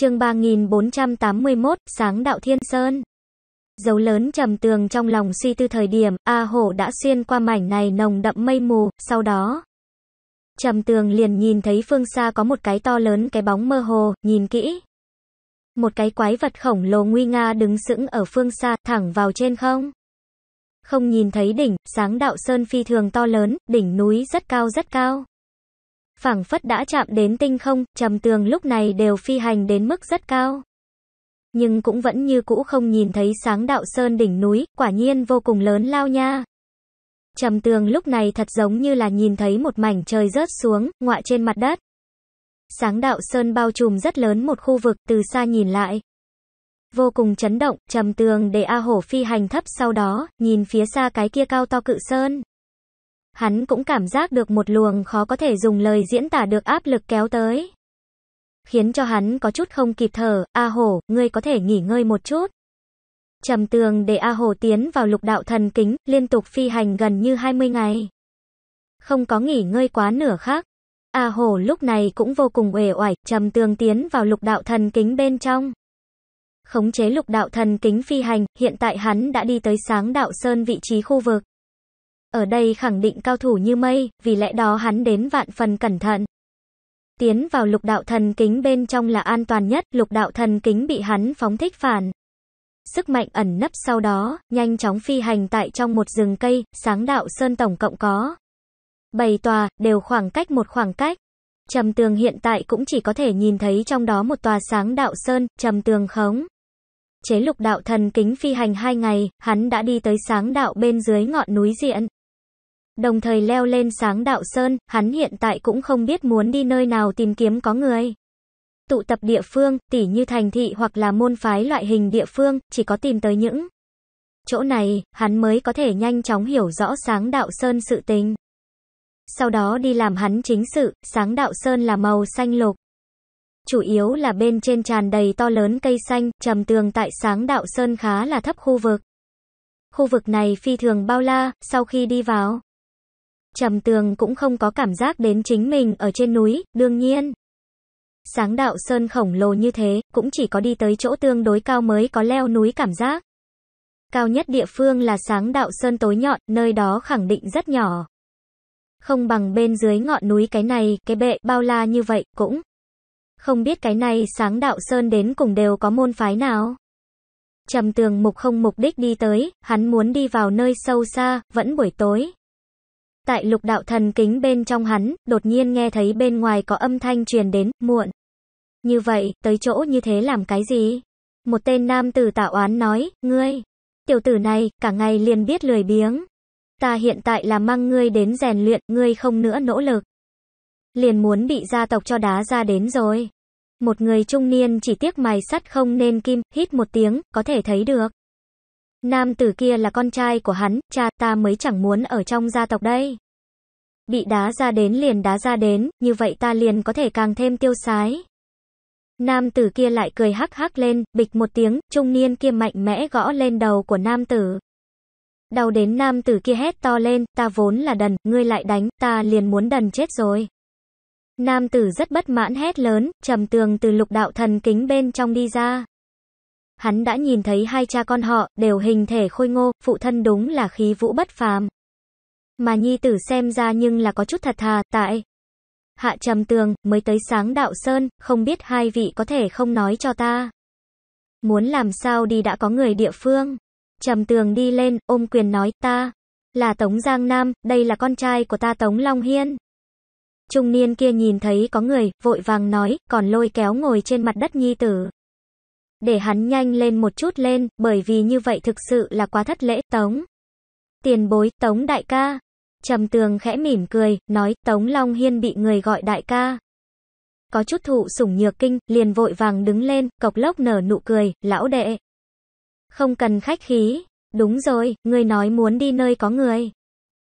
chương 3481, sáng đạo thiên sơn. Dấu lớn trầm tường trong lòng suy tư thời điểm, A Hổ đã xuyên qua mảnh này nồng đậm mây mù, sau đó. Trầm tường liền nhìn thấy phương xa có một cái to lớn cái bóng mơ hồ, nhìn kỹ. Một cái quái vật khổng lồ nguy nga đứng sững ở phương xa, thẳng vào trên không. Không nhìn thấy đỉnh, sáng đạo sơn phi thường to lớn, đỉnh núi rất cao rất cao phảng phất đã chạm đến tinh không, trầm tường lúc này đều phi hành đến mức rất cao. Nhưng cũng vẫn như cũ không nhìn thấy sáng đạo sơn đỉnh núi, quả nhiên vô cùng lớn lao nha. Trầm tường lúc này thật giống như là nhìn thấy một mảnh trời rớt xuống, ngoại trên mặt đất. Sáng đạo sơn bao trùm rất lớn một khu vực từ xa nhìn lại. Vô cùng chấn động, trầm tường để A Hổ phi hành thấp sau đó, nhìn phía xa cái kia cao to cự sơn. Hắn cũng cảm giác được một luồng khó có thể dùng lời diễn tả được áp lực kéo tới. Khiến cho hắn có chút không kịp thở, A Hổ, ngươi có thể nghỉ ngơi một chút. Trầm tường để A Hồ tiến vào lục đạo thần kính, liên tục phi hành gần như 20 ngày. Không có nghỉ ngơi quá nửa khác. A Hồ lúc này cũng vô cùng uể oải, trầm tường tiến vào lục đạo thần kính bên trong. Khống chế lục đạo thần kính phi hành, hiện tại hắn đã đi tới sáng đạo sơn vị trí khu vực. Ở đây khẳng định cao thủ như mây, vì lẽ đó hắn đến vạn phần cẩn thận. Tiến vào lục đạo thần kính bên trong là an toàn nhất, lục đạo thần kính bị hắn phóng thích phản. Sức mạnh ẩn nấp sau đó, nhanh chóng phi hành tại trong một rừng cây, sáng đạo sơn tổng cộng có. Bày tòa, đều khoảng cách một khoảng cách. Trầm tường hiện tại cũng chỉ có thể nhìn thấy trong đó một tòa sáng đạo sơn, trầm tường khống. Chế lục đạo thần kính phi hành hai ngày, hắn đã đi tới sáng đạo bên dưới ngọn núi diện đồng thời leo lên sáng đạo sơn, hắn hiện tại cũng không biết muốn đi nơi nào tìm kiếm có người. Tụ tập địa phương, tỉ như thành thị hoặc là môn phái loại hình địa phương, chỉ có tìm tới những chỗ này, hắn mới có thể nhanh chóng hiểu rõ sáng đạo sơn sự tình. Sau đó đi làm hắn chính sự, sáng đạo sơn là màu xanh lục. Chủ yếu là bên trên tràn đầy to lớn cây xanh, trầm tường tại sáng đạo sơn khá là thấp khu vực. Khu vực này phi thường bao la, sau khi đi vào. Trầm tường cũng không có cảm giác đến chính mình ở trên núi, đương nhiên. Sáng đạo sơn khổng lồ như thế, cũng chỉ có đi tới chỗ tương đối cao mới có leo núi cảm giác. Cao nhất địa phương là sáng đạo sơn tối nhọn, nơi đó khẳng định rất nhỏ. Không bằng bên dưới ngọn núi cái này, cái bệ bao la như vậy, cũng. Không biết cái này sáng đạo sơn đến cùng đều có môn phái nào. Trầm tường mục không mục đích đi tới, hắn muốn đi vào nơi sâu xa, vẫn buổi tối. Tại lục đạo thần kính bên trong hắn, đột nhiên nghe thấy bên ngoài có âm thanh truyền đến, muộn. Như vậy, tới chỗ như thế làm cái gì? Một tên nam tử tạo oán nói, ngươi, tiểu tử này, cả ngày liền biết lười biếng. Ta hiện tại là mang ngươi đến rèn luyện, ngươi không nữa nỗ lực. Liền muốn bị gia tộc cho đá ra đến rồi. Một người trung niên chỉ tiếc mài sắt không nên kim, hít một tiếng, có thể thấy được. Nam tử kia là con trai của hắn, cha ta mới chẳng muốn ở trong gia tộc đây. Bị đá ra đến liền đá ra đến, như vậy ta liền có thể càng thêm tiêu sái. Nam tử kia lại cười hắc hắc lên, bịch một tiếng, trung niên kia mạnh mẽ gõ lên đầu của nam tử. Đau đến nam tử kia hét to lên, ta vốn là đần, ngươi lại đánh, ta liền muốn đần chết rồi. Nam tử rất bất mãn hét lớn, trầm tường từ lục đạo thần kính bên trong đi ra hắn đã nhìn thấy hai cha con họ, đều hình thể khôi ngô, phụ thân đúng là khí vũ bất phàm. Mà nhi tử xem ra nhưng là có chút thật thà, tại. Hạ trầm tường, mới tới sáng đạo sơn, không biết hai vị có thể không nói cho ta. Muốn làm sao đi đã có người địa phương. Trầm tường đi lên, ôm quyền nói ta. Là Tống Giang Nam, đây là con trai của ta Tống Long Hiên. Trung niên kia nhìn thấy có người, vội vàng nói, còn lôi kéo ngồi trên mặt đất nhi tử để hắn nhanh lên một chút lên, bởi vì như vậy thực sự là quá thất lễ, Tống. Tiền bối, Tống đại ca. Trầm tường khẽ mỉm cười, nói, Tống Long Hiên bị người gọi đại ca. Có chút thụ sủng nhược kinh, liền vội vàng đứng lên, cộc lốc nở nụ cười, lão đệ. Không cần khách khí. Đúng rồi, ngươi nói muốn đi nơi có người.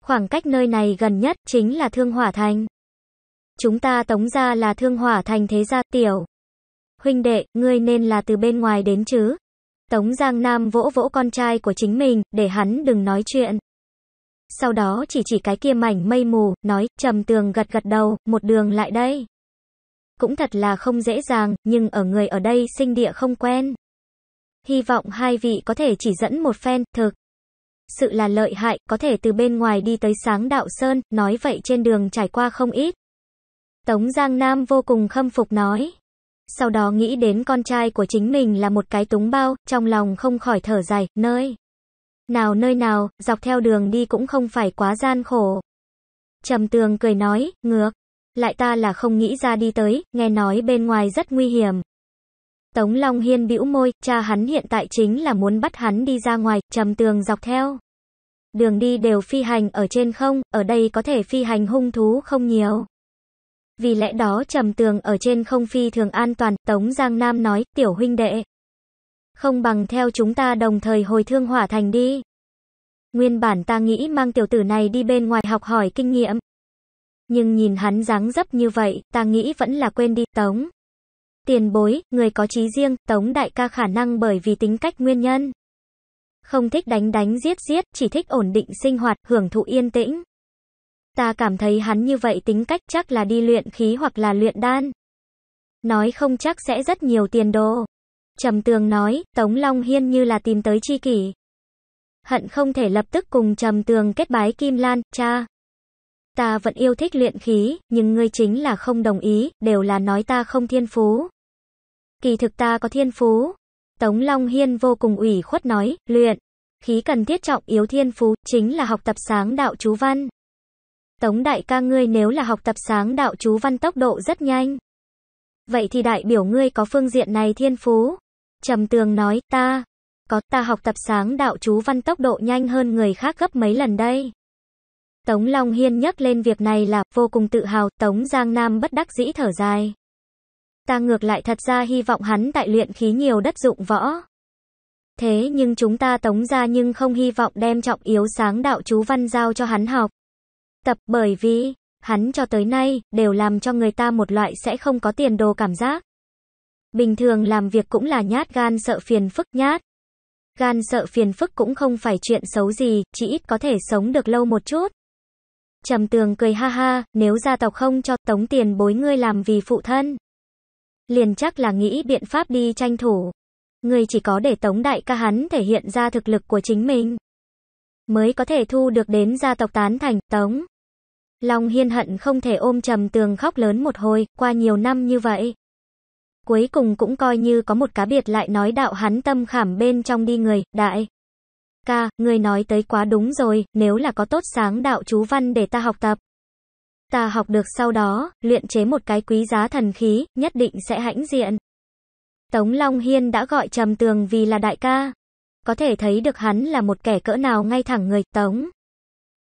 Khoảng cách nơi này gần nhất chính là Thương Hỏa Thành. Chúng ta tống ra là Thương Hỏa Thành thế gia tiểu. Huynh đệ, ngươi nên là từ bên ngoài đến chứ. Tống Giang Nam vỗ vỗ con trai của chính mình, để hắn đừng nói chuyện. Sau đó chỉ chỉ cái kia mảnh mây mù, nói, trầm tường gật gật đầu, một đường lại đây. Cũng thật là không dễ dàng, nhưng ở người ở đây sinh địa không quen. Hy vọng hai vị có thể chỉ dẫn một phen, thực. Sự là lợi hại, có thể từ bên ngoài đi tới sáng đạo Sơn, nói vậy trên đường trải qua không ít. Tống Giang Nam vô cùng khâm phục nói sau đó nghĩ đến con trai của chính mình là một cái túng bao, trong lòng không khỏi thở dài, nơi nào nơi nào, dọc theo đường đi cũng không phải quá gian khổ. Trầm tường cười nói, ngược, lại ta là không nghĩ ra đi tới, nghe nói bên ngoài rất nguy hiểm. Tống Long Hiên bĩu môi, cha hắn hiện tại chính là muốn bắt hắn đi ra ngoài, trầm tường dọc theo. Đường đi đều phi hành ở trên không, ở đây có thể phi hành hung thú không nhiều. Vì lẽ đó trầm tường ở trên không phi thường an toàn, Tống Giang Nam nói, tiểu huynh đệ. Không bằng theo chúng ta đồng thời hồi thương hỏa thành đi. Nguyên bản ta nghĩ mang tiểu tử này đi bên ngoài học hỏi kinh nghiệm. Nhưng nhìn hắn dáng dấp như vậy, ta nghĩ vẫn là quên đi Tống. Tiền bối, người có trí riêng, Tống đại ca khả năng bởi vì tính cách nguyên nhân. Không thích đánh đánh giết giết, chỉ thích ổn định sinh hoạt, hưởng thụ yên tĩnh. Ta cảm thấy hắn như vậy tính cách chắc là đi luyện khí hoặc là luyện đan. Nói không chắc sẽ rất nhiều tiền đồ. Trầm Tường nói, Tống Long Hiên như là tìm tới chi kỷ. Hận không thể lập tức cùng Trầm Tường kết bái Kim Lan, cha. Ta vẫn yêu thích luyện khí, nhưng ngươi chính là không đồng ý, đều là nói ta không thiên phú. Kỳ thực ta có thiên phú. Tống Long Hiên vô cùng ủy khuất nói, luyện. Khí cần thiết trọng yếu thiên phú, chính là học tập sáng đạo chú văn. Tống đại ca ngươi nếu là học tập sáng đạo chú văn tốc độ rất nhanh. Vậy thì đại biểu ngươi có phương diện này thiên phú. Trầm tường nói, ta, có ta học tập sáng đạo chú văn tốc độ nhanh hơn người khác gấp mấy lần đây. Tống Long Hiên nhắc lên việc này là vô cùng tự hào, Tống Giang Nam bất đắc dĩ thở dài. Ta ngược lại thật ra hy vọng hắn tại luyện khí nhiều đất dụng võ. Thế nhưng chúng ta tống ra nhưng không hy vọng đem trọng yếu sáng đạo chú văn giao cho hắn học tập bởi vì hắn cho tới nay đều làm cho người ta một loại sẽ không có tiền đồ cảm giác. Bình thường làm việc cũng là nhát gan sợ phiền phức nhát. Gan sợ phiền phức cũng không phải chuyện xấu gì, chỉ ít có thể sống được lâu một chút. Trầm tường cười ha ha, nếu gia tộc không cho tống tiền bối ngươi làm vì phụ thân. Liền chắc là nghĩ biện pháp đi tranh thủ. Ngươi chỉ có để tống đại ca hắn thể hiện ra thực lực của chính mình. Mới có thể thu được đến gia tộc tán thành, tống. Long Hiên hận không thể ôm trầm tường khóc lớn một hồi, qua nhiều năm như vậy. Cuối cùng cũng coi như có một cá biệt lại nói đạo hắn tâm khảm bên trong đi người, đại. Ca, người nói tới quá đúng rồi, nếu là có tốt sáng đạo chú văn để ta học tập. Ta học được sau đó, luyện chế một cái quý giá thần khí, nhất định sẽ hãnh diện. Tống Long Hiên đã gọi trầm tường vì là đại ca. Có thể thấy được hắn là một kẻ cỡ nào ngay thẳng người, Tống.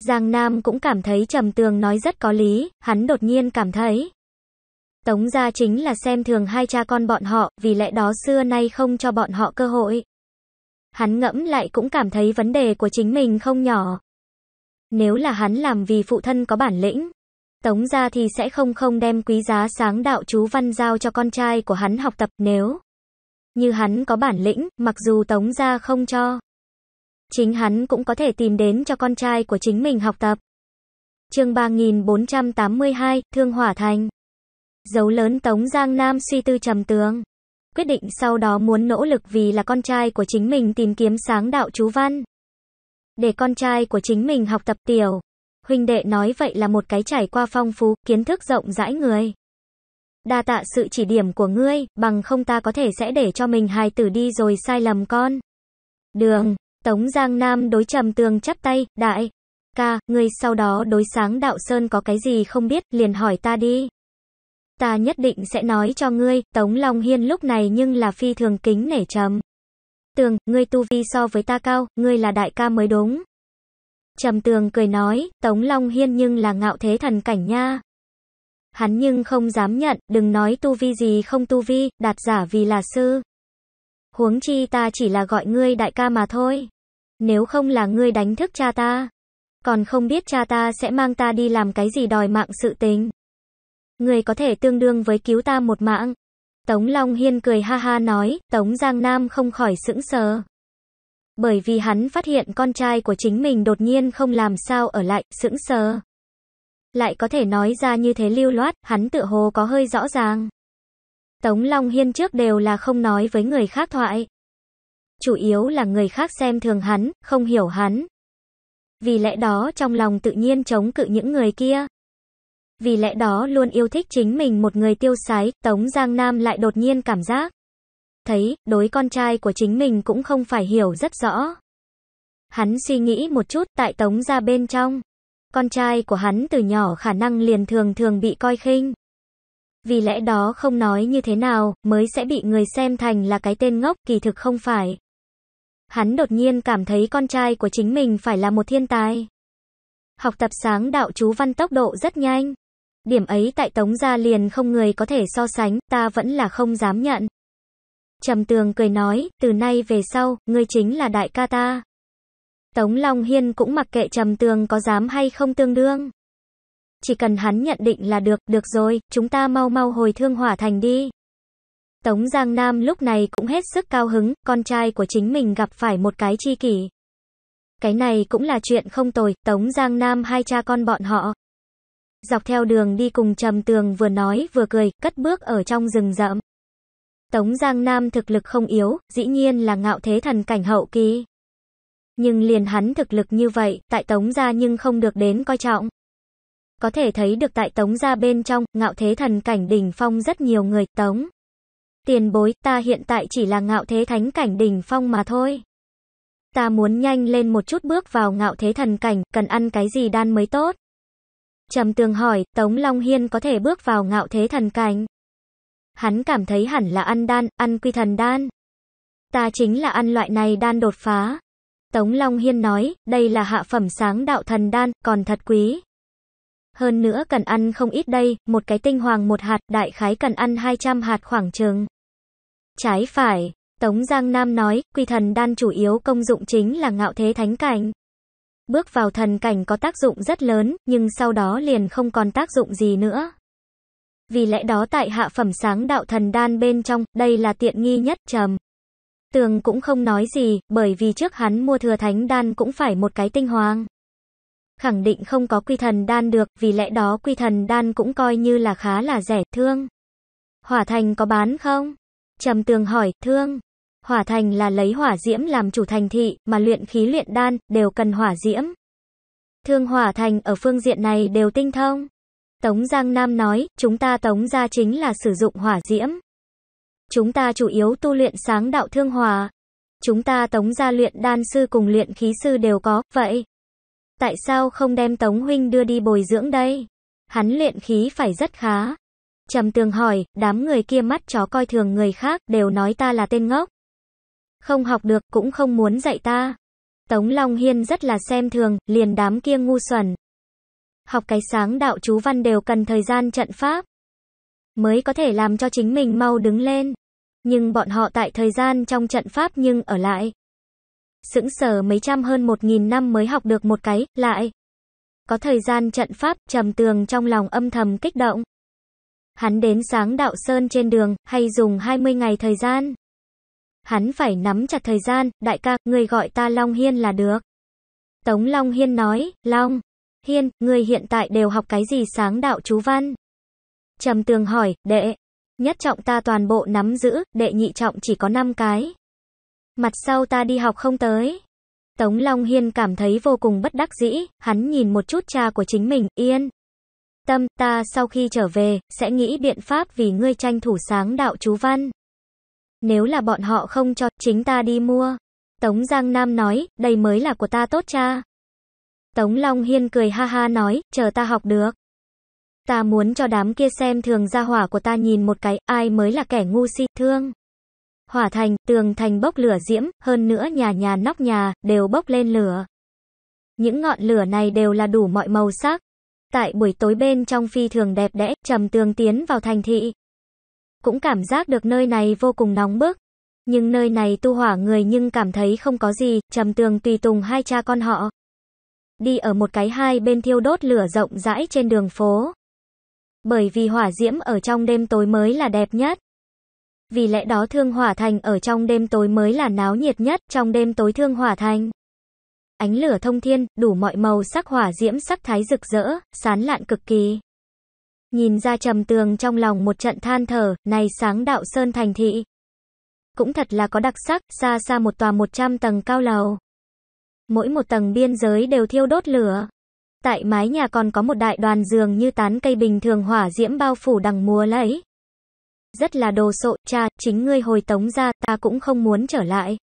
Giang Nam cũng cảm thấy Trầm Tường nói rất có lý, hắn đột nhiên cảm thấy. Tống gia chính là xem thường hai cha con bọn họ, vì lẽ đó xưa nay không cho bọn họ cơ hội. Hắn ngẫm lại cũng cảm thấy vấn đề của chính mình không nhỏ. Nếu là hắn làm vì phụ thân có bản lĩnh, Tống gia thì sẽ không không đem quý giá sáng đạo chú văn giao cho con trai của hắn học tập nếu như hắn có bản lĩnh, mặc dù Tống gia không cho chính hắn cũng có thể tìm đến cho con trai của chính mình học tập. Chương 3482, Thương Hỏa Thành. Dấu lớn Tống Giang Nam suy tư trầm tướng, quyết định sau đó muốn nỗ lực vì là con trai của chính mình tìm kiếm sáng đạo chú văn. Để con trai của chính mình học tập tiểu. Huynh đệ nói vậy là một cái trải qua phong phú, kiến thức rộng rãi người. Đa tạ sự chỉ điểm của ngươi, bằng không ta có thể sẽ để cho mình hài tử đi rồi sai lầm con. Đường, Tống Giang Nam đối trầm tường chắp tay, đại. Ca, ngươi sau đó đối sáng đạo sơn có cái gì không biết, liền hỏi ta đi. Ta nhất định sẽ nói cho ngươi, Tống Long Hiên lúc này nhưng là phi thường kính nể trầm. Tường, ngươi tu vi so với ta cao, ngươi là đại ca mới đúng. Trầm tường cười nói, Tống Long Hiên nhưng là ngạo thế thần cảnh nha. Hắn nhưng không dám nhận, đừng nói tu vi gì không tu vi, đạt giả vì là sư. Huống chi ta chỉ là gọi ngươi đại ca mà thôi nếu không là ngươi đánh thức cha ta. Còn không biết cha ta sẽ mang ta đi làm cái gì đòi mạng sự tình. Ngươi có thể tương đương với cứu ta một mạng. Tống Long Hiên cười ha ha nói, Tống Giang Nam không khỏi sững sờ. Bởi vì hắn phát hiện con trai của chính mình đột nhiên không làm sao ở lại, sững sờ. Lại có thể nói ra như thế lưu loát, hắn tự hồ có hơi rõ ràng. Tống Long Hiên trước đều là không nói với người khác thoại chủ yếu là người khác xem thường hắn, không hiểu hắn. Vì lẽ đó trong lòng tự nhiên chống cự những người kia. Vì lẽ đó luôn yêu thích chính mình một người tiêu sái, Tống Giang Nam lại đột nhiên cảm giác. Thấy, đối con trai của chính mình cũng không phải hiểu rất rõ. Hắn suy nghĩ một chút tại Tống ra bên trong. Con trai của hắn từ nhỏ khả năng liền thường thường bị coi khinh. Vì lẽ đó không nói như thế nào, mới sẽ bị người xem thành là cái tên ngốc, kỳ thực không phải. Hắn đột nhiên cảm thấy con trai của chính mình phải là một thiên tài. Học tập sáng đạo chú văn tốc độ rất nhanh. Điểm ấy tại Tống Gia liền không người có thể so sánh, ta vẫn là không dám nhận. Trầm Tường cười nói, từ nay về sau, ngươi chính là đại ca ta. Tống Long Hiên cũng mặc kệ Trầm Tường có dám hay không tương đương. Chỉ cần hắn nhận định là được, được rồi, chúng ta mau mau hồi thương hỏa thành đi. Tống Giang Nam lúc này cũng hết sức cao hứng, con trai của chính mình gặp phải một cái chi kỷ. Cái này cũng là chuyện không tồi, Tống Giang Nam hai cha con bọn họ. Dọc theo đường đi cùng trầm tường vừa nói vừa cười, cất bước ở trong rừng rậm. Tống Giang Nam thực lực không yếu, dĩ nhiên là ngạo thế thần cảnh hậu kỳ. Nhưng liền hắn thực lực như vậy, tại Tống gia nhưng không được đến coi trọng. Có thể thấy được tại Tống gia bên trong, ngạo thế thần cảnh đỉnh phong rất nhiều người, Tống. Tiền bối, ta hiện tại chỉ là ngạo thế thánh cảnh đỉnh phong mà thôi. Ta muốn nhanh lên một chút bước vào ngạo thế thần cảnh, cần ăn cái gì đan mới tốt. Trầm tường hỏi, Tống Long Hiên có thể bước vào ngạo thế thần cảnh. Hắn cảm thấy hẳn là ăn đan, ăn quy thần đan. Ta chính là ăn loại này đan đột phá. Tống Long Hiên nói, đây là hạ phẩm sáng đạo thần đan, còn thật quý. Hơn nữa cần ăn không ít đây, một cái tinh hoàng một hạt, đại khái cần ăn 200 hạt khoảng trường Trái phải, Tống Giang Nam nói, quy thần đan chủ yếu công dụng chính là ngạo thế thánh cảnh. Bước vào thần cảnh có tác dụng rất lớn, nhưng sau đó liền không còn tác dụng gì nữa. Vì lẽ đó tại hạ phẩm sáng đạo thần đan bên trong, đây là tiện nghi nhất trầm. Tường cũng không nói gì, bởi vì trước hắn mua thừa thánh đan cũng phải một cái tinh hoàng khẳng định không có quy thần đan được, vì lẽ đó quy thần đan cũng coi như là khá là rẻ, thương. Hỏa thành có bán không? Trầm tường hỏi, thương. Hỏa thành là lấy hỏa diễm làm chủ thành thị, mà luyện khí luyện đan, đều cần hỏa diễm. Thương hỏa thành ở phương diện này đều tinh thông. Tống Giang Nam nói, chúng ta tống ra chính là sử dụng hỏa diễm. Chúng ta chủ yếu tu luyện sáng đạo thương hòa. Chúng ta tống ra luyện đan sư cùng luyện khí sư đều có, vậy. Tại sao không đem Tống Huynh đưa đi bồi dưỡng đây? Hắn luyện khí phải rất khá. Trầm tường hỏi, đám người kia mắt chó coi thường người khác, đều nói ta là tên ngốc. Không học được, cũng không muốn dạy ta. Tống Long Hiên rất là xem thường, liền đám kia ngu xuẩn. Học cái sáng đạo chú văn đều cần thời gian trận pháp. Mới có thể làm cho chính mình mau đứng lên. Nhưng bọn họ tại thời gian trong trận pháp nhưng ở lại sững sờ mấy trăm hơn một nghìn năm mới học được một cái, lại. Có thời gian trận pháp, trầm tường trong lòng âm thầm kích động. Hắn đến sáng đạo sơn trên đường, hay dùng 20 ngày thời gian. Hắn phải nắm chặt thời gian, đại ca, người gọi ta Long Hiên là được. Tống Long Hiên nói, Long, Hiên, người hiện tại đều học cái gì sáng đạo chú văn? Trầm tường hỏi, đệ, nhất trọng ta toàn bộ nắm giữ, đệ nhị trọng chỉ có 5 cái. Mặt sau ta đi học không tới. Tống Long Hiên cảm thấy vô cùng bất đắc dĩ, hắn nhìn một chút cha của chính mình, yên. Tâm, ta sau khi trở về, sẽ nghĩ biện pháp vì ngươi tranh thủ sáng đạo chú văn. Nếu là bọn họ không cho, chính ta đi mua. Tống Giang Nam nói, đây mới là của ta tốt cha. Tống Long Hiên cười ha ha nói, chờ ta học được. Ta muốn cho đám kia xem thường gia hỏa của ta nhìn một cái, ai mới là kẻ ngu si, thương hỏa thành, tường thành bốc lửa diễm, hơn nữa nhà nhà nóc nhà, đều bốc lên lửa. Những ngọn lửa này đều là đủ mọi màu sắc. Tại buổi tối bên trong phi thường đẹp đẽ, trầm tường tiến vào thành thị. Cũng cảm giác được nơi này vô cùng nóng bức. Nhưng nơi này tu hỏa người nhưng cảm thấy không có gì, trầm tường tùy tùng hai cha con họ. Đi ở một cái hai bên thiêu đốt lửa rộng rãi trên đường phố. Bởi vì hỏa diễm ở trong đêm tối mới là đẹp nhất. Vì lẽ đó Thương Hỏa Thành ở trong đêm tối mới là náo nhiệt nhất, trong đêm tối Thương Hỏa Thành. Ánh lửa thông thiên, đủ mọi màu sắc hỏa diễm sắc thái rực rỡ, sán lạn cực kỳ. Nhìn ra trầm tường trong lòng một trận than thở, này sáng đạo sơn thành thị. Cũng thật là có đặc sắc, xa xa một tòa 100 tầng cao lầu. Mỗi một tầng biên giới đều thiêu đốt lửa. Tại mái nhà còn có một đại đoàn giường như tán cây bình thường hỏa diễm bao phủ đằng mùa lấy rất là đồ sộ, cha, chính ngươi hồi tống ra, ta cũng không muốn trở lại.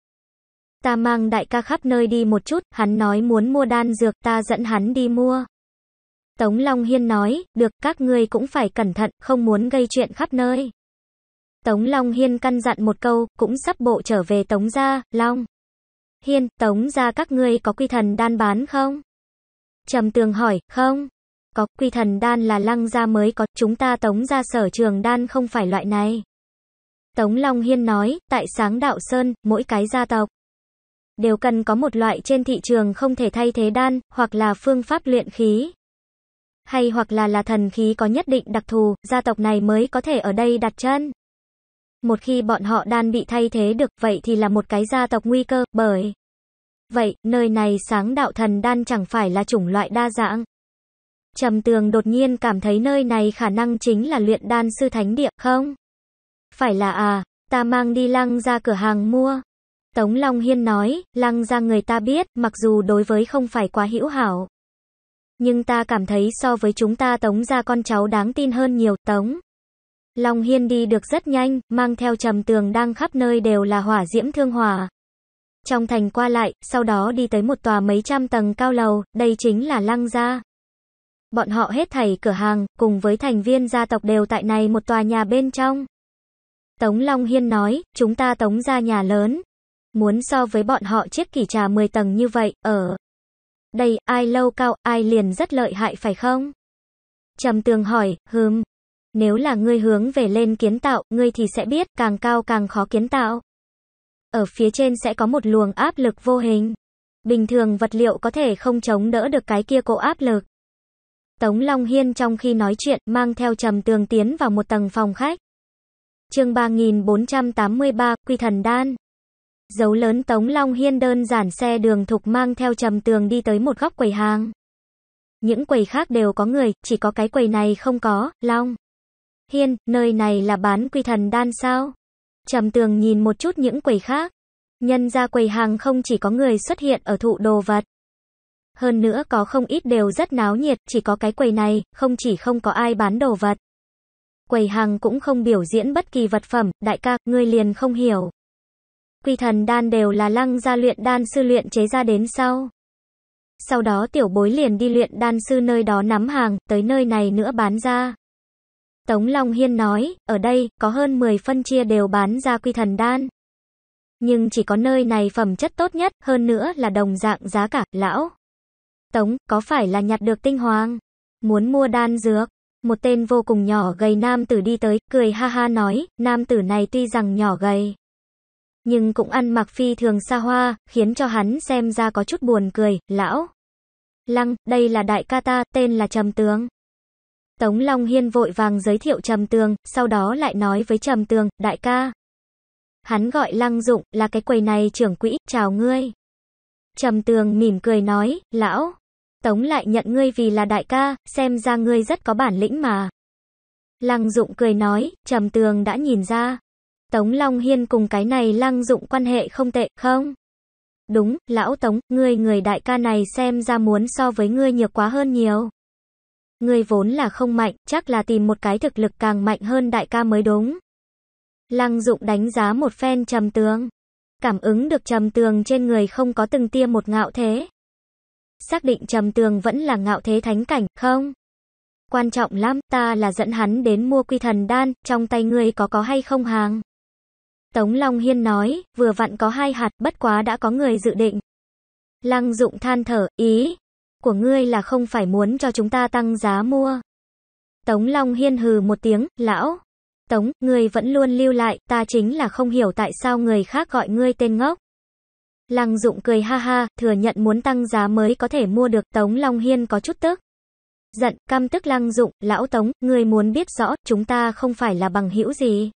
Ta mang đại ca khắp nơi đi một chút, hắn nói muốn mua đan dược, ta dẫn hắn đi mua. Tống Long Hiên nói, được các ngươi cũng phải cẩn thận, không muốn gây chuyện khắp nơi. Tống Long Hiên căn dặn một câu, cũng sắp bộ trở về Tống gia, Long. Hiên, Tống gia các ngươi có quy thần đan bán không? Trầm Tường hỏi, không có, quy thần đan là lăng gia mới có, chúng ta tống gia sở trường đan không phải loại này. Tống Long Hiên nói, tại sáng đạo Sơn, mỗi cái gia tộc đều cần có một loại trên thị trường không thể thay thế đan, hoặc là phương pháp luyện khí. Hay hoặc là là thần khí có nhất định đặc thù, gia tộc này mới có thể ở đây đặt chân. Một khi bọn họ đan bị thay thế được, vậy thì là một cái gia tộc nguy cơ, bởi. Vậy, nơi này sáng đạo thần đan chẳng phải là chủng loại đa dạng. Trầm tường đột nhiên cảm thấy nơi này khả năng chính là luyện đan sư thánh địa, không? Phải là à, ta mang đi lăng ra cửa hàng mua. Tống Long Hiên nói, lăng ra người ta biết, mặc dù đối với không phải quá hữu hảo. Nhưng ta cảm thấy so với chúng ta tống ra con cháu đáng tin hơn nhiều, tống. Long Hiên đi được rất nhanh, mang theo trầm tường đang khắp nơi đều là hỏa diễm thương hỏa. Trong thành qua lại, sau đó đi tới một tòa mấy trăm tầng cao lầu, đây chính là lăng gia bọn họ hết thảy cửa hàng, cùng với thành viên gia tộc đều tại này một tòa nhà bên trong. Tống Long Hiên nói, chúng ta tống ra nhà lớn. Muốn so với bọn họ chiếc kỷ trà 10 tầng như vậy, ở đây, ai lâu cao, ai liền rất lợi hại phải không? Trầm tường hỏi, hừm, nếu là ngươi hướng về lên kiến tạo, ngươi thì sẽ biết, càng cao càng khó kiến tạo. Ở phía trên sẽ có một luồng áp lực vô hình. Bình thường vật liệu có thể không chống đỡ được cái kia cổ áp lực. Tống Long Hiên trong khi nói chuyện, mang theo Trầm Tường tiến vào một tầng phòng khách. Chương 3483, Quy Thần Đan. Dấu lớn Tống Long Hiên đơn giản xe đường thục mang theo Trầm Tường đi tới một góc quầy hàng. Những quầy khác đều có người, chỉ có cái quầy này không có, Long. Hiên, nơi này là bán Quy Thần Đan sao? Trầm Tường nhìn một chút những quầy khác. Nhân ra quầy hàng không chỉ có người xuất hiện ở thụ đồ vật hơn nữa có không ít đều rất náo nhiệt, chỉ có cái quầy này, không chỉ không có ai bán đồ vật. Quầy hàng cũng không biểu diễn bất kỳ vật phẩm, đại ca, ngươi liền không hiểu. Quy thần đan đều là lăng gia luyện đan sư luyện chế ra đến sau. Sau đó tiểu bối liền đi luyện đan sư nơi đó nắm hàng, tới nơi này nữa bán ra. Tống Long Hiên nói, ở đây, có hơn 10 phân chia đều bán ra quy thần đan. Nhưng chỉ có nơi này phẩm chất tốt nhất, hơn nữa là đồng dạng giá cả, lão. Tống, có phải là nhặt được tinh hoàng? Muốn mua đan dược? Một tên vô cùng nhỏ gầy nam tử đi tới, cười ha ha nói, nam tử này tuy rằng nhỏ gầy, nhưng cũng ăn mặc phi thường xa hoa, khiến cho hắn xem ra có chút buồn cười, lão. Lăng, đây là đại ca ta, tên là Trầm Tường. Tống Long Hiên vội vàng giới thiệu Trầm Tường, sau đó lại nói với Trầm Tường, đại ca. Hắn gọi Lăng Dụng, là cái quầy này trưởng quỹ, chào ngươi. Trầm tường mỉm cười nói, lão, tống lại nhận ngươi vì là đại ca, xem ra ngươi rất có bản lĩnh mà. Lăng dụng cười nói, trầm tường đã nhìn ra. Tống Long Hiên cùng cái này lăng dụng quan hệ không tệ, không? Đúng, lão Tống, ngươi người đại ca này xem ra muốn so với ngươi nhược quá hơn nhiều. Ngươi vốn là không mạnh, chắc là tìm một cái thực lực càng mạnh hơn đại ca mới đúng. Lăng dụng đánh giá một phen trầm tường cảm ứng được trầm tường trên người không có từng tia một ngạo thế. Xác định trầm tường vẫn là ngạo thế thánh cảnh, không? Quan trọng lắm, ta là dẫn hắn đến mua quy thần đan, trong tay ngươi có có hay không hàng? Tống Long Hiên nói, vừa vặn có hai hạt, bất quá đã có người dự định. Lăng dụng than thở, ý, của ngươi là không phải muốn cho chúng ta tăng giá mua. Tống Long Hiên hừ một tiếng, lão, Tống, người vẫn luôn lưu lại, ta chính là không hiểu tại sao người khác gọi ngươi tên ngốc. Lăng Dụng cười ha ha, thừa nhận muốn tăng giá mới có thể mua được, Tống Long Hiên có chút tức. Giận, căm tức Lăng Dụng, lão Tống, người muốn biết rõ, chúng ta không phải là bằng hữu gì.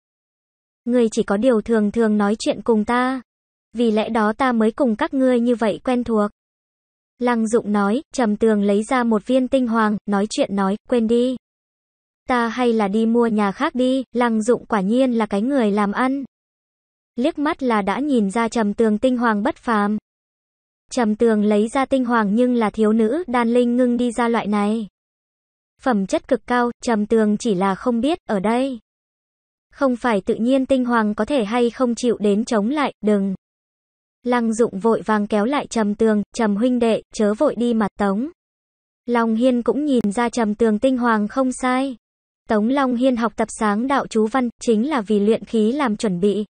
người chỉ có điều thường thường nói chuyện cùng ta. Vì lẽ đó ta mới cùng các ngươi như vậy quen thuộc. Lăng Dụng nói, trầm tường lấy ra một viên tinh hoàng, nói chuyện nói, quên đi ta hay là đi mua nhà khác đi, lăng dụng quả nhiên là cái người làm ăn. Liếc mắt là đã nhìn ra trầm tường tinh hoàng bất phàm. Trầm tường lấy ra tinh hoàng nhưng là thiếu nữ, đan linh ngưng đi ra loại này. Phẩm chất cực cao, trầm tường chỉ là không biết, ở đây. Không phải tự nhiên tinh hoàng có thể hay không chịu đến chống lại, đừng. Lăng dụng vội vàng kéo lại trầm tường, trầm huynh đệ, chớ vội đi mặt tống. Long Hiên cũng nhìn ra trầm tường tinh hoàng không sai. Tống Long Hiên học tập sáng đạo chú văn chính là vì luyện khí làm chuẩn bị.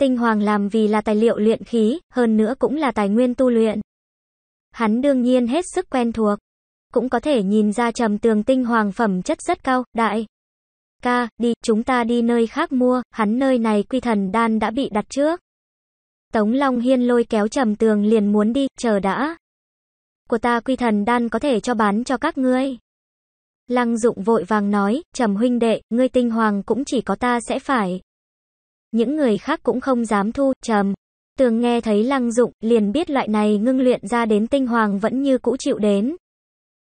Tinh hoàng làm vì là tài liệu luyện khí, hơn nữa cũng là tài nguyên tu luyện. Hắn đương nhiên hết sức quen thuộc. Cũng có thể nhìn ra trầm tường tinh hoàng phẩm chất rất cao, đại. Ca, đi, chúng ta đi nơi khác mua, hắn nơi này quy thần đan đã bị đặt trước. Tống Long Hiên lôi kéo trầm tường liền muốn đi, chờ đã. Của ta quy thần đan có thể cho bán cho các ngươi. Lăng dụng vội vàng nói, trầm huynh đệ, ngươi tinh hoàng cũng chỉ có ta sẽ phải. Những người khác cũng không dám thu, trầm. Tường nghe thấy lăng dụng, liền biết loại này ngưng luyện ra đến tinh hoàng vẫn như cũ chịu đến.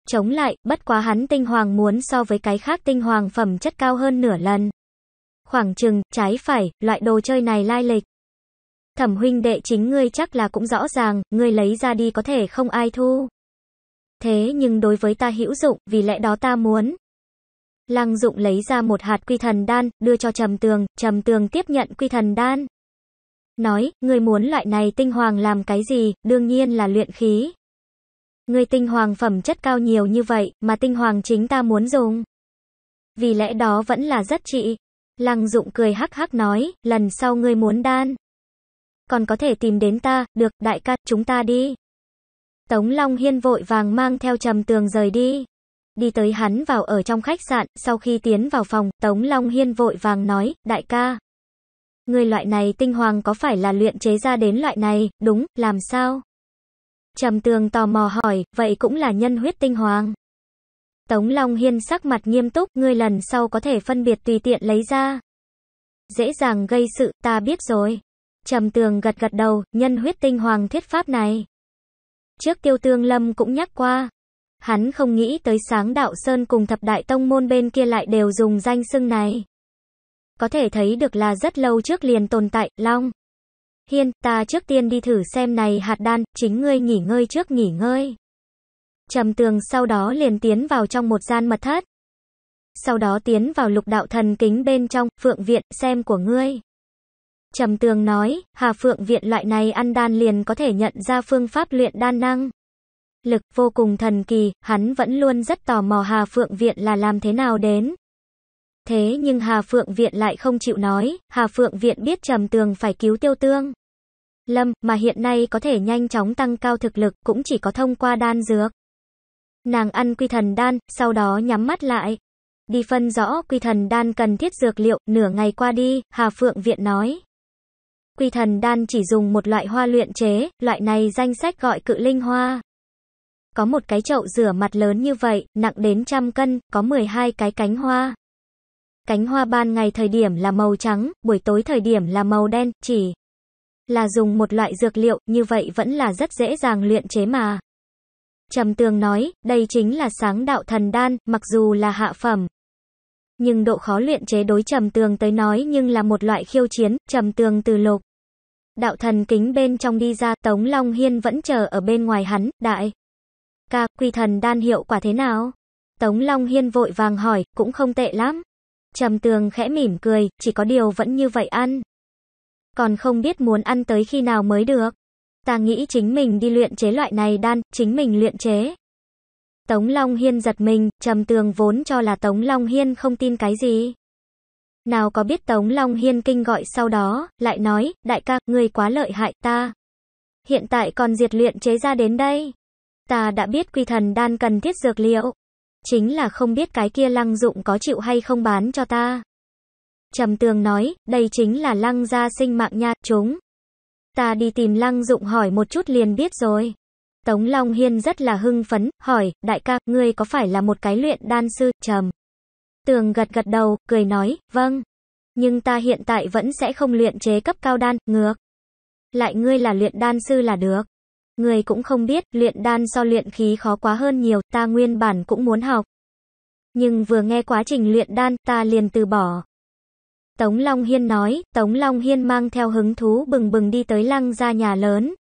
Chống lại, bất quá hắn tinh hoàng muốn so với cái khác tinh hoàng phẩm chất cao hơn nửa lần. Khoảng chừng, trái phải, loại đồ chơi này lai lịch. Thẩm huynh đệ chính ngươi chắc là cũng rõ ràng, ngươi lấy ra đi có thể không ai thu thế nhưng đối với ta hữu dụng, vì lẽ đó ta muốn. Lăng dụng lấy ra một hạt quy thần đan, đưa cho trầm tường, trầm tường tiếp nhận quy thần đan. Nói, người muốn loại này tinh hoàng làm cái gì, đương nhiên là luyện khí. Người tinh hoàng phẩm chất cao nhiều như vậy, mà tinh hoàng chính ta muốn dùng. Vì lẽ đó vẫn là rất trị. Lăng dụng cười hắc hắc nói, lần sau ngươi muốn đan. Còn có thể tìm đến ta, được, đại ca, chúng ta đi. Tống Long Hiên vội vàng mang theo trầm tường rời đi. Đi tới hắn vào ở trong khách sạn, sau khi tiến vào phòng, Tống Long Hiên vội vàng nói, đại ca. Người loại này tinh hoàng có phải là luyện chế ra đến loại này, đúng, làm sao? Trầm tường tò mò hỏi, vậy cũng là nhân huyết tinh hoàng. Tống Long Hiên sắc mặt nghiêm túc, ngươi lần sau có thể phân biệt tùy tiện lấy ra. Dễ dàng gây sự, ta biết rồi. Trầm tường gật gật đầu, nhân huyết tinh hoàng thuyết pháp này. Trước tiêu tương lâm cũng nhắc qua. Hắn không nghĩ tới sáng đạo Sơn cùng thập đại tông môn bên kia lại đều dùng danh xưng này. Có thể thấy được là rất lâu trước liền tồn tại, Long. Hiên, ta trước tiên đi thử xem này hạt đan, chính ngươi nghỉ ngơi trước nghỉ ngơi. Trầm tường sau đó liền tiến vào trong một gian mật thất. Sau đó tiến vào lục đạo thần kính bên trong, phượng viện, xem của ngươi. Trầm Tường nói, Hà Phượng Viện loại này ăn đan liền có thể nhận ra phương pháp luyện đan năng. Lực vô cùng thần kỳ, hắn vẫn luôn rất tò mò Hà Phượng Viện là làm thế nào đến. Thế nhưng Hà Phượng Viện lại không chịu nói, Hà Phượng Viện biết Trầm Tường phải cứu tiêu tương. Lâm, mà hiện nay có thể nhanh chóng tăng cao thực lực cũng chỉ có thông qua đan dược. Nàng ăn quy thần đan, sau đó nhắm mắt lại. Đi phân rõ quy thần đan cần thiết dược liệu, nửa ngày qua đi, Hà Phượng Viện nói. Quy thần đan chỉ dùng một loại hoa luyện chế, loại này danh sách gọi cự linh hoa. Có một cái chậu rửa mặt lớn như vậy, nặng đến trăm cân, có 12 cái cánh hoa. Cánh hoa ban ngày thời điểm là màu trắng, buổi tối thời điểm là màu đen, chỉ là dùng một loại dược liệu, như vậy vẫn là rất dễ dàng luyện chế mà. Trầm Tường nói, đây chính là sáng đạo thần đan, mặc dù là hạ phẩm, nhưng độ khó luyện chế đối trầm tường tới nói nhưng là một loại khiêu chiến, trầm tường từ lục. Đạo thần kính bên trong đi ra, Tống Long Hiên vẫn chờ ở bên ngoài hắn, đại. Ca, quy thần đan hiệu quả thế nào? Tống Long Hiên vội vàng hỏi, cũng không tệ lắm. Trầm tường khẽ mỉm cười, chỉ có điều vẫn như vậy ăn. Còn không biết muốn ăn tới khi nào mới được. Ta nghĩ chính mình đi luyện chế loại này đan, chính mình luyện chế. Tống Long Hiên giật mình, Trầm Tường vốn cho là Tống Long Hiên không tin cái gì. Nào có biết Tống Long Hiên kinh gọi sau đó, lại nói, đại ca, ngươi quá lợi hại ta. Hiện tại còn diệt luyện chế ra đến đây. Ta đã biết quy thần đan cần thiết dược liệu. Chính là không biết cái kia lăng dụng có chịu hay không bán cho ta. Trầm Tường nói, đây chính là lăng gia sinh mạng nha, chúng. Ta đi tìm lăng dụng hỏi một chút liền biết rồi. Tống Long Hiên rất là hưng phấn, hỏi, đại ca, ngươi có phải là một cái luyện đan sư, trầm? Tường gật gật đầu, cười nói, vâng. Nhưng ta hiện tại vẫn sẽ không luyện chế cấp cao đan, ngược. Lại ngươi là luyện đan sư là được. Ngươi cũng không biết, luyện đan so luyện khí khó quá hơn nhiều, ta nguyên bản cũng muốn học. Nhưng vừa nghe quá trình luyện đan, ta liền từ bỏ. Tống Long Hiên nói, Tống Long Hiên mang theo hứng thú bừng bừng đi tới lăng ra nhà lớn,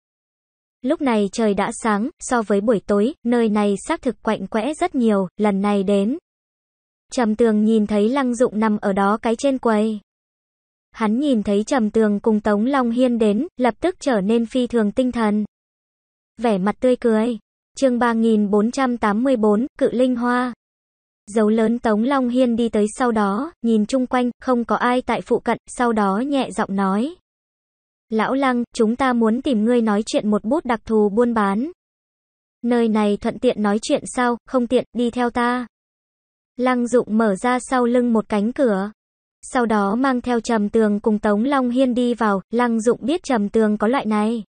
Lúc này trời đã sáng, so với buổi tối, nơi này xác thực quạnh quẽ rất nhiều, lần này đến. Trầm tường nhìn thấy lăng dụng nằm ở đó cái trên quầy. Hắn nhìn thấy trầm tường cùng Tống Long Hiên đến, lập tức trở nên phi thường tinh thần. Vẻ mặt tươi cười. chương 3484, Cự Linh Hoa. Dấu lớn Tống Long Hiên đi tới sau đó, nhìn chung quanh, không có ai tại phụ cận, sau đó nhẹ giọng nói. Lão Lăng, chúng ta muốn tìm ngươi nói chuyện một bút đặc thù buôn bán. Nơi này thuận tiện nói chuyện sao, không tiện, đi theo ta. Lăng Dụng mở ra sau lưng một cánh cửa. Sau đó mang theo Trầm Tường cùng Tống Long Hiên đi vào, Lăng Dụng biết Trầm Tường có loại này.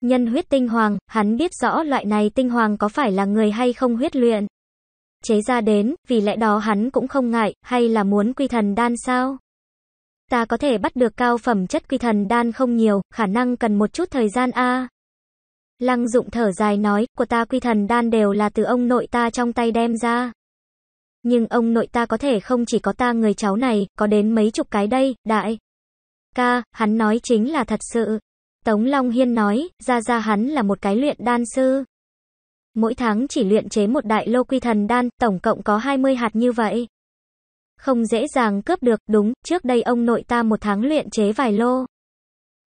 Nhân huyết tinh hoàng, hắn biết rõ loại này tinh hoàng có phải là người hay không huyết luyện. Chế ra đến, vì lẽ đó hắn cũng không ngại, hay là muốn quy thần đan sao? Ta có thể bắt được cao phẩm chất quy thần đan không nhiều, khả năng cần một chút thời gian a. Lăng dụng thở dài nói, của ta quy thần đan đều là từ ông nội ta trong tay đem ra. Nhưng ông nội ta có thể không chỉ có ta người cháu này, có đến mấy chục cái đây, đại. Ca, hắn nói chính là thật sự. Tống Long Hiên nói, ra ra hắn là một cái luyện đan sư. Mỗi tháng chỉ luyện chế một đại lô quy thần đan, tổng cộng có 20 hạt như vậy không dễ dàng cướp được, đúng, trước đây ông nội ta một tháng luyện chế vài lô.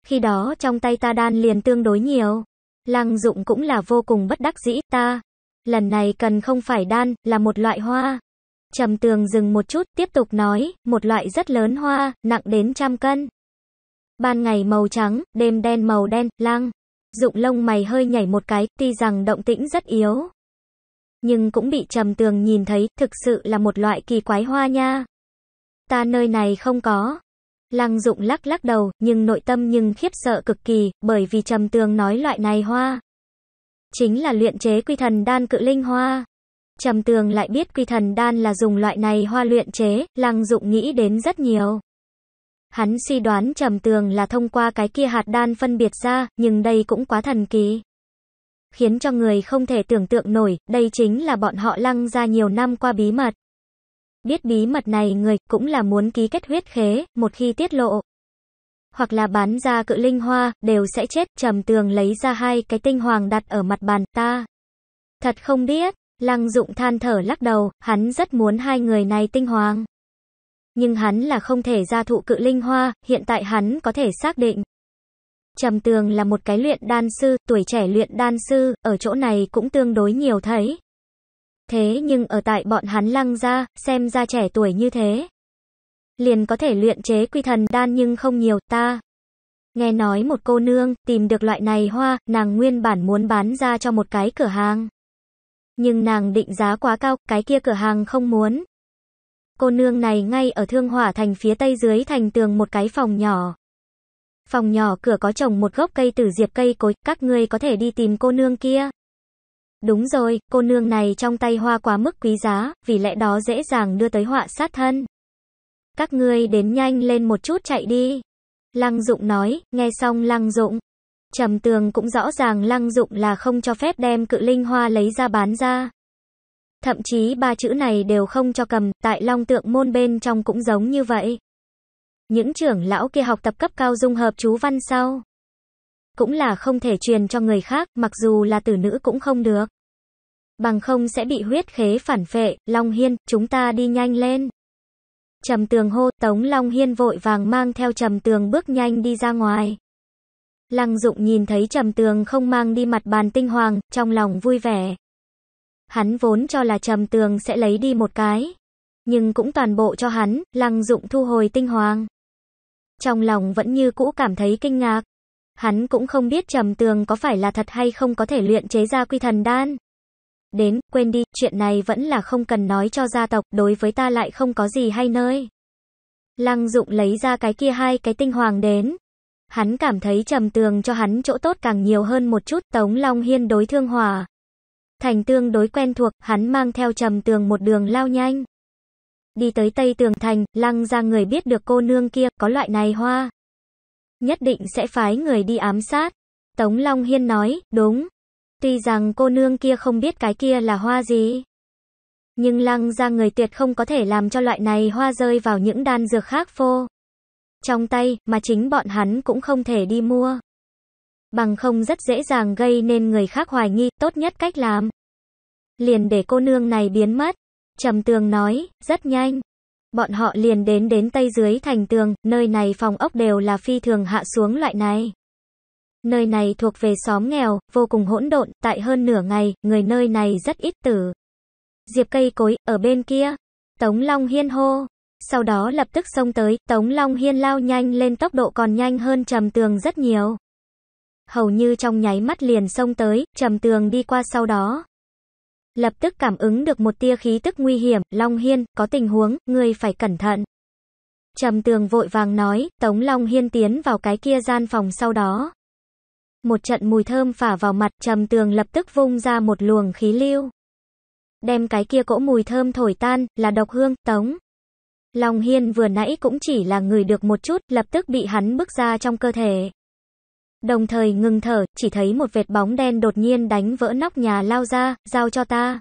Khi đó trong tay ta đan liền tương đối nhiều. Lăng dụng cũng là vô cùng bất đắc dĩ, ta. Lần này cần không phải đan, là một loại hoa. Trầm tường dừng một chút, tiếp tục nói, một loại rất lớn hoa, nặng đến trăm cân. Ban ngày màu trắng, đêm đen màu đen, lăng. Dụng lông mày hơi nhảy một cái, tuy rằng động tĩnh rất yếu, nhưng cũng bị trầm tường nhìn thấy, thực sự là một loại kỳ quái hoa nha. Ta nơi này không có. Lăng dụng lắc lắc đầu, nhưng nội tâm nhưng khiếp sợ cực kỳ, bởi vì trầm tường nói loại này hoa. Chính là luyện chế quy thần đan cự linh hoa. Trầm tường lại biết quy thần đan là dùng loại này hoa luyện chế, lăng dụng nghĩ đến rất nhiều. Hắn suy đoán trầm tường là thông qua cái kia hạt đan phân biệt ra, nhưng đây cũng quá thần kỳ khiến cho người không thể tưởng tượng nổi, đây chính là bọn họ lăng ra nhiều năm qua bí mật. Biết bí mật này người cũng là muốn ký kết huyết khế, một khi tiết lộ. Hoặc là bán ra cự linh hoa, đều sẽ chết, trầm tường lấy ra hai cái tinh hoàng đặt ở mặt bàn ta. Thật không biết, lăng dụng than thở lắc đầu, hắn rất muốn hai người này tinh hoàng. Nhưng hắn là không thể ra thụ cự linh hoa, hiện tại hắn có thể xác định. Trầm Tường là một cái luyện đan sư, tuổi trẻ luyện đan sư, ở chỗ này cũng tương đối nhiều thấy. Thế nhưng ở tại bọn hắn lăng ra, xem ra trẻ tuổi như thế. Liền có thể luyện chế quy thần đan nhưng không nhiều ta. Nghe nói một cô nương, tìm được loại này hoa, nàng nguyên bản muốn bán ra cho một cái cửa hàng. Nhưng nàng định giá quá cao, cái kia cửa hàng không muốn. Cô nương này ngay ở Thương Hỏa Thành phía tây dưới thành tường một cái phòng nhỏ. Phòng nhỏ cửa có trồng một gốc cây tử diệp cây cối, các ngươi có thể đi tìm cô nương kia. Đúng rồi, cô nương này trong tay hoa quá mức quý giá, vì lẽ đó dễ dàng đưa tới họa sát thân. Các ngươi đến nhanh lên một chút chạy đi. Lăng Dụng nói, nghe xong Lăng Dụng. Trầm tường cũng rõ ràng Lăng Dụng là không cho phép đem cự linh hoa lấy ra bán ra. Thậm chí ba chữ này đều không cho cầm, tại long tượng môn bên trong cũng giống như vậy. Những trưởng lão kia học tập cấp cao dung hợp chú văn sau. Cũng là không thể truyền cho người khác, mặc dù là tử nữ cũng không được. Bằng không sẽ bị huyết khế phản phệ, Long Hiên, chúng ta đi nhanh lên. Trầm tường hô, Tống Long Hiên vội vàng mang theo trầm tường bước nhanh đi ra ngoài. Lăng dụng nhìn thấy trầm tường không mang đi mặt bàn tinh hoàng, trong lòng vui vẻ. Hắn vốn cho là trầm tường sẽ lấy đi một cái nhưng cũng toàn bộ cho hắn, Lăng Dụng thu hồi tinh hoàng. Trong lòng vẫn như cũ cảm thấy kinh ngạc. Hắn cũng không biết Trầm Tường có phải là thật hay không có thể luyện chế ra quy thần đan. Đến, quên đi, chuyện này vẫn là không cần nói cho gia tộc, đối với ta lại không có gì hay nơi. Lăng Dụng lấy ra cái kia hai cái tinh hoàng đến. Hắn cảm thấy Trầm Tường cho hắn chỗ tốt càng nhiều hơn một chút, Tống Long Hiên đối thương hòa. Thành tương đối quen thuộc, hắn mang theo Trầm Tường một đường lao nhanh. Đi tới Tây Tường Thành, lăng ra người biết được cô nương kia, có loại này hoa. Nhất định sẽ phái người đi ám sát. Tống Long Hiên nói, đúng. Tuy rằng cô nương kia không biết cái kia là hoa gì. Nhưng lăng ra người tuyệt không có thể làm cho loại này hoa rơi vào những đan dược khác phô. Trong tay, mà chính bọn hắn cũng không thể đi mua. Bằng không rất dễ dàng gây nên người khác hoài nghi, tốt nhất cách làm. Liền để cô nương này biến mất. Trầm Tường nói, rất nhanh. Bọn họ liền đến đến tây dưới thành tường, nơi này phòng ốc đều là phi thường hạ xuống loại này. Nơi này thuộc về xóm nghèo, vô cùng hỗn độn, tại hơn nửa ngày, người nơi này rất ít tử. Diệp cây cối, ở bên kia. Tống Long Hiên hô. Sau đó lập tức xông tới, Tống Long Hiên lao nhanh lên tốc độ còn nhanh hơn trầm tường rất nhiều. Hầu như trong nháy mắt liền xông tới, trầm tường đi qua sau đó. Lập tức cảm ứng được một tia khí tức nguy hiểm, Long Hiên, có tình huống, ngươi phải cẩn thận. Trầm tường vội vàng nói, Tống Long Hiên tiến vào cái kia gian phòng sau đó. Một trận mùi thơm phả vào mặt, trầm tường lập tức vung ra một luồng khí lưu. Đem cái kia cỗ mùi thơm thổi tan, là độc hương, Tống. Long Hiên vừa nãy cũng chỉ là người được một chút, lập tức bị hắn bước ra trong cơ thể. Đồng thời ngừng thở, chỉ thấy một vệt bóng đen đột nhiên đánh vỡ nóc nhà lao ra, giao cho ta.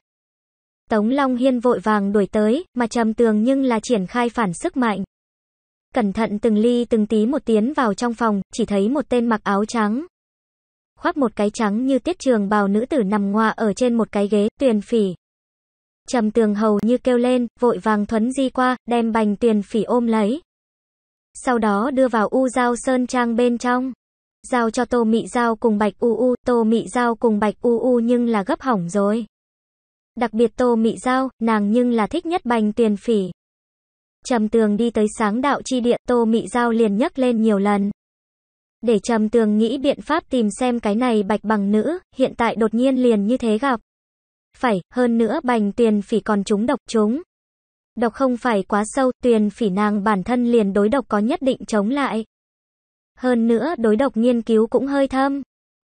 Tống Long Hiên vội vàng đuổi tới, mà trầm tường nhưng là triển khai phản sức mạnh. Cẩn thận từng ly từng tí một tiến vào trong phòng, chỉ thấy một tên mặc áo trắng. Khoác một cái trắng như tiết trường bào nữ tử nằm ngoa ở trên một cái ghế, tuyền phỉ. Trầm tường hầu như kêu lên, vội vàng thuấn di qua, đem bành tuyền phỉ ôm lấy. Sau đó đưa vào u giao sơn trang bên trong giao cho Tô Mị Giao cùng Bạch U U, Tô Mị Giao cùng Bạch U U nhưng là gấp hỏng rồi. Đặc biệt Tô Mị Giao, nàng nhưng là thích nhất Bành Tuyền Phỉ. Trầm Tường đi tới sáng đạo chi địa, Tô Mị Giao liền nhắc lên nhiều lần. Để Trầm Tường nghĩ biện pháp tìm xem cái này Bạch Bằng Nữ, hiện tại đột nhiên liền như thế gặp. Phải, hơn nữa Bành Tuyền Phỉ còn chúng độc chúng. Độc không phải quá sâu, Tuyền Phỉ nàng bản thân liền đối độc có nhất định chống lại. Hơn nữa đối độc nghiên cứu cũng hơi thâm.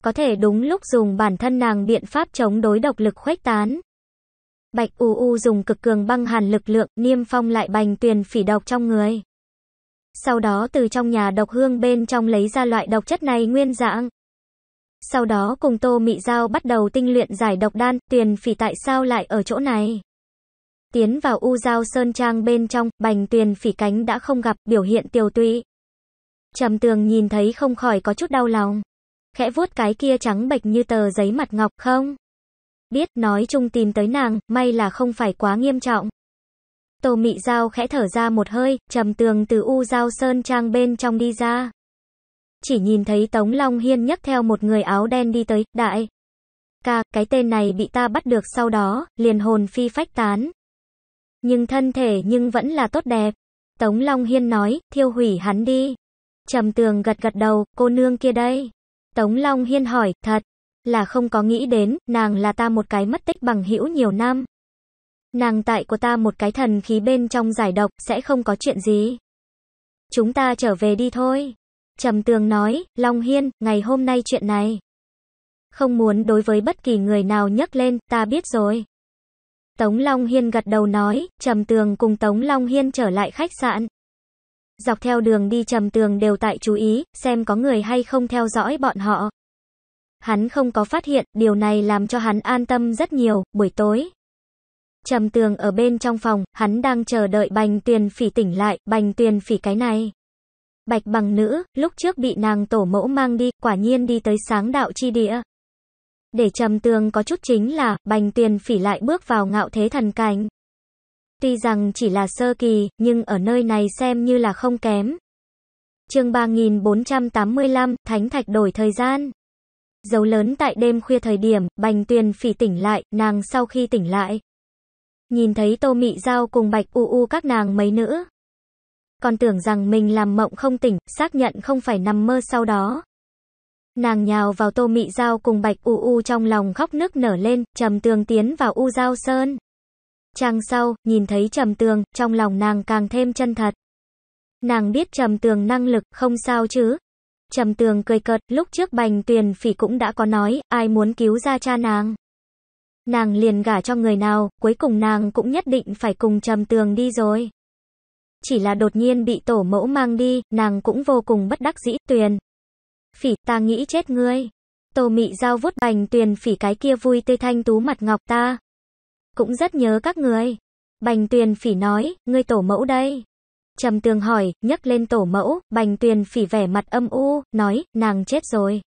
Có thể đúng lúc dùng bản thân nàng biện pháp chống đối độc lực khuếch tán. Bạch U U dùng cực cường băng hàn lực lượng, niêm phong lại bành tuyền phỉ độc trong người. Sau đó từ trong nhà độc hương bên trong lấy ra loại độc chất này nguyên dạng. Sau đó cùng Tô Mị Giao bắt đầu tinh luyện giải độc đan, tuyền phỉ tại sao lại ở chỗ này. Tiến vào U Giao Sơn Trang bên trong, bành tuyền phỉ cánh đã không gặp, biểu hiện tiêu tụy. Trầm tường nhìn thấy không khỏi có chút đau lòng. Khẽ vuốt cái kia trắng bệch như tờ giấy mặt ngọc không? Biết, nói chung tìm tới nàng, may là không phải quá nghiêm trọng. Tô Mị dao khẽ thở ra một hơi, trầm tường từ U dao Sơn Trang bên trong đi ra. Chỉ nhìn thấy Tống Long Hiên nhấc theo một người áo đen đi tới, đại. Ca, cái tên này bị ta bắt được sau đó, liền hồn phi phách tán. Nhưng thân thể nhưng vẫn là tốt đẹp. Tống Long Hiên nói, thiêu hủy hắn đi. Trầm tường gật gật đầu, cô nương kia đây. Tống Long Hiên hỏi, thật, là không có nghĩ đến, nàng là ta một cái mất tích bằng hữu nhiều năm. Nàng tại của ta một cái thần khí bên trong giải độc, sẽ không có chuyện gì. Chúng ta trở về đi thôi. Trầm tường nói, Long Hiên, ngày hôm nay chuyện này. Không muốn đối với bất kỳ người nào nhắc lên, ta biết rồi. Tống Long Hiên gật đầu nói, Trầm Tường cùng Tống Long Hiên trở lại khách sạn dọc theo đường đi trầm tường đều tại chú ý, xem có người hay không theo dõi bọn họ. Hắn không có phát hiện, điều này làm cho hắn an tâm rất nhiều, buổi tối. Trầm tường ở bên trong phòng, hắn đang chờ đợi bành tuyền phỉ tỉnh lại, bành tuyền phỉ cái này. Bạch bằng nữ, lúc trước bị nàng tổ mẫu mang đi, quả nhiên đi tới sáng đạo chi địa. Để trầm tường có chút chính là, bành tuyền phỉ lại bước vào ngạo thế thần cảnh. Tuy rằng chỉ là sơ kỳ, nhưng ở nơi này xem như là không kém. Chương 3485, Thánh Thạch đổi thời gian. Dấu lớn tại đêm khuya thời điểm, Bành Tuyền Phỉ tỉnh lại, nàng sau khi tỉnh lại, nhìn thấy Tô Mị Giao cùng Bạch U U các nàng mấy nữ, còn tưởng rằng mình làm mộng không tỉnh, xác nhận không phải nằm mơ sau đó. Nàng nhào vào Tô Mị Giao cùng Bạch U U trong lòng khóc nức nở lên, trầm tường tiến vào U Giao Sơn. Trang sau, nhìn thấy Trầm Tường, trong lòng nàng càng thêm chân thật. Nàng biết Trầm Tường năng lực, không sao chứ. Trầm Tường cười cợt, lúc trước Bành Tuyền Phỉ cũng đã có nói, ai muốn cứu ra cha nàng. Nàng liền gả cho người nào, cuối cùng nàng cũng nhất định phải cùng Trầm Tường đi rồi. Chỉ là đột nhiên bị tổ mẫu mang đi, nàng cũng vô cùng bất đắc dĩ, Tuyền. Phỉ ta nghĩ chết ngươi. Tô mị giao vuốt bành tuyền phỉ cái kia vui tươi thanh tú mặt ngọc ta, cũng rất nhớ các người. Bành tuyền phỉ nói, ngươi tổ mẫu đây. Trầm tường hỏi, nhấc lên tổ mẫu, bành tuyền phỉ vẻ mặt âm u, nói, nàng chết rồi.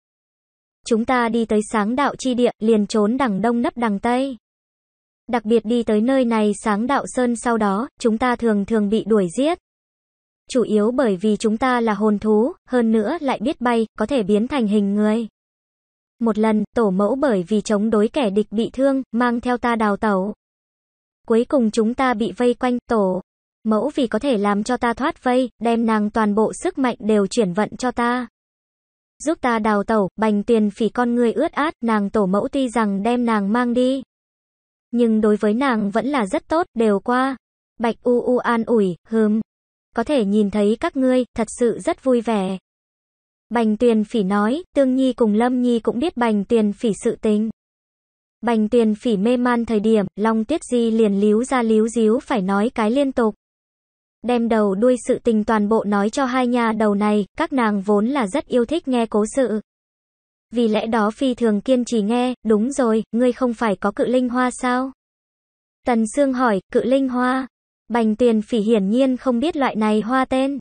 Chúng ta đi tới sáng đạo chi địa, liền trốn đằng đông nấp đằng tây. Đặc biệt đi tới nơi này sáng đạo sơn sau đó, chúng ta thường thường bị đuổi giết. Chủ yếu bởi vì chúng ta là hồn thú, hơn nữa lại biết bay, có thể biến thành hình người. Một lần, tổ mẫu bởi vì chống đối kẻ địch bị thương, mang theo ta đào tẩu. Cuối cùng chúng ta bị vây quanh, tổ. Mẫu vì có thể làm cho ta thoát vây, đem nàng toàn bộ sức mạnh đều chuyển vận cho ta. Giúp ta đào tẩu, bành tuyền phỉ con người ướt át, nàng tổ mẫu tuy rằng đem nàng mang đi. Nhưng đối với nàng vẫn là rất tốt, đều qua. Bạch u u an ủi, hơm. Có thể nhìn thấy các ngươi, thật sự rất vui vẻ. Bành Tuyền Phỉ nói, Tương Nhi cùng Lâm Nhi cũng biết Bành Tuyền Phỉ sự tình. Bành Tuyền Phỉ mê man thời điểm, Long tiết Di liền líu ra líu díu phải nói cái liên tục. Đem đầu đuôi sự tình toàn bộ nói cho hai nhà đầu này, các nàng vốn là rất yêu thích nghe cố sự. Vì lẽ đó phi thường kiên trì nghe, đúng rồi, ngươi không phải có cự linh hoa sao? Tần Sương hỏi, cự linh hoa. Bành Tuyền Phỉ hiển nhiên không biết loại này hoa tên.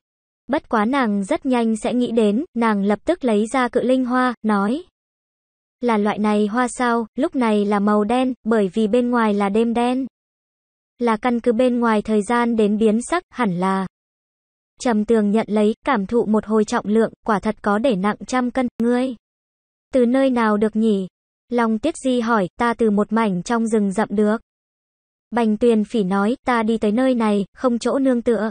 Bất quá nàng rất nhanh sẽ nghĩ đến, nàng lập tức lấy ra cự linh hoa, nói. Là loại này hoa sao, lúc này là màu đen, bởi vì bên ngoài là đêm đen. Là căn cứ bên ngoài thời gian đến biến sắc, hẳn là. Trầm tường nhận lấy, cảm thụ một hồi trọng lượng, quả thật có để nặng trăm cân, ngươi. Từ nơi nào được nhỉ? Long tiết di hỏi, ta từ một mảnh trong rừng rậm được. Bành tuyền phỉ nói, ta đi tới nơi này, không chỗ nương tựa.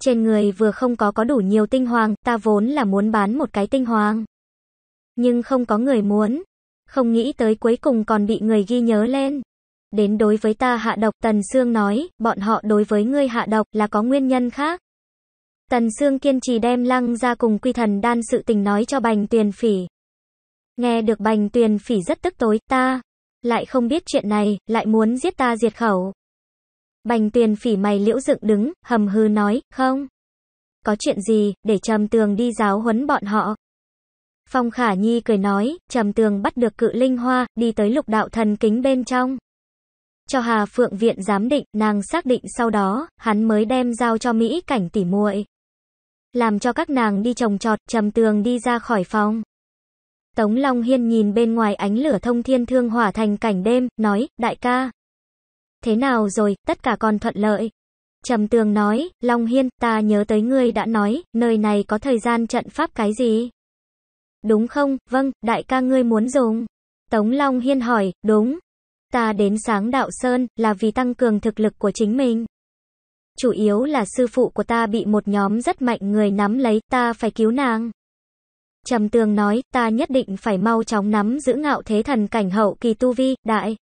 Trên người vừa không có có đủ nhiều tinh hoàng, ta vốn là muốn bán một cái tinh hoàng. Nhưng không có người muốn. Không nghĩ tới cuối cùng còn bị người ghi nhớ lên. Đến đối với ta hạ độc, Tần Sương nói, bọn họ đối với ngươi hạ độc là có nguyên nhân khác. Tần Sương kiên trì đem lăng ra cùng quy thần đan sự tình nói cho bành tuyền phỉ. Nghe được bành tuyền phỉ rất tức tối, ta lại không biết chuyện này, lại muốn giết ta diệt khẩu. Bành Tuyền phỉ mày liễu dựng đứng, hầm hư nói, không. Có chuyện gì, để trầm tường đi giáo huấn bọn họ. Phong Khả Nhi cười nói, trầm tường bắt được cự linh hoa, đi tới lục đạo thần kính bên trong. Cho Hà Phượng Viện giám định, nàng xác định sau đó, hắn mới đem giao cho Mỹ cảnh tỉ muội. Làm cho các nàng đi trồng trọt, trầm tường đi ra khỏi phòng. Tống Long Hiên nhìn bên ngoài ánh lửa thông thiên thương hỏa thành cảnh đêm, nói, đại ca, Thế nào rồi, tất cả còn thuận lợi. Trầm Tường nói, Long Hiên, ta nhớ tới ngươi đã nói, nơi này có thời gian trận pháp cái gì? Đúng không, vâng, đại ca ngươi muốn dùng. Tống Long Hiên hỏi, đúng. Ta đến sáng đạo Sơn, là vì tăng cường thực lực của chính mình. Chủ yếu là sư phụ của ta bị một nhóm rất mạnh người nắm lấy, ta phải cứu nàng. Trầm Tường nói, ta nhất định phải mau chóng nắm giữ ngạo thế thần cảnh hậu kỳ tu vi, đại.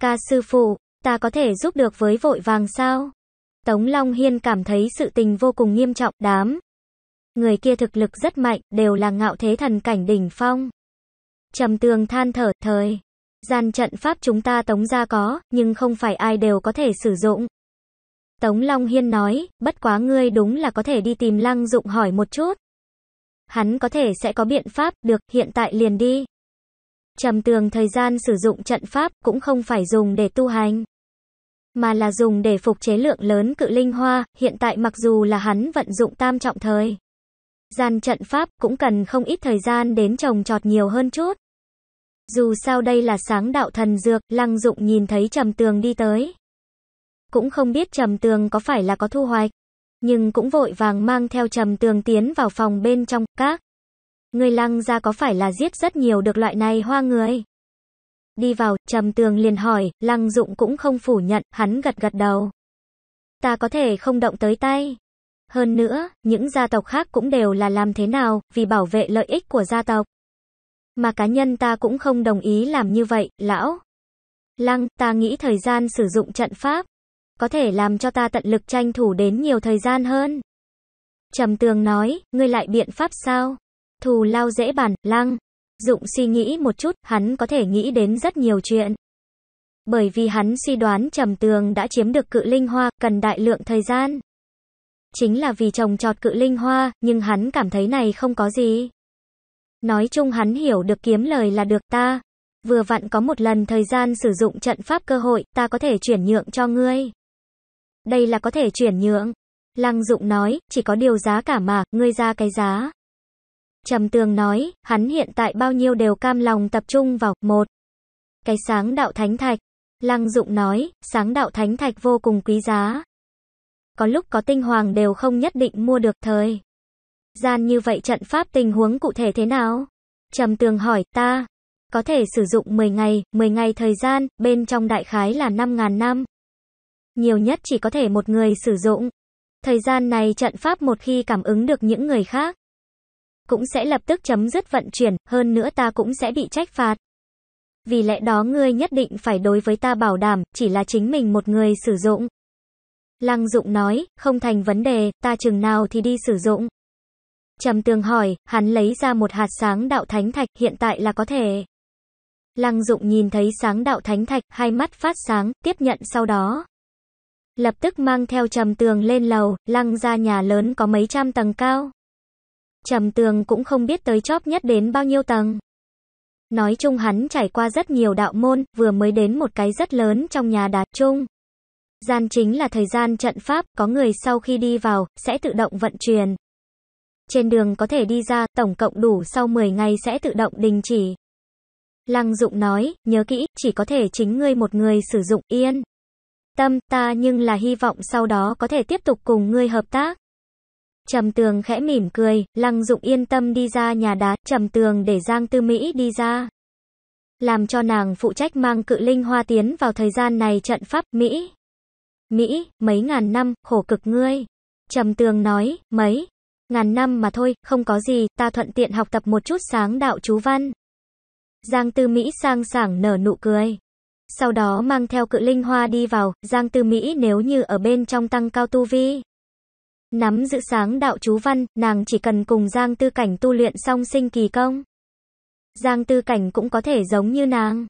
Ca sư phụ, ta có thể giúp được với vội vàng sao? Tống Long Hiên cảm thấy sự tình vô cùng nghiêm trọng, đám. Người kia thực lực rất mạnh, đều là ngạo thế thần cảnh đỉnh phong. Trầm tường than thở, thời. Gian trận pháp chúng ta tống ra có, nhưng không phải ai đều có thể sử dụng. Tống Long Hiên nói, bất quá ngươi đúng là có thể đi tìm Lăng Dụng hỏi một chút. Hắn có thể sẽ có biện pháp, được, hiện tại liền đi. Trầm tường thời gian sử dụng trận pháp cũng không phải dùng để tu hành mà là dùng để phục chế lượng lớn cự linh hoa, hiện tại mặc dù là hắn vận dụng tam trọng thời. Gian trận pháp cũng cần không ít thời gian đến trồng trọt nhiều hơn chút. Dù sao đây là sáng đạo thần dược, lăng dụng nhìn thấy trầm tường đi tới. Cũng không biết trầm tường có phải là có thu hoạch, nhưng cũng vội vàng mang theo trầm tường tiến vào phòng bên trong, các. Người lăng ra có phải là giết rất nhiều được loại này hoa người? Đi vào, Trầm Tường liền hỏi, Lăng Dụng cũng không phủ nhận, hắn gật gật đầu. Ta có thể không động tới tay. Hơn nữa, những gia tộc khác cũng đều là làm thế nào, vì bảo vệ lợi ích của gia tộc. Mà cá nhân ta cũng không đồng ý làm như vậy, lão. Lăng, ta nghĩ thời gian sử dụng trận pháp, có thể làm cho ta tận lực tranh thủ đến nhiều thời gian hơn. Trầm Tường nói, ngươi lại biện pháp sao? Thù lao dễ bản, Lăng, dụng suy nghĩ một chút, hắn có thể nghĩ đến rất nhiều chuyện. Bởi vì hắn suy đoán trầm tường đã chiếm được cự linh hoa, cần đại lượng thời gian. Chính là vì trồng trọt cự linh hoa, nhưng hắn cảm thấy này không có gì. Nói chung hắn hiểu được kiếm lời là được ta. Vừa vặn có một lần thời gian sử dụng trận pháp cơ hội, ta có thể chuyển nhượng cho ngươi. Đây là có thể chuyển nhượng. Lăng Dụng nói, chỉ có điều giá cả mà, ngươi ra cái giá. Trầm tường nói, hắn hiện tại bao nhiêu đều cam lòng tập trung vào, một, cái sáng đạo thánh thạch. Lăng dụng nói, sáng đạo thánh thạch vô cùng quý giá. Có lúc có tinh hoàng đều không nhất định mua được thời. Gian như vậy trận pháp tình huống cụ thể thế nào? Trầm tường hỏi, ta, có thể sử dụng 10 ngày, 10 ngày thời gian, bên trong đại khái là 5.000 năm. Nhiều nhất chỉ có thể một người sử dụng. Thời gian này trận pháp một khi cảm ứng được những người khác, cũng sẽ lập tức chấm dứt vận chuyển, hơn nữa ta cũng sẽ bị trách phạt. Vì lẽ đó ngươi nhất định phải đối với ta bảo đảm, chỉ là chính mình một người sử dụng. Lăng Dụng nói, không thành vấn đề, ta chừng nào thì đi sử dụng. Trầm Tường hỏi, hắn lấy ra một hạt sáng đạo thánh thạch, hiện tại là có thể. Lăng Dụng nhìn thấy sáng đạo thánh thạch, hai mắt phát sáng, tiếp nhận sau đó. Lập tức mang theo Trầm Tường lên lầu, Lăng ra nhà lớn có mấy trăm tầng cao. Trầm tường cũng không biết tới chóp nhất đến bao nhiêu tầng. Nói chung hắn trải qua rất nhiều đạo môn, vừa mới đến một cái rất lớn trong nhà đạt chung. Gian chính là thời gian trận pháp, có người sau khi đi vào, sẽ tự động vận chuyển. Trên đường có thể đi ra, tổng cộng đủ sau 10 ngày sẽ tự động đình chỉ. Lăng dụng nói, nhớ kỹ, chỉ có thể chính ngươi một người sử dụng yên. Tâm ta nhưng là hy vọng sau đó có thể tiếp tục cùng ngươi hợp tác. Trầm Tường khẽ mỉm cười, Lăng Dụng yên tâm đi ra nhà đá, Trầm Tường để Giang Tư Mỹ đi ra. Làm cho nàng phụ trách mang cự linh hoa tiến vào thời gian này trận pháp Mỹ. Mỹ, mấy ngàn năm, khổ cực ngươi. Trầm Tường nói, mấy ngàn năm mà thôi, không có gì, ta thuận tiện học tập một chút sáng đạo chú văn. Giang Tư Mỹ sang sảng nở nụ cười. Sau đó mang theo cự linh hoa đi vào, Giang Tư Mỹ nếu như ở bên trong tăng cao tu vi. Nắm giữ sáng đạo chú văn, nàng chỉ cần cùng Giang Tư Cảnh tu luyện song sinh kỳ công. Giang Tư Cảnh cũng có thể giống như nàng.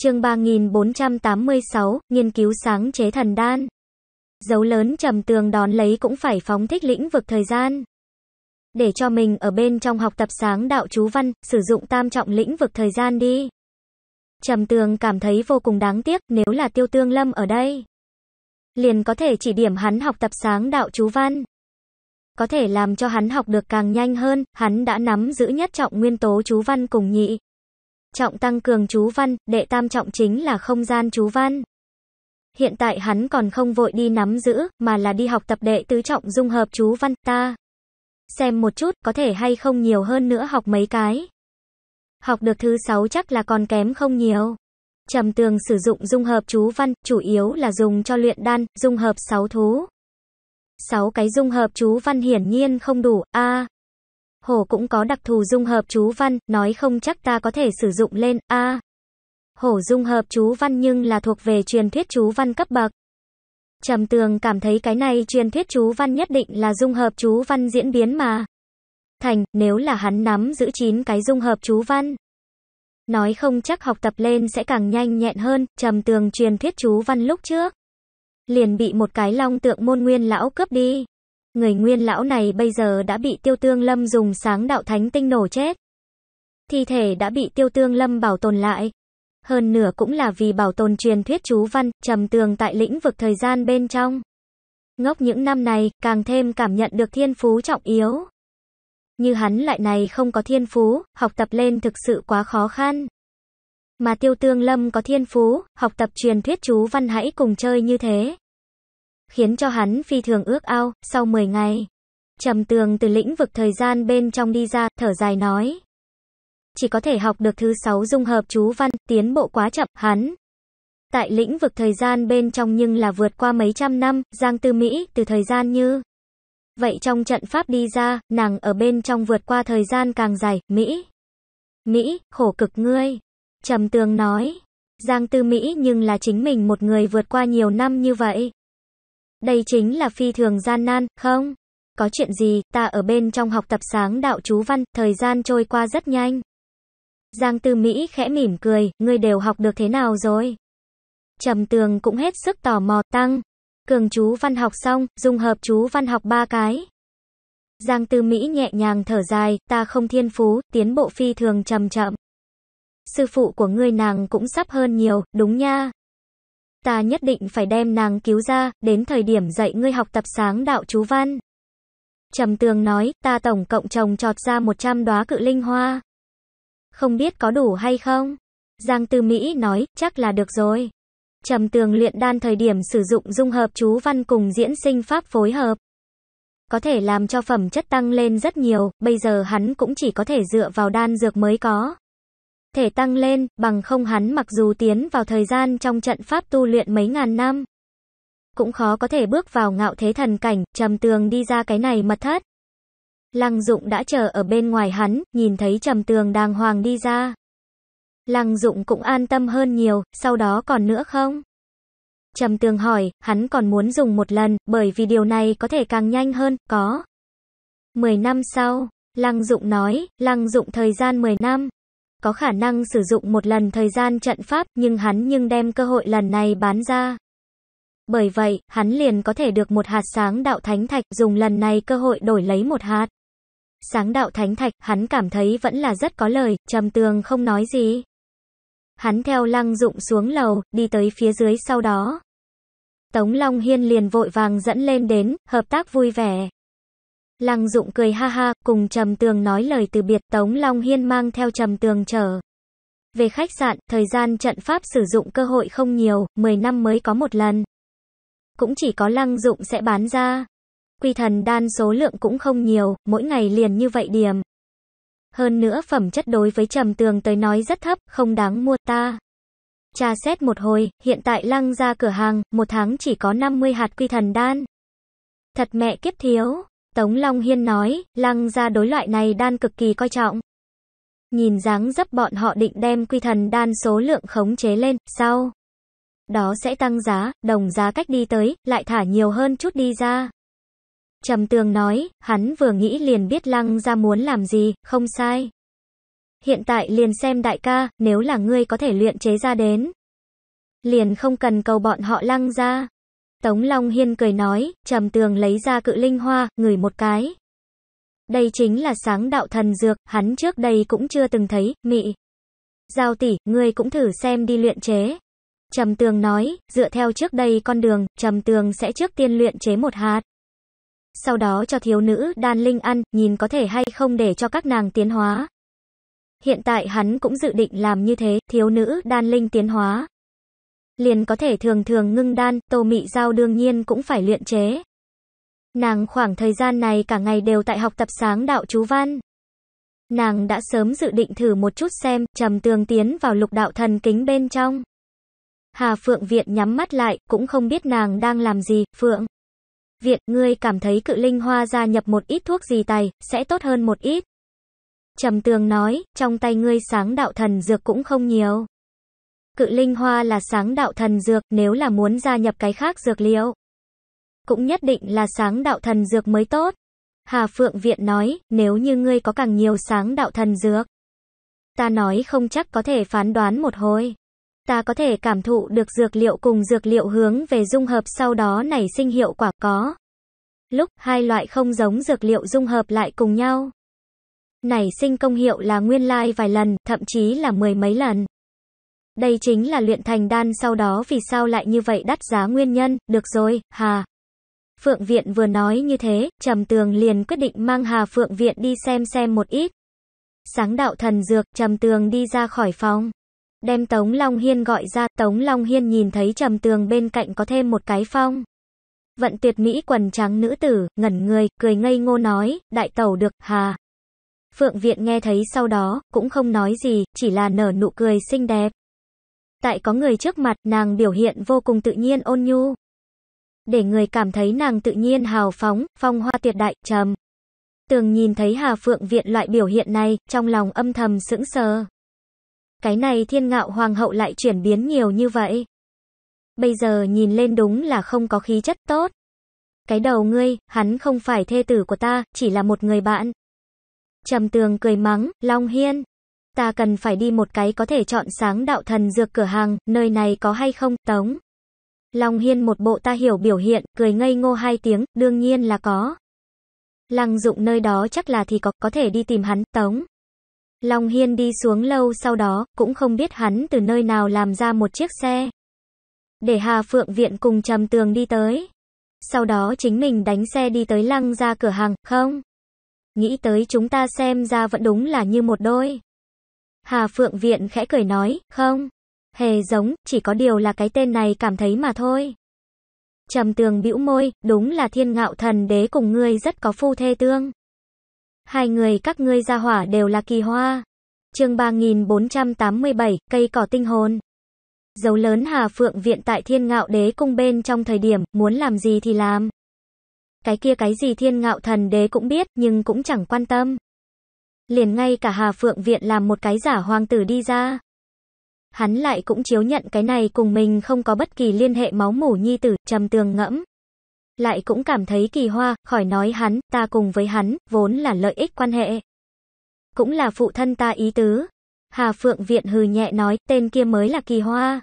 Chương 3486, nghiên cứu sáng chế thần đan. Dấu lớn trầm tường đón lấy cũng phải phóng thích lĩnh vực thời gian. Để cho mình ở bên trong học tập sáng đạo chú văn, sử dụng tam trọng lĩnh vực thời gian đi. Trầm tường cảm thấy vô cùng đáng tiếc nếu là tiêu tương lâm ở đây. Liền có thể chỉ điểm hắn học tập sáng đạo chú văn có thể làm cho hắn học được càng nhanh hơn, hắn đã nắm giữ nhất trọng nguyên tố chú văn cùng nhị. Trọng tăng cường chú văn, đệ tam trọng chính là không gian chú văn. Hiện tại hắn còn không vội đi nắm giữ, mà là đi học tập đệ tứ trọng dung hợp chú văn ta. Xem một chút, có thể hay không nhiều hơn nữa học mấy cái. Học được thứ sáu chắc là còn kém không nhiều. Trầm tường sử dụng dung hợp chú văn, chủ yếu là dùng cho luyện đan, dung hợp sáu thú sáu cái dung hợp chú văn hiển nhiên không đủ, a. hổ cũng có đặc thù dung hợp chú văn, nói không chắc ta có thể sử dụng lên, a. Hổ dung hợp chú văn nhưng là thuộc về truyền thuyết chú văn cấp bậc. Trầm tường cảm thấy cái này truyền thuyết chú văn nhất định là dung hợp chú văn diễn biến mà. Thành, nếu là hắn nắm giữ chín cái dung hợp chú văn. Nói không chắc học tập lên sẽ càng nhanh nhẹn hơn, trầm tường truyền thuyết chú văn lúc trước liền bị một cái long tượng môn nguyên lão cướp đi. Người nguyên lão này bây giờ đã bị tiêu tương lâm dùng sáng đạo thánh tinh nổ chết. Thi thể đã bị tiêu tương lâm bảo tồn lại. Hơn nửa cũng là vì bảo tồn truyền thuyết chú văn, trầm tường tại lĩnh vực thời gian bên trong. Ngốc những năm này, càng thêm cảm nhận được thiên phú trọng yếu. Như hắn lại này không có thiên phú, học tập lên thực sự quá khó khăn. Mà tiêu tương lâm có thiên phú, học tập truyền thuyết chú văn hãy cùng chơi như thế khiến cho hắn phi thường ước ao, sau 10 ngày. Trầm tường từ lĩnh vực thời gian bên trong đi ra, thở dài nói. Chỉ có thể học được thứ sáu dung hợp chú văn, tiến bộ quá chậm, hắn. Tại lĩnh vực thời gian bên trong nhưng là vượt qua mấy trăm năm, Giang Tư Mỹ, từ thời gian như. Vậy trong trận pháp đi ra, nàng ở bên trong vượt qua thời gian càng dài, Mỹ. Mỹ, khổ cực ngươi. Trầm tường nói. Giang Tư Mỹ nhưng là chính mình một người vượt qua nhiều năm như vậy. Đây chính là phi thường gian nan, không? Có chuyện gì, ta ở bên trong học tập sáng đạo chú văn, thời gian trôi qua rất nhanh. Giang Tư Mỹ khẽ mỉm cười, ngươi đều học được thế nào rồi? Trầm Tường cũng hết sức tò mò, tăng. Cường chú văn học xong, dung hợp chú văn học ba cái. Giang Tư Mỹ nhẹ nhàng thở dài, ta không thiên phú, tiến bộ phi thường chậm chậm. Sư phụ của ngươi nàng cũng sắp hơn nhiều, đúng nha ta nhất định phải đem nàng cứu ra, đến thời điểm dạy ngươi học tập sáng đạo chú văn. Trầm tường nói, ta tổng cộng trồng trọt ra 100 đóa cự linh hoa. Không biết có đủ hay không? Giang Tư Mỹ nói, chắc là được rồi. Trầm tường luyện đan thời điểm sử dụng dung hợp chú văn cùng diễn sinh pháp phối hợp. Có thể làm cho phẩm chất tăng lên rất nhiều, bây giờ hắn cũng chỉ có thể dựa vào đan dược mới có thể tăng lên, bằng không hắn mặc dù tiến vào thời gian trong trận pháp tu luyện mấy ngàn năm, cũng khó có thể bước vào ngạo thế thần cảnh, trầm tường đi ra cái này mật thất. Lăng Dụng đã chờ ở bên ngoài hắn, nhìn thấy trầm tường đàng hoàng đi ra. Lăng Dụng cũng an tâm hơn nhiều, sau đó còn nữa không? Trầm tường hỏi, hắn còn muốn dùng một lần, bởi vì điều này có thể càng nhanh hơn, có. mười năm sau, Lăng Dụng nói, Lăng Dụng thời gian mười năm có khả năng sử dụng một lần thời gian trận pháp, nhưng hắn nhưng đem cơ hội lần này bán ra. Bởi vậy, hắn liền có thể được một hạt sáng đạo thánh thạch, dùng lần này cơ hội đổi lấy một hạt. Sáng đạo thánh thạch, hắn cảm thấy vẫn là rất có lời, trầm tường không nói gì. Hắn theo lăng dụng xuống lầu, đi tới phía dưới sau đó. Tống Long Hiên liền vội vàng dẫn lên đến, hợp tác vui vẻ. Lăng Dụng cười ha ha, cùng Trầm Tường nói lời từ biệt, Tống Long Hiên mang theo Trầm Tường trở. Về khách sạn, thời gian trận pháp sử dụng cơ hội không nhiều, 10 năm mới có một lần. Cũng chỉ có Lăng Dụng sẽ bán ra. Quy thần đan số lượng cũng không nhiều, mỗi ngày liền như vậy điểm. Hơn nữa phẩm chất đối với Trầm Tường tới nói rất thấp, không đáng mua ta. Cha xét một hồi, hiện tại Lăng ra cửa hàng, một tháng chỉ có 50 hạt quy thần đan. Thật mẹ kiếp thiếu. Tống Long Hiên nói, lăng ra đối loại này đan cực kỳ coi trọng. Nhìn dáng dấp bọn họ định đem quy thần đan số lượng khống chế lên, sau. Đó sẽ tăng giá, đồng giá cách đi tới, lại thả nhiều hơn chút đi ra. Trầm tường nói, hắn vừa nghĩ liền biết lăng ra muốn làm gì, không sai. Hiện tại liền xem đại ca, nếu là ngươi có thể luyện chế ra đến. Liền không cần cầu bọn họ lăng ra. Tống Long Hiên cười nói, trầm tường lấy ra cự linh hoa, ngửi một cái. Đây chính là sáng đạo thần dược, hắn trước đây cũng chưa từng thấy, mị. Giao tỷ, ngươi cũng thử xem đi luyện chế. Trầm tường nói, dựa theo trước đây con đường, trầm tường sẽ trước tiên luyện chế một hạt. Sau đó cho thiếu nữ đan linh ăn, nhìn có thể hay không để cho các nàng tiến hóa. Hiện tại hắn cũng dự định làm như thế, thiếu nữ đan linh tiến hóa liền có thể thường thường ngưng đan, tô mị giao đương nhiên cũng phải luyện chế. Nàng khoảng thời gian này cả ngày đều tại học tập sáng đạo chú văn. Nàng đã sớm dự định thử một chút xem, trầm tường tiến vào lục đạo thần kính bên trong. Hà Phượng Viện nhắm mắt lại, cũng không biết nàng đang làm gì, Phượng. Viện, ngươi cảm thấy cự linh hoa gia nhập một ít thuốc gì tài, sẽ tốt hơn một ít. Trầm tường nói, trong tay ngươi sáng đạo thần dược cũng không nhiều. Cự linh hoa là sáng đạo thần dược, nếu là muốn gia nhập cái khác dược liệu, cũng nhất định là sáng đạo thần dược mới tốt. Hà Phượng Viện nói, nếu như ngươi có càng nhiều sáng đạo thần dược, ta nói không chắc có thể phán đoán một hồi. Ta có thể cảm thụ được dược liệu cùng dược liệu hướng về dung hợp sau đó nảy sinh hiệu quả có. Lúc hai loại không giống dược liệu dung hợp lại cùng nhau, nảy sinh công hiệu là nguyên lai like vài lần, thậm chí là mười mấy lần. Đây chính là luyện thành đan sau đó vì sao lại như vậy đắt giá nguyên nhân, được rồi, Hà. Phượng Viện vừa nói như thế, Trầm Tường liền quyết định mang Hà Phượng Viện đi xem xem một ít. Sáng đạo thần dược, Trầm Tường đi ra khỏi phòng. Đem Tống Long Hiên gọi ra, Tống Long Hiên nhìn thấy Trầm Tường bên cạnh có thêm một cái phong. Vận tuyệt mỹ quần trắng nữ tử, ngẩn người, cười ngây ngô nói, đại tẩu được, Hà. Phượng Viện nghe thấy sau đó, cũng không nói gì, chỉ là nở nụ cười xinh đẹp tại có người trước mặt, nàng biểu hiện vô cùng tự nhiên ôn nhu. Để người cảm thấy nàng tự nhiên hào phóng, phong hoa tuyệt đại, trầm. Tường nhìn thấy Hà Phượng Viện loại biểu hiện này, trong lòng âm thầm sững sờ. Cái này thiên ngạo hoàng hậu lại chuyển biến nhiều như vậy. Bây giờ nhìn lên đúng là không có khí chất tốt. Cái đầu ngươi, hắn không phải thê tử của ta, chỉ là một người bạn. Trầm tường cười mắng, Long Hiên, ta cần phải đi một cái có thể chọn sáng đạo thần dược cửa hàng, nơi này có hay không, tống. Long Hiên một bộ ta hiểu biểu hiện, cười ngây ngô hai tiếng, đương nhiên là có. Lăng dụng nơi đó chắc là thì có, có thể đi tìm hắn, tống. Long Hiên đi xuống lâu sau đó, cũng không biết hắn từ nơi nào làm ra một chiếc xe. Để Hà Phượng Viện cùng trầm tường đi tới. Sau đó chính mình đánh xe đi tới lăng ra cửa hàng, không? Nghĩ tới chúng ta xem ra vẫn đúng là như một đôi. Hà Phượng Viện khẽ cười nói, không, hề giống, chỉ có điều là cái tên này cảm thấy mà thôi. Trầm tường bĩu môi, đúng là thiên ngạo thần đế cùng ngươi rất có phu thê tương. Hai người các ngươi ra hỏa đều là kỳ hoa. chương 3487, cây cỏ tinh hồn. Dấu lớn Hà Phượng Viện tại thiên ngạo đế cung bên trong thời điểm, muốn làm gì thì làm. Cái kia cái gì thiên ngạo thần đế cũng biết, nhưng cũng chẳng quan tâm liền ngay cả Hà Phượng Viện làm một cái giả hoàng tử đi ra. Hắn lại cũng chiếu nhận cái này cùng mình không có bất kỳ liên hệ máu mủ nhi tử, trầm tường ngẫm. Lại cũng cảm thấy kỳ hoa, khỏi nói hắn, ta cùng với hắn, vốn là lợi ích quan hệ. Cũng là phụ thân ta ý tứ. Hà Phượng Viện hừ nhẹ nói, tên kia mới là kỳ hoa.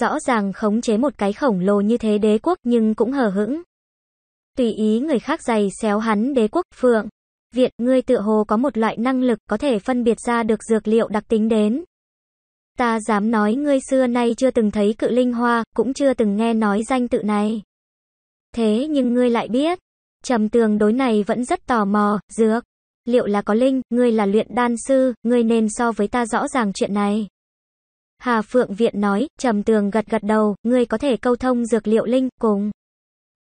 Rõ ràng khống chế một cái khổng lồ như thế đế quốc nhưng cũng hờ hững. Tùy ý người khác giày xéo hắn đế quốc Phượng. Viện, ngươi tự hồ có một loại năng lực có thể phân biệt ra được dược liệu đặc tính đến. Ta dám nói ngươi xưa nay chưa từng thấy cự linh hoa, cũng chưa từng nghe nói danh tự này. Thế nhưng ngươi lại biết, trầm tường đối này vẫn rất tò mò, dược. Liệu là có linh, ngươi là luyện đan sư, ngươi nên so với ta rõ ràng chuyện này. Hà Phượng Viện nói, trầm tường gật gật đầu, ngươi có thể câu thông dược liệu linh, cùng.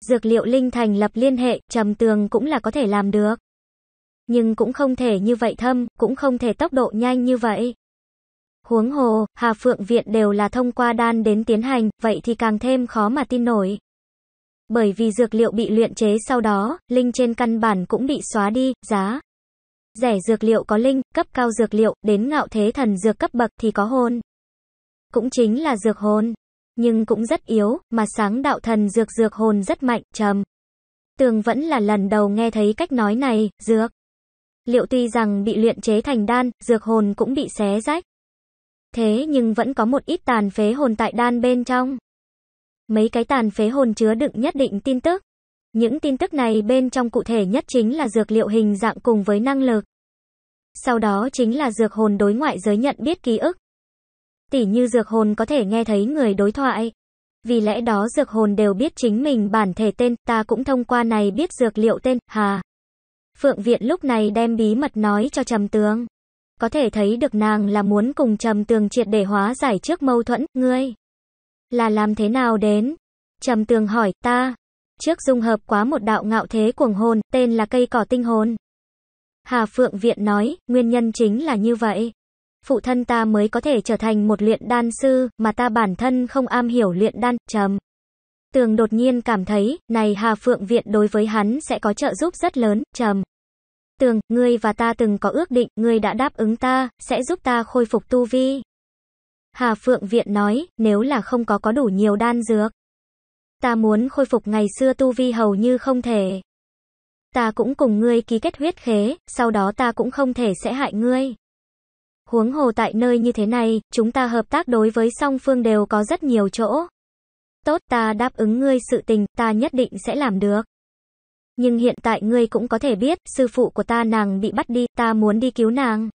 Dược liệu linh thành lập liên hệ, trầm tường cũng là có thể làm được nhưng cũng không thể như vậy thâm, cũng không thể tốc độ nhanh như vậy. Huống hồ, Hà Phượng Viện đều là thông qua đan đến tiến hành, vậy thì càng thêm khó mà tin nổi. Bởi vì dược liệu bị luyện chế sau đó, linh trên căn bản cũng bị xóa đi, giá. Rẻ dược liệu có linh, cấp cao dược liệu, đến ngạo thế thần dược cấp bậc thì có hồn Cũng chính là dược hồn. Nhưng cũng rất yếu, mà sáng đạo thần dược dược hồn rất mạnh, trầm. Tường vẫn là lần đầu nghe thấy cách nói này, dược. Liệu tuy rằng bị luyện chế thành đan, dược hồn cũng bị xé rách. Thế nhưng vẫn có một ít tàn phế hồn tại đan bên trong. Mấy cái tàn phế hồn chứa đựng nhất định tin tức. Những tin tức này bên trong cụ thể nhất chính là dược liệu hình dạng cùng với năng lực. Sau đó chính là dược hồn đối ngoại giới nhận biết ký ức. Tỉ như dược hồn có thể nghe thấy người đối thoại. Vì lẽ đó dược hồn đều biết chính mình bản thể tên, ta cũng thông qua này biết dược liệu tên, hà. Phượng Viện lúc này đem bí mật nói cho Trầm Tường. Có thể thấy được nàng là muốn cùng Trầm Tường triệt để hóa giải trước mâu thuẫn, ngươi. Là làm thế nào đến? Trầm Tường hỏi, ta. Trước dung hợp quá một đạo ngạo thế cuồng hồn, tên là cây cỏ tinh hồn. Hà Phượng Viện nói, nguyên nhân chính là như vậy. Phụ thân ta mới có thể trở thành một luyện đan sư, mà ta bản thân không am hiểu luyện đan, trầm. Tường đột nhiên cảm thấy, này Hà Phượng Viện đối với hắn sẽ có trợ giúp rất lớn, trầm. Tường, ngươi và ta từng có ước định, ngươi đã đáp ứng ta, sẽ giúp ta khôi phục tu vi. Hà Phượng Viện nói, nếu là không có có đủ nhiều đan dược. Ta muốn khôi phục ngày xưa tu vi hầu như không thể. Ta cũng cùng ngươi ký kết huyết khế, sau đó ta cũng không thể sẽ hại ngươi. Huống hồ tại nơi như thế này, chúng ta hợp tác đối với song phương đều có rất nhiều chỗ tốt ta đáp ứng ngươi sự tình, ta nhất định sẽ làm được. Nhưng hiện tại ngươi cũng có thể biết, sư phụ của ta nàng bị bắt đi, ta muốn đi cứu nàng.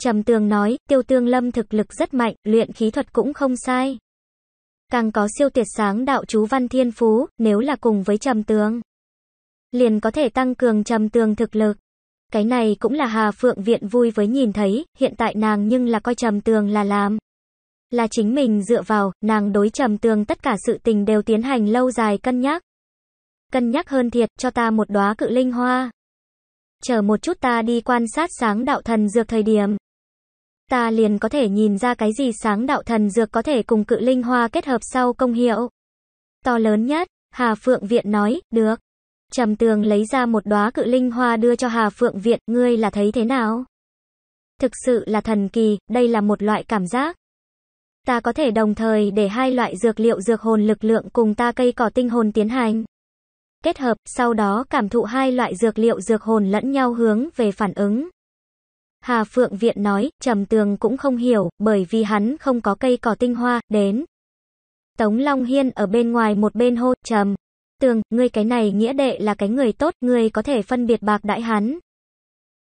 Trầm tường nói, tiêu tương lâm thực lực rất mạnh, luyện khí thuật cũng không sai. Càng có siêu tuyệt sáng đạo chú văn thiên phú, nếu là cùng với trầm tường. Liền có thể tăng cường trầm tường thực lực. Cái này cũng là Hà Phượng Viện vui với nhìn thấy, hiện tại nàng nhưng là coi trầm tường là làm là chính mình dựa vào, nàng đối trầm tường tất cả sự tình đều tiến hành lâu dài cân nhắc. Cân nhắc hơn thiệt, cho ta một đóa cự linh hoa. Chờ một chút ta đi quan sát sáng đạo thần dược thời điểm. Ta liền có thể nhìn ra cái gì sáng đạo thần dược có thể cùng cự linh hoa kết hợp sau công hiệu. To lớn nhất, Hà Phượng Viện nói, được. Trầm tường lấy ra một đóa cự linh hoa đưa cho Hà Phượng Viện, ngươi là thấy thế nào? Thực sự là thần kỳ, đây là một loại cảm giác. Ta có thể đồng thời để hai loại dược liệu dược hồn lực lượng cùng ta cây cỏ tinh hồn tiến hành. Kết hợp, sau đó cảm thụ hai loại dược liệu dược hồn lẫn nhau hướng về phản ứng. Hà Phượng Viện nói, Trầm Tường cũng không hiểu, bởi vì hắn không có cây cỏ tinh hoa, đến. Tống Long Hiên ở bên ngoài một bên hô, Trầm. Tường, ngươi cái này nghĩa đệ là cái người tốt, ngươi có thể phân biệt bạc đại hắn.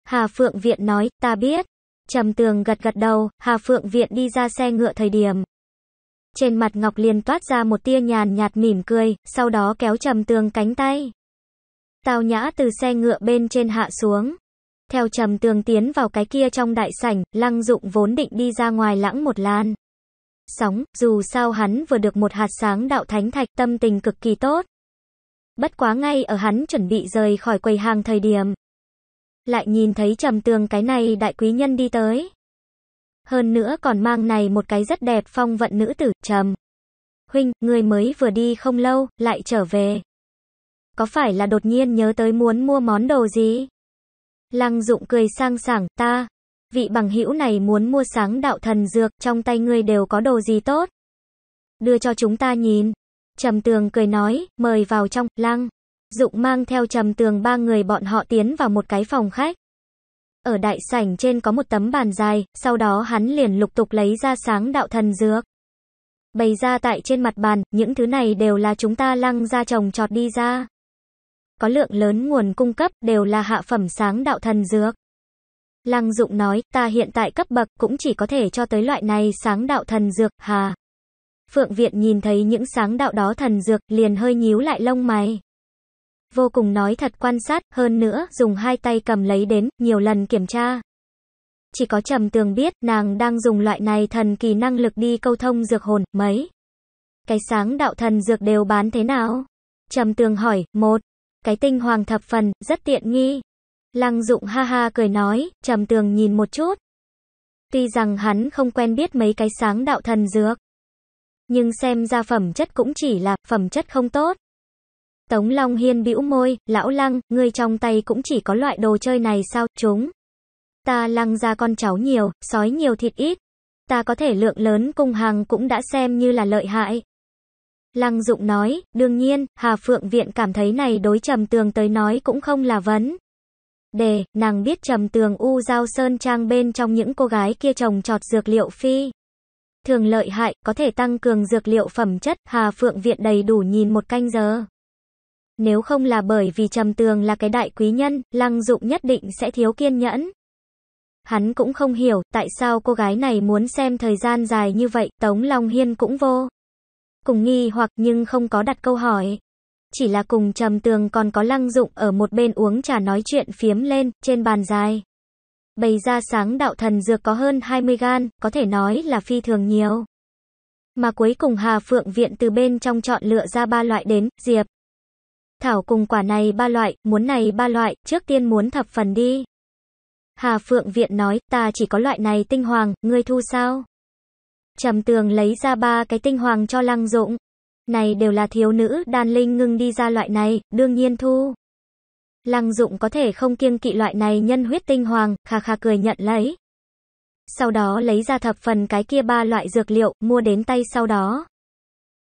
Hà Phượng Viện nói, ta biết. Trầm tường gật gật đầu, Hà Phượng Viện đi ra xe ngựa thời điểm. Trên mặt Ngọc liền toát ra một tia nhàn nhạt mỉm cười, sau đó kéo trầm tường cánh tay. Tào nhã từ xe ngựa bên trên hạ xuống. Theo trầm tường tiến vào cái kia trong đại sảnh, lăng dụng vốn định đi ra ngoài lãng một lan. Sóng, dù sao hắn vừa được một hạt sáng đạo thánh thạch tâm tình cực kỳ tốt. Bất quá ngay ở hắn chuẩn bị rời khỏi quầy hàng thời điểm, lại nhìn thấy trầm tường cái này đại quý nhân đi tới. Hơn nữa còn mang này một cái rất đẹp phong vận nữ tử, trầm. Huynh, người mới vừa đi không lâu, lại trở về. Có phải là đột nhiên nhớ tới muốn mua món đồ gì? Lăng dụng cười sang sảng, ta, vị bằng hữu này muốn mua sáng đạo thần dược, trong tay ngươi đều có đồ gì tốt? Đưa cho chúng ta nhìn. Trầm tường cười nói, mời vào trong, lăng. Dụng mang theo trầm tường ba người bọn họ tiến vào một cái phòng khách. Ở đại sảnh trên có một tấm bàn dài, sau đó hắn liền lục tục lấy ra sáng đạo thần dược. Bày ra tại trên mặt bàn, những thứ này đều là chúng ta lăng ra trồng trọt đi ra. Có lượng lớn nguồn cung cấp đều là hạ phẩm sáng đạo thần dược. Lăng Dụng nói, ta hiện tại cấp bậc cũng chỉ có thể cho tới loại này sáng đạo thần dược, hà. Phượng Viện nhìn thấy những sáng đạo đó thần dược, liền hơi nhíu lại lông mày vô cùng nói thật quan sát, hơn nữa, dùng hai tay cầm lấy đến, nhiều lần kiểm tra. Chỉ có trầm tường biết, nàng đang dùng loại này thần kỳ năng lực đi câu thông dược hồn, mấy. Cái sáng đạo thần dược đều bán thế nào? Trầm tường hỏi, một. Cái tinh hoàng thập phần, rất tiện nghi. Lăng dụng ha ha cười nói, trầm tường nhìn một chút. Tuy rằng hắn không quen biết mấy cái sáng đạo thần dược. Nhưng xem ra phẩm chất cũng chỉ là phẩm chất không tốt. Tống Long Hiên bĩu môi, lão lăng, ngươi trong tay cũng chỉ có loại đồ chơi này sao, chúng. Ta lăng ra con cháu nhiều, sói nhiều thịt ít. Ta có thể lượng lớn cung hàng cũng đã xem như là lợi hại. Lăng Dụng nói, đương nhiên, Hà Phượng Viện cảm thấy này đối trầm tường tới nói cũng không là vấn. Đề, nàng biết trầm tường U Giao Sơn Trang bên trong những cô gái kia trồng trọt dược liệu phi. Thường lợi hại, có thể tăng cường dược liệu phẩm chất, Hà Phượng Viện đầy đủ nhìn một canh giờ. Nếu không là bởi vì Trầm Tường là cái đại quý nhân, Lăng Dụng nhất định sẽ thiếu kiên nhẫn. Hắn cũng không hiểu tại sao cô gái này muốn xem thời gian dài như vậy, Tống Long Hiên cũng vô. Cùng nghi hoặc nhưng không có đặt câu hỏi. Chỉ là cùng Trầm Tường còn có Lăng Dụng ở một bên uống trà nói chuyện phiếm lên, trên bàn dài. Bày ra sáng đạo thần dược có hơn 20 gan, có thể nói là phi thường nhiều. Mà cuối cùng Hà Phượng Viện từ bên trong chọn lựa ra ba loại đến, Diệp thảo cùng quả này ba loại, muốn này ba loại, trước tiên muốn thập phần đi. Hà Phượng Viện nói, ta chỉ có loại này tinh hoàng, ngươi thu sao? Trầm tường lấy ra ba cái tinh hoàng cho lăng dụng. Này đều là thiếu nữ, đàn linh ngưng đi ra loại này, đương nhiên thu. Lăng dụng có thể không kiêng kỵ loại này nhân huyết tinh hoàng, khà khà cười nhận lấy. Sau đó lấy ra thập phần cái kia ba loại dược liệu, mua đến tay sau đó.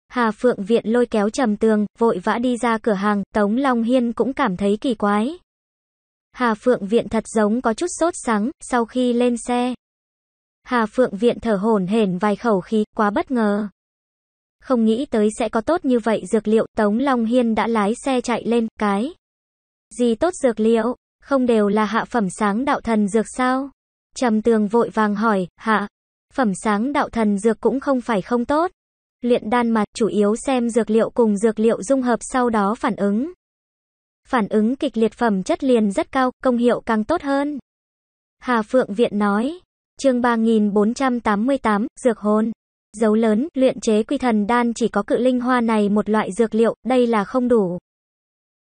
Hà Phượng Viện lôi kéo Trầm Tường, vội vã đi ra cửa hàng, Tống Long Hiên cũng cảm thấy kỳ quái. Hà Phượng Viện thật giống có chút sốt sáng. sau khi lên xe. Hà Phượng Viện thở hổn hển vài khẩu khí, quá bất ngờ. Không nghĩ tới sẽ có tốt như vậy dược liệu, Tống Long Hiên đã lái xe chạy lên, cái. Gì tốt dược liệu, không đều là hạ phẩm sáng đạo thần dược sao? Trầm Tường vội vàng hỏi, hạ, phẩm sáng đạo thần dược cũng không phải không tốt luyện đan mà chủ yếu xem dược liệu cùng dược liệu dung hợp sau đó phản ứng. Phản ứng kịch liệt phẩm chất liền rất cao, công hiệu càng tốt hơn. Hà Phượng Viện nói, chương 3488, dược hồn. Dấu lớn, luyện chế quy thần đan chỉ có cự linh hoa này một loại dược liệu, đây là không đủ.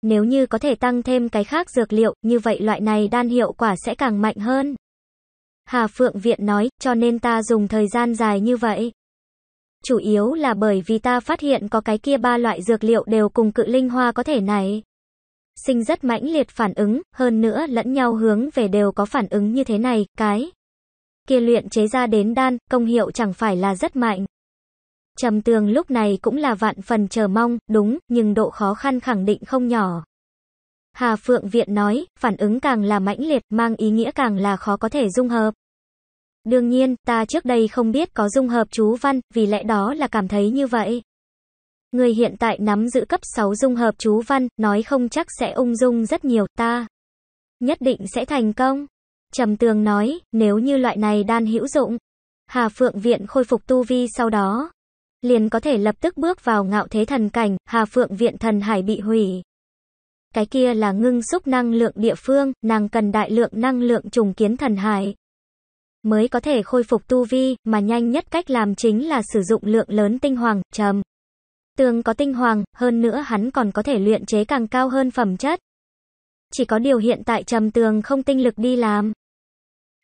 Nếu như có thể tăng thêm cái khác dược liệu, như vậy loại này đan hiệu quả sẽ càng mạnh hơn. Hà Phượng Viện nói, cho nên ta dùng thời gian dài như vậy chủ yếu là bởi vì ta phát hiện có cái kia ba loại dược liệu đều cùng cự linh hoa có thể này. Sinh rất mãnh liệt phản ứng, hơn nữa lẫn nhau hướng về đều có phản ứng như thế này, cái kia luyện chế ra đến đan, công hiệu chẳng phải là rất mạnh. Trầm tường lúc này cũng là vạn phần chờ mong, đúng, nhưng độ khó khăn khẳng định không nhỏ. Hà Phượng Viện nói, phản ứng càng là mãnh liệt, mang ý nghĩa càng là khó có thể dung hợp. Đương nhiên, ta trước đây không biết có dung hợp chú văn, vì lẽ đó là cảm thấy như vậy. Người hiện tại nắm giữ cấp 6 dung hợp chú văn, nói không chắc sẽ ung dung rất nhiều ta. Nhất định sẽ thành công. Trầm tường nói, nếu như loại này đan hữu dụng, Hà Phượng Viện khôi phục tu vi sau đó. Liền có thể lập tức bước vào ngạo thế thần cảnh, Hà Phượng Viện thần hải bị hủy. Cái kia là ngưng xúc năng lượng địa phương, nàng cần đại lượng năng lượng trùng kiến thần hải mới có thể khôi phục tu vi, mà nhanh nhất cách làm chính là sử dụng lượng lớn tinh hoàng, trầm. Tường có tinh hoàng, hơn nữa hắn còn có thể luyện chế càng cao hơn phẩm chất. Chỉ có điều hiện tại trầm tường không tinh lực đi làm.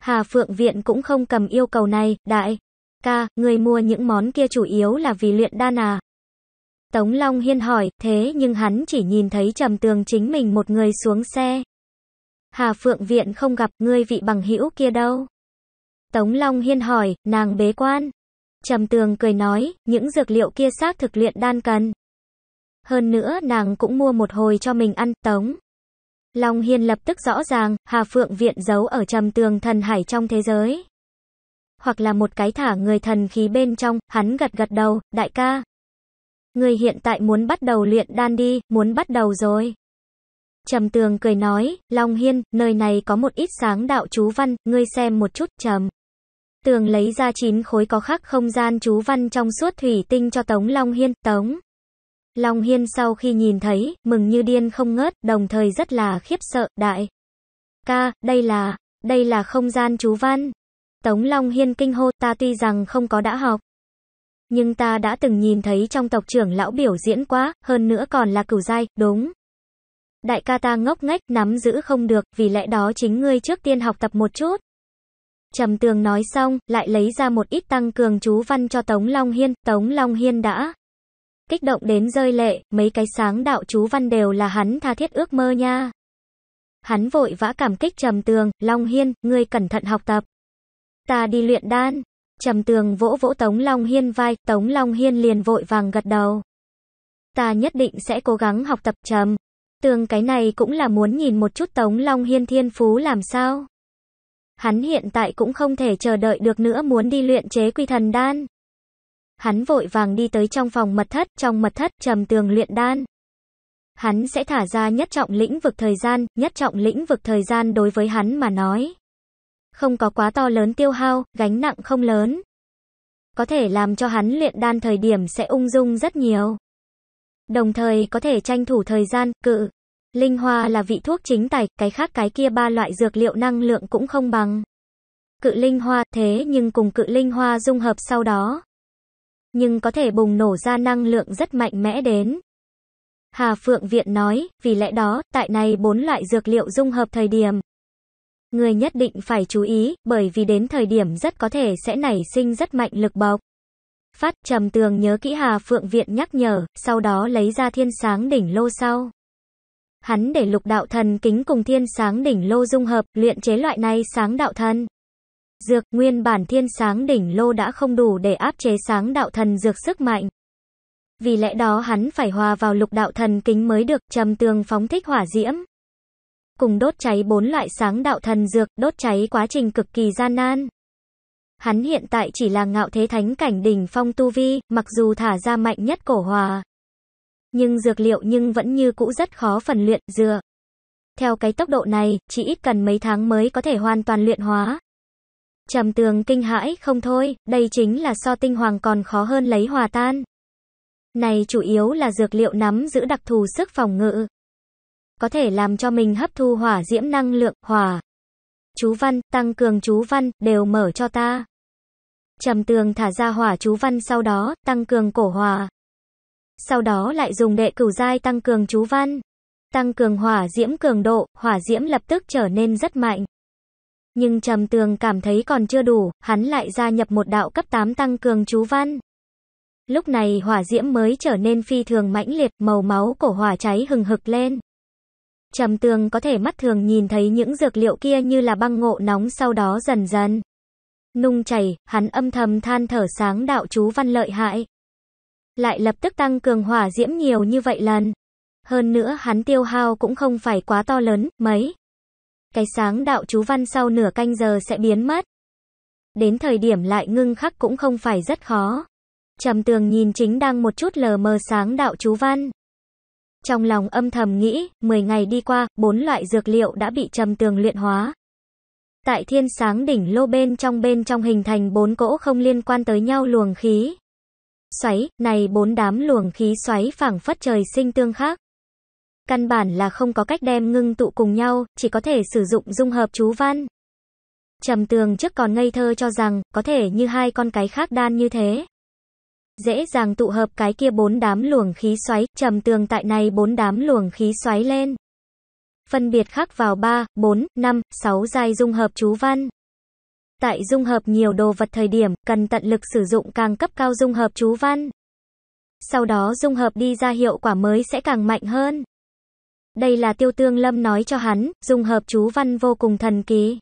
Hà Phượng Viện cũng không cầm yêu cầu này, đại. Ca, người mua những món kia chủ yếu là vì luyện đan à. Tống Long Hiên hỏi, thế nhưng hắn chỉ nhìn thấy trầm tường chính mình một người xuống xe. Hà Phượng Viện không gặp người vị bằng hữu kia đâu. Tống Long Hiên hỏi, nàng bế quan. Trầm Tường cười nói, những dược liệu kia xác thực luyện đan cần. Hơn nữa nàng cũng mua một hồi cho mình ăn, Tống. Long Hiên lập tức rõ ràng, Hà Phượng Viện giấu ở trầm tường thần hải trong thế giới. Hoặc là một cái thả người thần khí bên trong, hắn gật gật đầu, đại ca. Người hiện tại muốn bắt đầu luyện đan đi, muốn bắt đầu rồi. Trầm tường cười nói, Long Hiên, nơi này có một ít sáng đạo chú văn, ngươi xem một chút, trầm. Tường lấy ra 9 khối có khắc không gian chú văn trong suốt thủy tinh cho Tống Long Hiên, Tống. Long Hiên sau khi nhìn thấy, mừng như điên không ngớt, đồng thời rất là khiếp sợ, đại. Ca, đây là, đây là không gian chú văn. Tống Long Hiên kinh hô, ta tuy rằng không có đã học. Nhưng ta đã từng nhìn thấy trong tộc trưởng lão biểu diễn quá, hơn nữa còn là cửu dai, đúng. Đại ca ta ngốc ngách, nắm giữ không được, vì lẽ đó chính ngươi trước tiên học tập một chút. Trầm tường nói xong, lại lấy ra một ít tăng cường chú văn cho Tống Long Hiên, Tống Long Hiên đã kích động đến rơi lệ, mấy cái sáng đạo chú văn đều là hắn tha thiết ước mơ nha. Hắn vội vã cảm kích Trầm Tường, Long Hiên, ngươi cẩn thận học tập. Ta đi luyện đan. Trầm Tường vỗ vỗ Tống Long Hiên vai, Tống Long Hiên liền vội vàng gật đầu. Ta nhất định sẽ cố gắng học tập Trầm. Tường cái này cũng là muốn nhìn một chút Tống Long Hiên thiên phú làm sao. Hắn hiện tại cũng không thể chờ đợi được nữa muốn đi luyện chế quy thần đan. Hắn vội vàng đi tới trong phòng mật thất, trong mật thất trầm tường luyện đan. Hắn sẽ thả ra nhất trọng lĩnh vực thời gian, nhất trọng lĩnh vực thời gian đối với hắn mà nói. Không có quá to lớn tiêu hao, gánh nặng không lớn. Có thể làm cho hắn luyện đan thời điểm sẽ ung dung rất nhiều. Đồng thời có thể tranh thủ thời gian, cự, Linh hoa là vị thuốc chính tài, cái khác cái kia ba loại dược liệu năng lượng cũng không bằng. Cự linh hoa thế nhưng cùng cự linh hoa dung hợp sau đó. Nhưng có thể bùng nổ ra năng lượng rất mạnh mẽ đến. Hà Phượng Viện nói, vì lẽ đó, tại này bốn loại dược liệu dung hợp thời điểm. Người nhất định phải chú ý, bởi vì đến thời điểm rất có thể sẽ nảy sinh rất mạnh lực bọc. Phát trầm tường nhớ kỹ Hà Phượng Viện nhắc nhở, sau đó lấy ra thiên sáng đỉnh lô sau. Hắn để lục đạo thần kính cùng thiên sáng đỉnh lô dung hợp, luyện chế loại này sáng đạo thần. Dược nguyên bản thiên sáng đỉnh lô đã không đủ để áp chế sáng đạo thần dược sức mạnh. Vì lẽ đó hắn phải hòa vào lục đạo thần kính mới được trầm tường phóng thích hỏa diễm. Cùng đốt cháy bốn loại sáng đạo thần dược, đốt cháy quá trình cực kỳ gian nan. Hắn hiện tại chỉ là ngạo thế thánh cảnh đỉnh phong tu vi, mặc dù thả ra mạnh nhất cổ hòa, nhưng dược liệu nhưng vẫn như cũ rất khó phần luyện, dừa Theo cái tốc độ này, chỉ ít cần mấy tháng mới có thể hoàn toàn luyện hóa. Trầm tường kinh hãi không thôi, đây chính là so tinh hoàng còn khó hơn lấy hòa tan. Này chủ yếu là dược liệu nắm giữ đặc thù sức phòng ngự. Có thể làm cho mình hấp thu hỏa diễm năng lượng, hỏa. Chú văn, tăng cường chú văn, đều mở cho ta. Trầm tường thả ra hỏa chú văn sau đó, tăng cường cổ hòa sau đó lại dùng đệ cửu giai tăng cường chú văn, tăng cường hỏa diễm cường độ, hỏa diễm lập tức trở nên rất mạnh. Nhưng Trầm Tường cảm thấy còn chưa đủ, hắn lại gia nhập một đạo cấp 8 tăng cường chú văn. Lúc này hỏa diễm mới trở nên phi thường mãnh liệt, màu máu của hỏa cháy hừng hực lên. Trầm Tường có thể mắt thường nhìn thấy những dược liệu kia như là băng ngộ nóng sau đó dần dần. Nung chảy, hắn âm thầm than thở sáng đạo chú văn lợi hại lại lập tức tăng cường hỏa diễm nhiều như vậy lần. Hơn nữa hắn tiêu hao cũng không phải quá to lớn, mấy. Cái sáng đạo chú văn sau nửa canh giờ sẽ biến mất. Đến thời điểm lại ngưng khắc cũng không phải rất khó. Trầm tường nhìn chính đang một chút lờ mờ sáng đạo chú văn. Trong lòng âm thầm nghĩ, 10 ngày đi qua, bốn loại dược liệu đã bị trầm tường luyện hóa. Tại thiên sáng đỉnh lô bên trong bên trong hình thành bốn cỗ không liên quan tới nhau luồng khí xoáy, này bốn đám luồng khí xoáy phẳng phất trời sinh tương khác. Căn bản là không có cách đem ngưng tụ cùng nhau, chỉ có thể sử dụng dung hợp chú văn. Trầm tường trước còn ngây thơ cho rằng, có thể như hai con cái khác đan như thế. Dễ dàng tụ hợp cái kia bốn đám luồng khí xoáy, trầm tường tại này bốn đám luồng khí xoáy lên. Phân biệt khắc vào 3, 4, 5, 6 dài dung hợp chú văn. Tại dung hợp nhiều đồ vật thời điểm, cần tận lực sử dụng càng cấp cao dung hợp chú văn. Sau đó dung hợp đi ra hiệu quả mới sẽ càng mạnh hơn. Đây là tiêu tương lâm nói cho hắn, dung hợp chú văn vô cùng thần kỳ.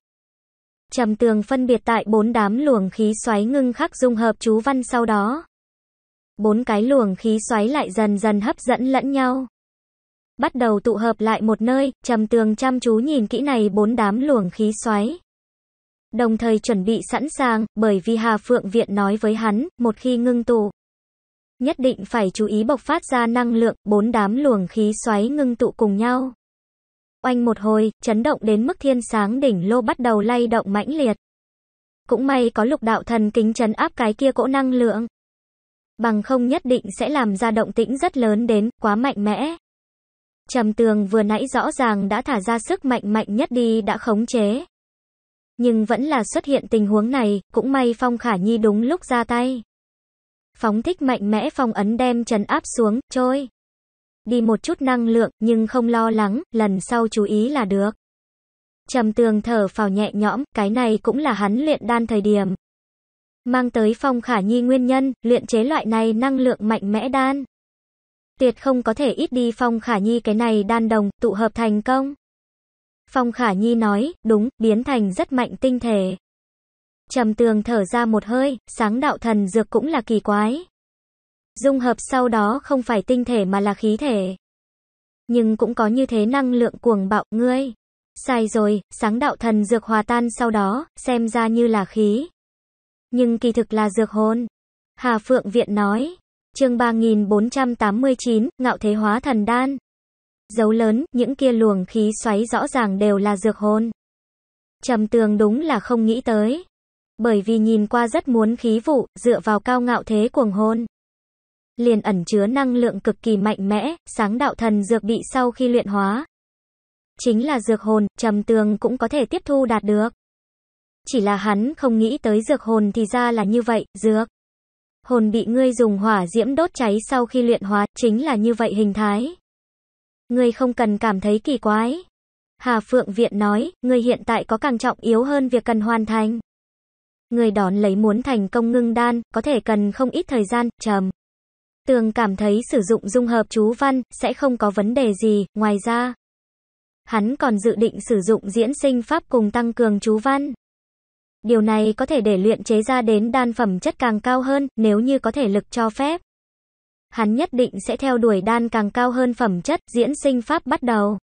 Trầm tường phân biệt tại bốn đám luồng khí xoáy ngưng khắc dung hợp chú văn sau đó. Bốn cái luồng khí xoáy lại dần dần hấp dẫn lẫn nhau. Bắt đầu tụ hợp lại một nơi, trầm tường chăm chú nhìn kỹ này bốn đám luồng khí xoáy đồng thời chuẩn bị sẵn sàng, bởi vì Hà Phượng Viện nói với hắn, một khi ngưng tụ, nhất định phải chú ý bộc phát ra năng lượng, bốn đám luồng khí xoáy ngưng tụ cùng nhau. Oanh một hồi, chấn động đến mức thiên sáng đỉnh lô bắt đầu lay động mãnh liệt. Cũng may có lục đạo thần kính chấn áp cái kia cỗ năng lượng. Bằng không nhất định sẽ làm ra động tĩnh rất lớn đến, quá mạnh mẽ. Trầm tường vừa nãy rõ ràng đã thả ra sức mạnh mạnh nhất đi đã khống chế. Nhưng vẫn là xuất hiện tình huống này, cũng may Phong Khả Nhi đúng lúc ra tay. Phóng thích mạnh mẽ phong ấn đem trấn áp xuống, trôi. Đi một chút năng lượng, nhưng không lo lắng, lần sau chú ý là được. Trầm tường thở phào nhẹ nhõm, cái này cũng là hắn luyện đan thời điểm. Mang tới Phong Khả Nhi nguyên nhân, luyện chế loại này năng lượng mạnh mẽ đan. Tuyệt không có thể ít đi Phong Khả Nhi cái này đan đồng, tụ hợp thành công. Phong Khả Nhi nói, đúng, biến thành rất mạnh tinh thể. Trầm tường thở ra một hơi, sáng đạo thần dược cũng là kỳ quái. Dung hợp sau đó không phải tinh thể mà là khí thể. Nhưng cũng có như thế năng lượng cuồng bạo, ngươi. Sai rồi, sáng đạo thần dược hòa tan sau đó, xem ra như là khí. Nhưng kỳ thực là dược hồn. Hà Phượng Viện nói, chương 3489, Ngạo Thế Hóa Thần Đan. Dấu lớn, những kia luồng khí xoáy rõ ràng đều là dược hồn. Trầm tường đúng là không nghĩ tới. Bởi vì nhìn qua rất muốn khí vụ, dựa vào cao ngạo thế cuồng hồn. Liền ẩn chứa năng lượng cực kỳ mạnh mẽ, sáng đạo thần dược bị sau khi luyện hóa. Chính là dược hồn, trầm tường cũng có thể tiếp thu đạt được. Chỉ là hắn không nghĩ tới dược hồn thì ra là như vậy, dược. Hồn bị ngươi dùng hỏa diễm đốt cháy sau khi luyện hóa, chính là như vậy hình thái. Ngươi không cần cảm thấy kỳ quái. Hà Phượng Viện nói, ngươi hiện tại có càng trọng yếu hơn việc cần hoàn thành. Ngươi đón lấy muốn thành công ngưng đan, có thể cần không ít thời gian, trầm. Tường cảm thấy sử dụng dung hợp chú văn, sẽ không có vấn đề gì, ngoài ra. Hắn còn dự định sử dụng diễn sinh pháp cùng tăng cường chú văn. Điều này có thể để luyện chế ra đến đan phẩm chất càng cao hơn, nếu như có thể lực cho phép hắn nhất định sẽ theo đuổi đan càng cao hơn phẩm chất, diễn sinh pháp bắt đầu.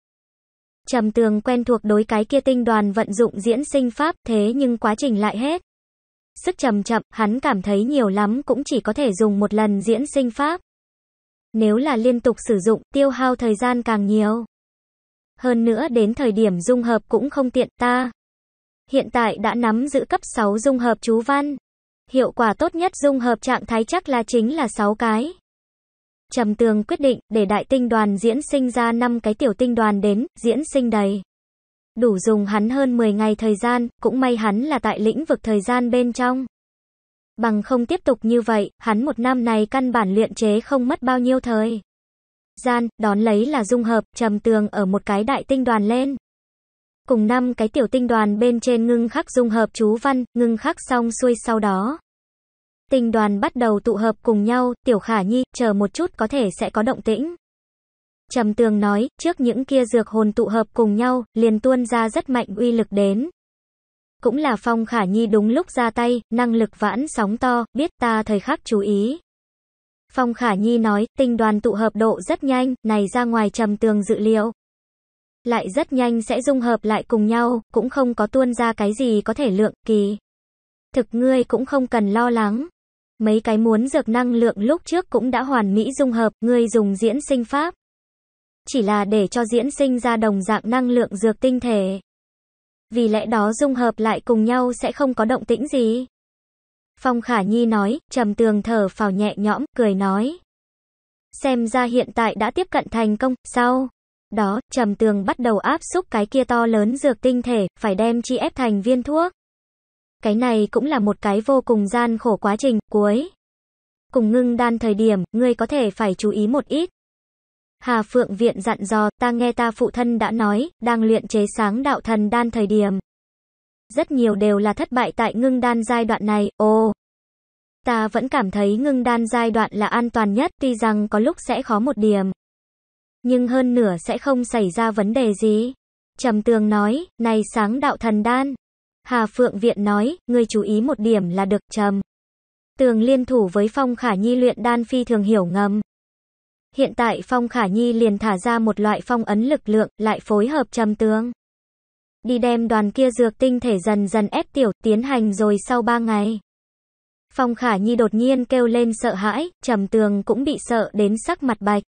Trầm tường quen thuộc đối cái kia tinh đoàn vận dụng diễn sinh pháp, thế nhưng quá trình lại hết. Sức chậm chậm, hắn cảm thấy nhiều lắm cũng chỉ có thể dùng một lần diễn sinh pháp. Nếu là liên tục sử dụng, tiêu hao thời gian càng nhiều. Hơn nữa đến thời điểm dung hợp cũng không tiện ta. Hiện tại đã nắm giữ cấp 6 dung hợp chú văn. Hiệu quả tốt nhất dung hợp trạng thái chắc là chính là 6 cái. Trầm Tường quyết định để đại tinh đoàn diễn sinh ra 5 cái tiểu tinh đoàn đến, diễn sinh đầy. Đủ dùng hắn hơn 10 ngày thời gian, cũng may hắn là tại lĩnh vực thời gian bên trong. Bằng không tiếp tục như vậy, hắn một năm này căn bản luyện chế không mất bao nhiêu thời. Gian, đón lấy là dung hợp, trầm tường ở một cái đại tinh đoàn lên. Cùng năm cái tiểu tinh đoàn bên trên ngưng khắc dung hợp chú văn, ngưng khắc xong xuôi sau đó tình đoàn bắt đầu tụ hợp cùng nhau, Tiểu Khả Nhi, chờ một chút có thể sẽ có động tĩnh. Trầm Tường nói, trước những kia dược hồn tụ hợp cùng nhau, liền tuôn ra rất mạnh uy lực đến. Cũng là Phong Khả Nhi đúng lúc ra tay, năng lực vãn sóng to, biết ta thời khắc chú ý. Phong Khả Nhi nói, tình đoàn tụ hợp độ rất nhanh, này ra ngoài Trầm Tường dự liệu. Lại rất nhanh sẽ dung hợp lại cùng nhau, cũng không có tuôn ra cái gì có thể lượng kỳ. Thực ngươi cũng không cần lo lắng mấy cái muốn dược năng lượng lúc trước cũng đã hoàn mỹ dung hợp, ngươi dùng diễn sinh pháp. Chỉ là để cho diễn sinh ra đồng dạng năng lượng dược tinh thể. Vì lẽ đó dung hợp lại cùng nhau sẽ không có động tĩnh gì. Phong Khả Nhi nói, trầm tường thở phào nhẹ nhõm, cười nói. Xem ra hiện tại đã tiếp cận thành công, sau. Đó, trầm tường bắt đầu áp xúc cái kia to lớn dược tinh thể, phải đem chi ép thành viên thuốc. Cái này cũng là một cái vô cùng gian khổ quá trình, cuối. Cùng ngưng đan thời điểm, ngươi có thể phải chú ý một ít. Hà Phượng Viện dặn dò, ta nghe ta phụ thân đã nói, đang luyện chế sáng đạo thần đan thời điểm. Rất nhiều đều là thất bại tại ngưng đan giai đoạn này, ồ. Ta vẫn cảm thấy ngưng đan giai đoạn là an toàn nhất, tuy rằng có lúc sẽ khó một điểm. Nhưng hơn nửa sẽ không xảy ra vấn đề gì. Trầm tường nói, này sáng đạo thần đan. Hà Phượng Viện nói, ngươi chú ý một điểm là được, trầm. Tường liên thủ với Phong Khả Nhi luyện đan phi thường hiểu ngầm. Hiện tại Phong Khả Nhi liền thả ra một loại phong ấn lực lượng, lại phối hợp trầm tướng. Đi đem đoàn kia dược tinh thể dần dần ép tiểu, tiến hành rồi sau ba ngày. Phong Khả Nhi đột nhiên kêu lên sợ hãi, trầm tường cũng bị sợ đến sắc mặt bạch.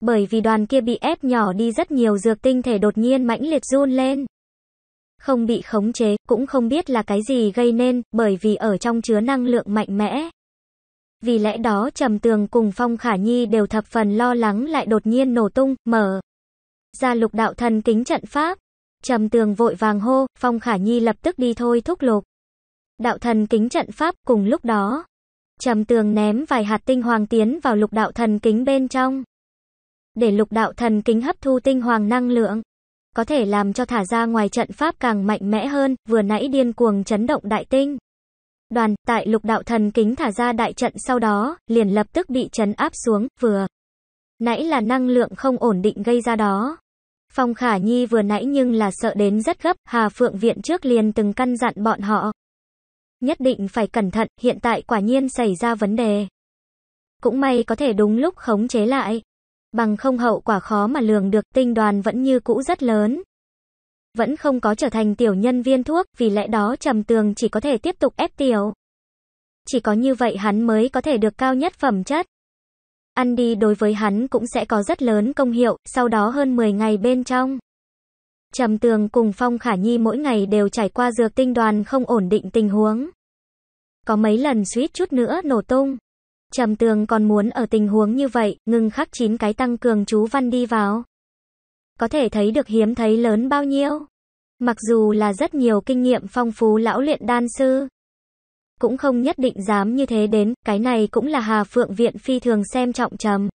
Bởi vì đoàn kia bị ép nhỏ đi rất nhiều dược tinh thể đột nhiên mãnh liệt run lên không bị khống chế, cũng không biết là cái gì gây nên, bởi vì ở trong chứa năng lượng mạnh mẽ. Vì lẽ đó Trầm Tường cùng Phong Khả Nhi đều thập phần lo lắng lại đột nhiên nổ tung, mở ra lục đạo thần kính trận pháp. Trầm Tường vội vàng hô, Phong Khả Nhi lập tức đi thôi thúc lục. Đạo thần kính trận pháp cùng lúc đó. Trầm Tường ném vài hạt tinh hoàng tiến vào lục đạo thần kính bên trong. Để lục đạo thần kính hấp thu tinh hoàng năng lượng có thể làm cho thả ra ngoài trận pháp càng mạnh mẽ hơn, vừa nãy điên cuồng chấn động đại tinh. Đoàn, tại lục đạo thần kính thả ra đại trận sau đó, liền lập tức bị chấn áp xuống, vừa. Nãy là năng lượng không ổn định gây ra đó. Phong Khả Nhi vừa nãy nhưng là sợ đến rất gấp, Hà Phượng Viện trước liền từng căn dặn bọn họ. Nhất định phải cẩn thận, hiện tại quả nhiên xảy ra vấn đề. Cũng may có thể đúng lúc khống chế lại. Bằng không hậu quả khó mà lường được, tinh đoàn vẫn như cũ rất lớn. Vẫn không có trở thành tiểu nhân viên thuốc, vì lẽ đó trầm tường chỉ có thể tiếp tục ép tiểu. Chỉ có như vậy hắn mới có thể được cao nhất phẩm chất. Ăn đi đối với hắn cũng sẽ có rất lớn công hiệu, sau đó hơn 10 ngày bên trong. Trầm tường cùng Phong Khả Nhi mỗi ngày đều trải qua dược tinh đoàn không ổn định tình huống. Có mấy lần suýt chút nữa nổ tung. Trầm tường còn muốn ở tình huống như vậy, ngừng khắc chín cái tăng cường chú văn đi vào. Có thể thấy được hiếm thấy lớn bao nhiêu. Mặc dù là rất nhiều kinh nghiệm phong phú lão luyện đan sư. Cũng không nhất định dám như thế đến, cái này cũng là Hà Phượng Viện phi thường xem trọng trầm.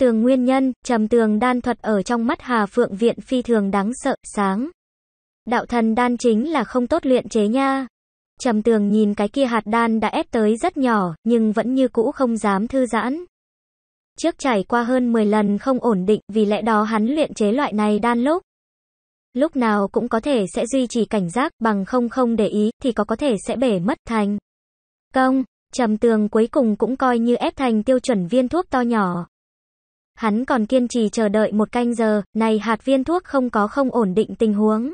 Tường nguyên nhân, trầm tường đan thuật ở trong mắt Hà Phượng Viện phi thường đáng sợ, sáng. Đạo thần đan chính là không tốt luyện chế nha. Trầm tường nhìn cái kia hạt đan đã ép tới rất nhỏ, nhưng vẫn như cũ không dám thư giãn. Trước trải qua hơn 10 lần không ổn định, vì lẽ đó hắn luyện chế loại này đan lúc. Lúc nào cũng có thể sẽ duy trì cảnh giác, bằng không không để ý, thì có có thể sẽ bể mất thành. Công, trầm tường cuối cùng cũng coi như ép thành tiêu chuẩn viên thuốc to nhỏ. Hắn còn kiên trì chờ đợi một canh giờ, này hạt viên thuốc không có không ổn định tình huống.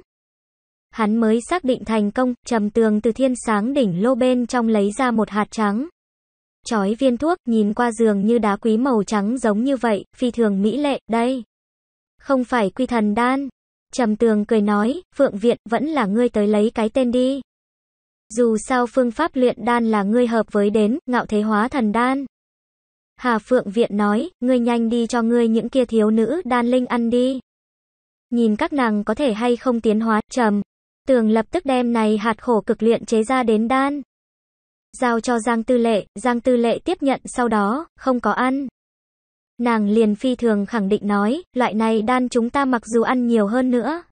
Hắn mới xác định thành công, trầm tường từ thiên sáng đỉnh lô bên trong lấy ra một hạt trắng. Chói viên thuốc, nhìn qua giường như đá quý màu trắng giống như vậy, phi thường mỹ lệ, đây. Không phải quy thần đan. Trầm tường cười nói, phượng viện, vẫn là ngươi tới lấy cái tên đi. Dù sao phương pháp luyện đan là ngươi hợp với đến, ngạo thế hóa thần đan. Hà Phượng Viện nói, ngươi nhanh đi cho ngươi những kia thiếu nữ đan linh ăn đi. Nhìn các nàng có thể hay không tiến hóa, trầm. Tường lập tức đem này hạt khổ cực luyện chế ra đến đan. Giao cho Giang Tư Lệ, Giang Tư Lệ tiếp nhận sau đó, không có ăn. Nàng liền phi thường khẳng định nói, loại này đan chúng ta mặc dù ăn nhiều hơn nữa.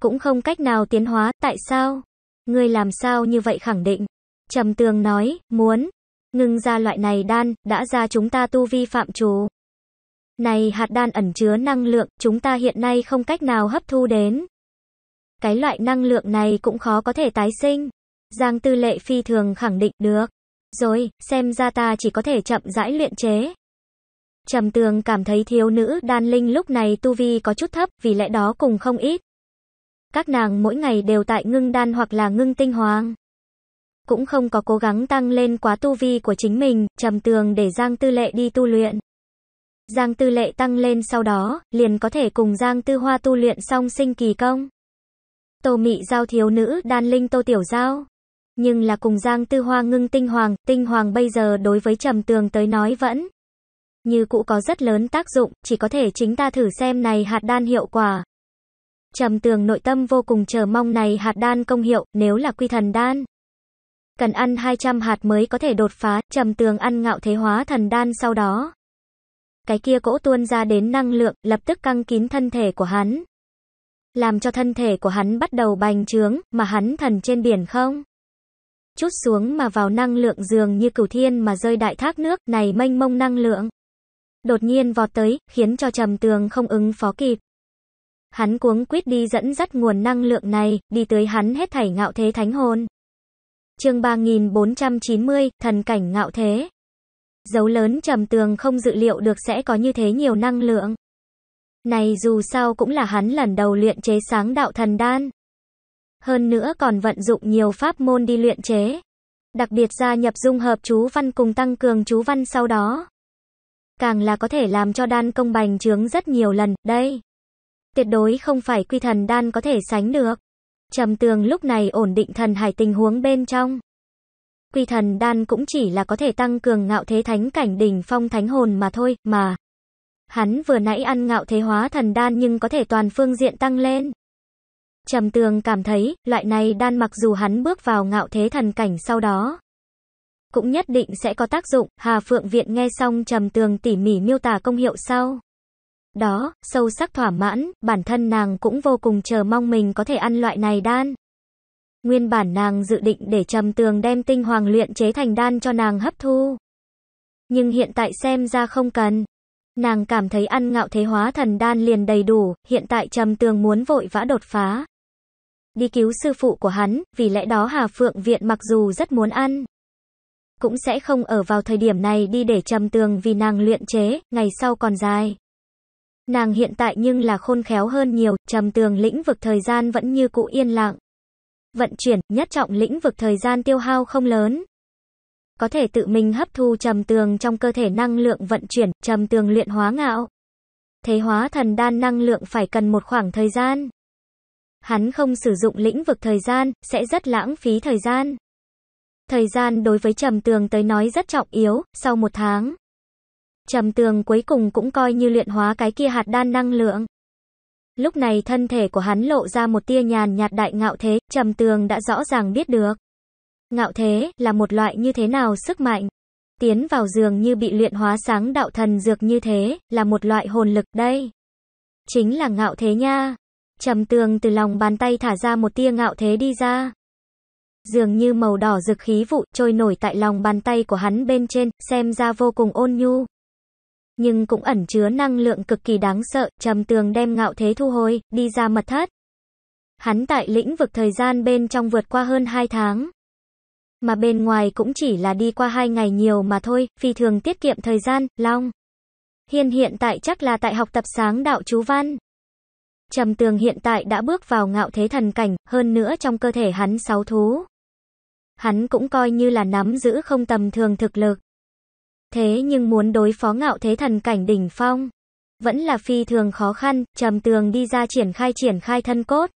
Cũng không cách nào tiến hóa, tại sao? Ngươi làm sao như vậy khẳng định? Trầm tường nói, muốn. Ngưng ra loại này đan, đã ra chúng ta tu vi phạm trù. Này hạt đan ẩn chứa năng lượng, chúng ta hiện nay không cách nào hấp thu đến. Cái loại năng lượng này cũng khó có thể tái sinh. Giang Tư Lệ phi thường khẳng định được. Rồi, xem ra ta chỉ có thể chậm rãi luyện chế. Trầm Tường cảm thấy thiếu nữ đan linh lúc này tu vi có chút thấp, vì lẽ đó cùng không ít. Các nàng mỗi ngày đều tại ngưng đan hoặc là ngưng tinh hoàng. Cũng không có cố gắng tăng lên quá tu vi của chính mình, Trầm Tường để Giang Tư Lệ đi tu luyện. Giang Tư Lệ tăng lên sau đó, liền có thể cùng Giang Tư Hoa tu luyện xong sinh kỳ công tô mị giao thiếu nữ đan linh tô tiểu giao. Nhưng là cùng Giang Tư Hoa ngưng tinh hoàng, tinh hoàng bây giờ đối với trầm tường tới nói vẫn như cũ có rất lớn tác dụng, chỉ có thể chính ta thử xem này hạt đan hiệu quả. Trầm tường nội tâm vô cùng chờ mong này hạt đan công hiệu, nếu là quy thần đan. Cần ăn 200 hạt mới có thể đột phá, trầm tường ăn ngạo thế hóa thần đan sau đó. Cái kia cỗ tuôn ra đến năng lượng, lập tức căng kín thân thể của hắn làm cho thân thể của hắn bắt đầu bành trướng, mà hắn thần trên biển không? Chút xuống mà vào năng lượng dường như cửu thiên mà rơi đại thác nước, này mênh mông năng lượng. Đột nhiên vọt tới, khiến cho trầm tường không ứng phó kịp. Hắn cuống quyết đi dẫn dắt nguồn năng lượng này, đi tới hắn hết thảy ngạo thế thánh hồn. chương 3490, thần cảnh ngạo thế. Dấu lớn trầm tường không dự liệu được sẽ có như thế nhiều năng lượng. Này dù sao cũng là hắn lần đầu luyện chế sáng đạo thần đan. Hơn nữa còn vận dụng nhiều pháp môn đi luyện chế. Đặc biệt gia nhập dung hợp chú văn cùng tăng cường chú văn sau đó. Càng là có thể làm cho đan công bành trướng rất nhiều lần, đây. Tuyệt đối không phải quy thần đan có thể sánh được. Trầm tường lúc này ổn định thần hải tình huống bên trong. Quy thần đan cũng chỉ là có thể tăng cường ngạo thế thánh cảnh đỉnh phong thánh hồn mà thôi, mà. Hắn vừa nãy ăn ngạo thế hóa thần đan nhưng có thể toàn phương diện tăng lên. Trầm tường cảm thấy, loại này đan mặc dù hắn bước vào ngạo thế thần cảnh sau đó, cũng nhất định sẽ có tác dụng. Hà Phượng Viện nghe xong trầm tường tỉ mỉ miêu tả công hiệu sau. Đó, sâu sắc thỏa mãn, bản thân nàng cũng vô cùng chờ mong mình có thể ăn loại này đan. Nguyên bản nàng dự định để trầm tường đem tinh hoàng luyện chế thành đan cho nàng hấp thu. Nhưng hiện tại xem ra không cần. Nàng cảm thấy ăn ngạo thế hóa thần đan liền đầy đủ, hiện tại trầm tường muốn vội vã đột phá. Đi cứu sư phụ của hắn, vì lẽ đó Hà Phượng Viện mặc dù rất muốn ăn. Cũng sẽ không ở vào thời điểm này đi để trầm tường vì nàng luyện chế, ngày sau còn dài. Nàng hiện tại nhưng là khôn khéo hơn nhiều, trầm tường lĩnh vực thời gian vẫn như cũ yên lặng. Vận chuyển, nhất trọng lĩnh vực thời gian tiêu hao không lớn, có thể tự mình hấp thu trầm tường trong cơ thể năng lượng vận chuyển, trầm tường luyện hóa ngạo. Thế hóa thần đan năng lượng phải cần một khoảng thời gian. Hắn không sử dụng lĩnh vực thời gian, sẽ rất lãng phí thời gian. Thời gian đối với trầm tường tới nói rất trọng yếu, sau một tháng. Trầm tường cuối cùng cũng coi như luyện hóa cái kia hạt đan năng lượng. Lúc này thân thể của hắn lộ ra một tia nhàn nhạt đại ngạo thế, trầm tường đã rõ ràng biết được. Ngạo thế là một loại như thế nào sức mạnh? Tiến vào giường như bị luyện hóa sáng đạo thần dược như thế, là một loại hồn lực đây. Chính là ngạo thế nha. Trầm tường từ lòng bàn tay thả ra một tia ngạo thế đi ra. Dường như màu đỏ rực khí vụ trôi nổi tại lòng bàn tay của hắn bên trên, xem ra vô cùng ôn nhu. Nhưng cũng ẩn chứa năng lượng cực kỳ đáng sợ, trầm tường đem ngạo thế thu hồi, đi ra mật thất. Hắn tại lĩnh vực thời gian bên trong vượt qua hơn 2 tháng. Mà bên ngoài cũng chỉ là đi qua hai ngày nhiều mà thôi, phi thường tiết kiệm thời gian, long. Hiên hiện tại chắc là tại học tập sáng đạo chú văn. Trầm tường hiện tại đã bước vào ngạo thế thần cảnh, hơn nữa trong cơ thể hắn sáu thú. Hắn cũng coi như là nắm giữ không tầm thường thực lực. Thế nhưng muốn đối phó ngạo thế thần cảnh đỉnh phong, vẫn là phi thường khó khăn, trầm tường đi ra triển khai triển khai thân cốt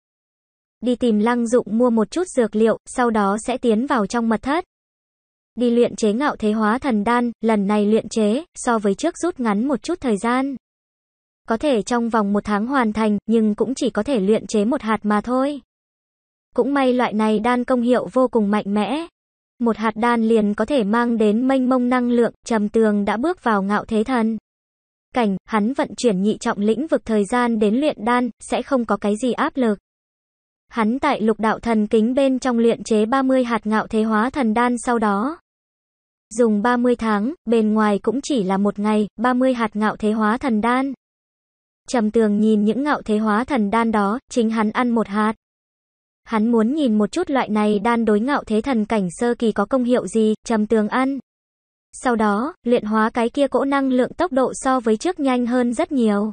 đi tìm lăng dụng mua một chút dược liệu, sau đó sẽ tiến vào trong mật thất. Đi luyện chế ngạo thế hóa thần đan, lần này luyện chế, so với trước rút ngắn một chút thời gian. Có thể trong vòng một tháng hoàn thành, nhưng cũng chỉ có thể luyện chế một hạt mà thôi. Cũng may loại này đan công hiệu vô cùng mạnh mẽ. Một hạt đan liền có thể mang đến mênh mông năng lượng, trầm tường đã bước vào ngạo thế thần. Cảnh, hắn vận chuyển nhị trọng lĩnh vực thời gian đến luyện đan, sẽ không có cái gì áp lực. Hắn tại lục đạo thần kính bên trong luyện chế 30 hạt ngạo thế hóa thần đan sau đó. Dùng 30 tháng, bên ngoài cũng chỉ là một ngày, 30 hạt ngạo thế hóa thần đan. Trầm tường nhìn những ngạo thế hóa thần đan đó, chính hắn ăn một hạt. Hắn muốn nhìn một chút loại này đan đối ngạo thế thần cảnh sơ kỳ có công hiệu gì, trầm tường ăn. Sau đó, luyện hóa cái kia cỗ năng lượng tốc độ so với trước nhanh hơn rất nhiều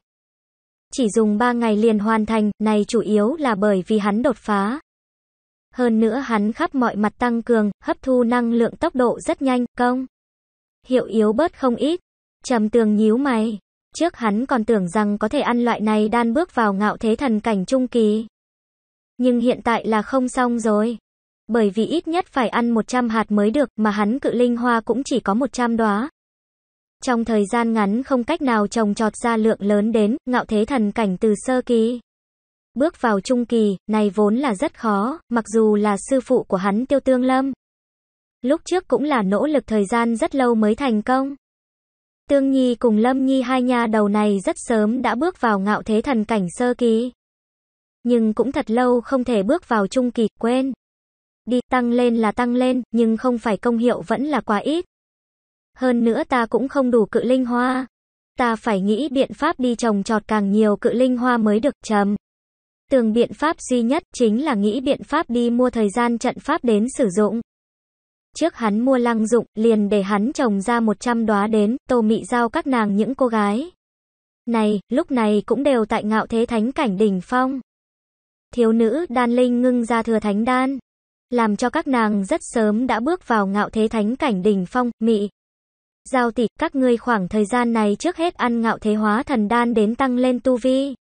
chỉ dùng 3 ngày liền hoàn thành, này chủ yếu là bởi vì hắn đột phá. Hơn nữa hắn khắp mọi mặt tăng cường, hấp thu năng lượng tốc độ rất nhanh, công. Hiệu yếu bớt không ít. Trầm tường nhíu mày. Trước hắn còn tưởng rằng có thể ăn loại này đan bước vào ngạo thế thần cảnh trung kỳ. Nhưng hiện tại là không xong rồi. Bởi vì ít nhất phải ăn 100 hạt mới được mà hắn cự linh hoa cũng chỉ có 100 đóa trong thời gian ngắn không cách nào trồng trọt ra lượng lớn đến, ngạo thế thần cảnh từ sơ kỳ. Bước vào trung kỳ, này vốn là rất khó, mặc dù là sư phụ của hắn tiêu tương lâm. Lúc trước cũng là nỗ lực thời gian rất lâu mới thành công. Tương Nhi cùng Lâm Nhi hai nha đầu này rất sớm đã bước vào ngạo thế thần cảnh sơ kỳ. Nhưng cũng thật lâu không thể bước vào trung kỳ, quên. Đi tăng lên là tăng lên, nhưng không phải công hiệu vẫn là quá ít. Hơn nữa ta cũng không đủ cự linh hoa. Ta phải nghĩ biện pháp đi trồng trọt càng nhiều cự linh hoa mới được chấm. Tường biện pháp duy nhất chính là nghĩ biện pháp đi mua thời gian trận pháp đến sử dụng. Trước hắn mua lăng dụng, liền để hắn trồng ra 100 đóa đến, tô mị giao các nàng những cô gái. Này, lúc này cũng đều tại ngạo thế thánh cảnh đỉnh phong. Thiếu nữ đan linh ngưng ra thừa thánh đan. Làm cho các nàng rất sớm đã bước vào ngạo thế thánh cảnh đỉnh phong, mị. Giao tỷ, các ngươi khoảng thời gian này trước hết ăn ngạo thế hóa thần đan đến tăng lên tu vi.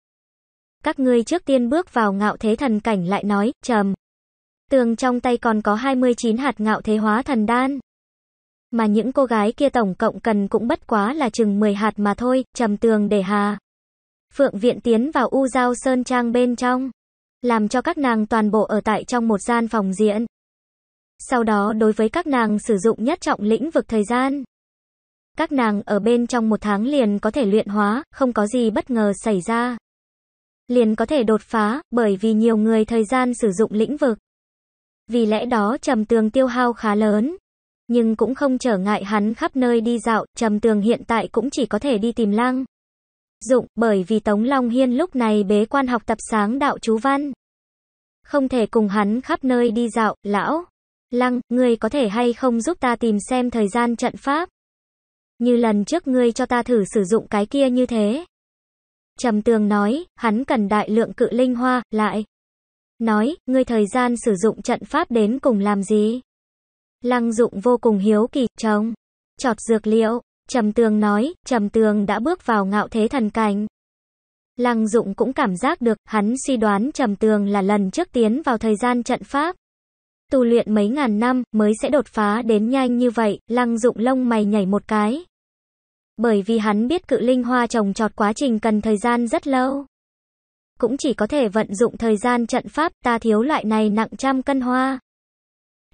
Các ngươi trước tiên bước vào ngạo thế thần cảnh lại nói, trầm. Tường trong tay còn có 29 hạt ngạo thế hóa thần đan. Mà những cô gái kia tổng cộng cần cũng bất quá là chừng 10 hạt mà thôi, trầm tường để hà. Phượng viện tiến vào u giao sơn trang bên trong. Làm cho các nàng toàn bộ ở tại trong một gian phòng diện. Sau đó đối với các nàng sử dụng nhất trọng lĩnh vực thời gian. Các nàng ở bên trong một tháng liền có thể luyện hóa, không có gì bất ngờ xảy ra. Liền có thể đột phá, bởi vì nhiều người thời gian sử dụng lĩnh vực. Vì lẽ đó trầm tường tiêu hao khá lớn. Nhưng cũng không trở ngại hắn khắp nơi đi dạo, trầm tường hiện tại cũng chỉ có thể đi tìm lăng Dụng, bởi vì Tống Long Hiên lúc này bế quan học tập sáng đạo chú văn. Không thể cùng hắn khắp nơi đi dạo, lão. Lăng, ngươi có thể hay không giúp ta tìm xem thời gian trận pháp? Như lần trước ngươi cho ta thử sử dụng cái kia như thế. Trầm tường nói, hắn cần đại lượng cự linh hoa, lại. Nói, ngươi thời gian sử dụng trận pháp đến cùng làm gì? Lăng dụng vô cùng hiếu kỳ, trông. Chọt dược liệu, trầm tường nói, trầm tường đã bước vào ngạo thế thần cảnh. Lăng dụng cũng cảm giác được, hắn suy đoán trầm tường là lần trước tiến vào thời gian trận pháp. Tu luyện mấy ngàn năm mới sẽ đột phá đến nhanh như vậy, lăng dụng lông mày nhảy một cái bởi vì hắn biết cự linh hoa trồng trọt quá trình cần thời gian rất lâu. Cũng chỉ có thể vận dụng thời gian trận pháp, ta thiếu loại này nặng trăm cân hoa.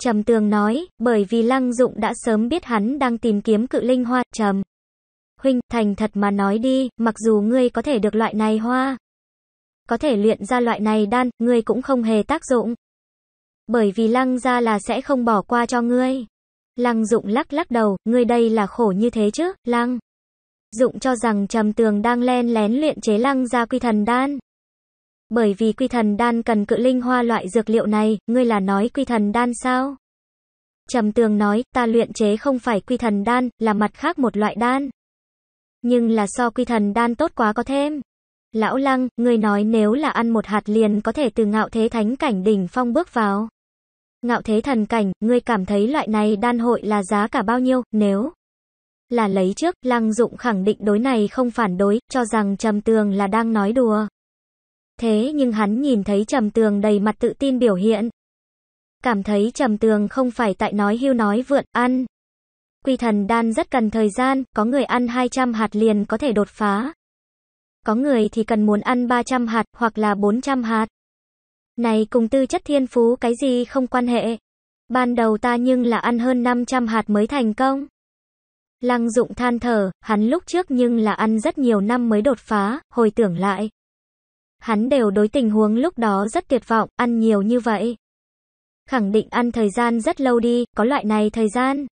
Trầm tường nói, bởi vì lăng dụng đã sớm biết hắn đang tìm kiếm cự linh hoa, trầm. Huynh, thành thật mà nói đi, mặc dù ngươi có thể được loại này hoa, có thể luyện ra loại này đan, ngươi cũng không hề tác dụng. Bởi vì lăng ra là sẽ không bỏ qua cho ngươi. Lăng dụng lắc lắc đầu, ngươi đây là khổ như thế chứ, lăng. Dụng cho rằng Trầm Tường đang len lén luyện chế lăng ra quy thần đan. Bởi vì quy thần đan cần cự linh hoa loại dược liệu này, ngươi là nói quy thần đan sao? Trầm Tường nói, ta luyện chế không phải quy thần đan, là mặt khác một loại đan. Nhưng là so quy thần đan tốt quá có thêm. Lão Lăng, ngươi nói nếu là ăn một hạt liền có thể từ ngạo thế thánh cảnh đỉnh phong bước vào. Ngạo thế thần cảnh, ngươi cảm thấy loại này đan hội là giá cả bao nhiêu, nếu là lấy trước, Lăng Dụng khẳng định đối này không phản đối, cho rằng Trầm Tường là đang nói đùa. Thế nhưng hắn nhìn thấy Trầm Tường đầy mặt tự tin biểu hiện. Cảm thấy Trầm Tường không phải tại nói hưu nói vượn, ăn. Quy thần đan rất cần thời gian, có người ăn 200 hạt liền có thể đột phá. Có người thì cần muốn ăn 300 hạt, hoặc là 400 hạt. Này cùng tư chất thiên phú cái gì không quan hệ. Ban đầu ta nhưng là ăn hơn 500 hạt mới thành công. Lăng dụng than thở, hắn lúc trước nhưng là ăn rất nhiều năm mới đột phá, hồi tưởng lại. Hắn đều đối tình huống lúc đó rất tuyệt vọng, ăn nhiều như vậy. Khẳng định ăn thời gian rất lâu đi, có loại này thời gian.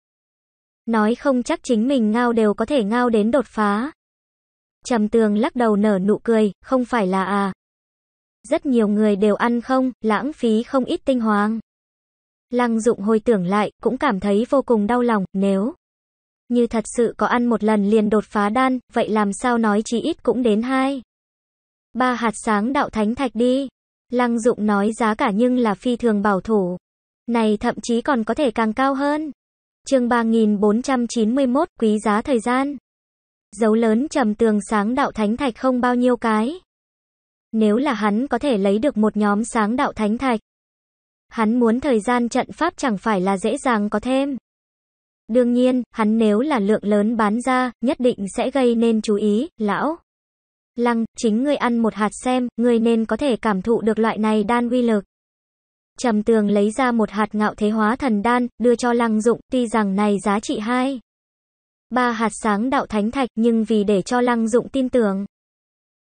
Nói không chắc chính mình ngao đều có thể ngao đến đột phá. Trầm tường lắc đầu nở nụ cười, không phải là à. Rất nhiều người đều ăn không, lãng phí không ít tinh hoàng. Lăng dụng hồi tưởng lại, cũng cảm thấy vô cùng đau lòng, nếu như thật sự có ăn một lần liền đột phá đan, vậy làm sao nói chí ít cũng đến hai. Ba hạt sáng đạo thánh thạch đi. Lăng dụng nói giá cả nhưng là phi thường bảo thủ. Này thậm chí còn có thể càng cao hơn. chương 3491, quý giá thời gian. Dấu lớn trầm tường sáng đạo thánh thạch không bao nhiêu cái. Nếu là hắn có thể lấy được một nhóm sáng đạo thánh thạch. Hắn muốn thời gian trận pháp chẳng phải là dễ dàng có thêm. Đương nhiên, hắn nếu là lượng lớn bán ra, nhất định sẽ gây nên chú ý, lão. Lăng, chính ngươi ăn một hạt xem, ngươi nên có thể cảm thụ được loại này đan uy lực. Trầm tường lấy ra một hạt ngạo thế hóa thần đan, đưa cho lăng dụng, tuy rằng này giá trị hai Ba hạt sáng đạo thánh thạch nhưng vì để cho lăng dụng tin tưởng.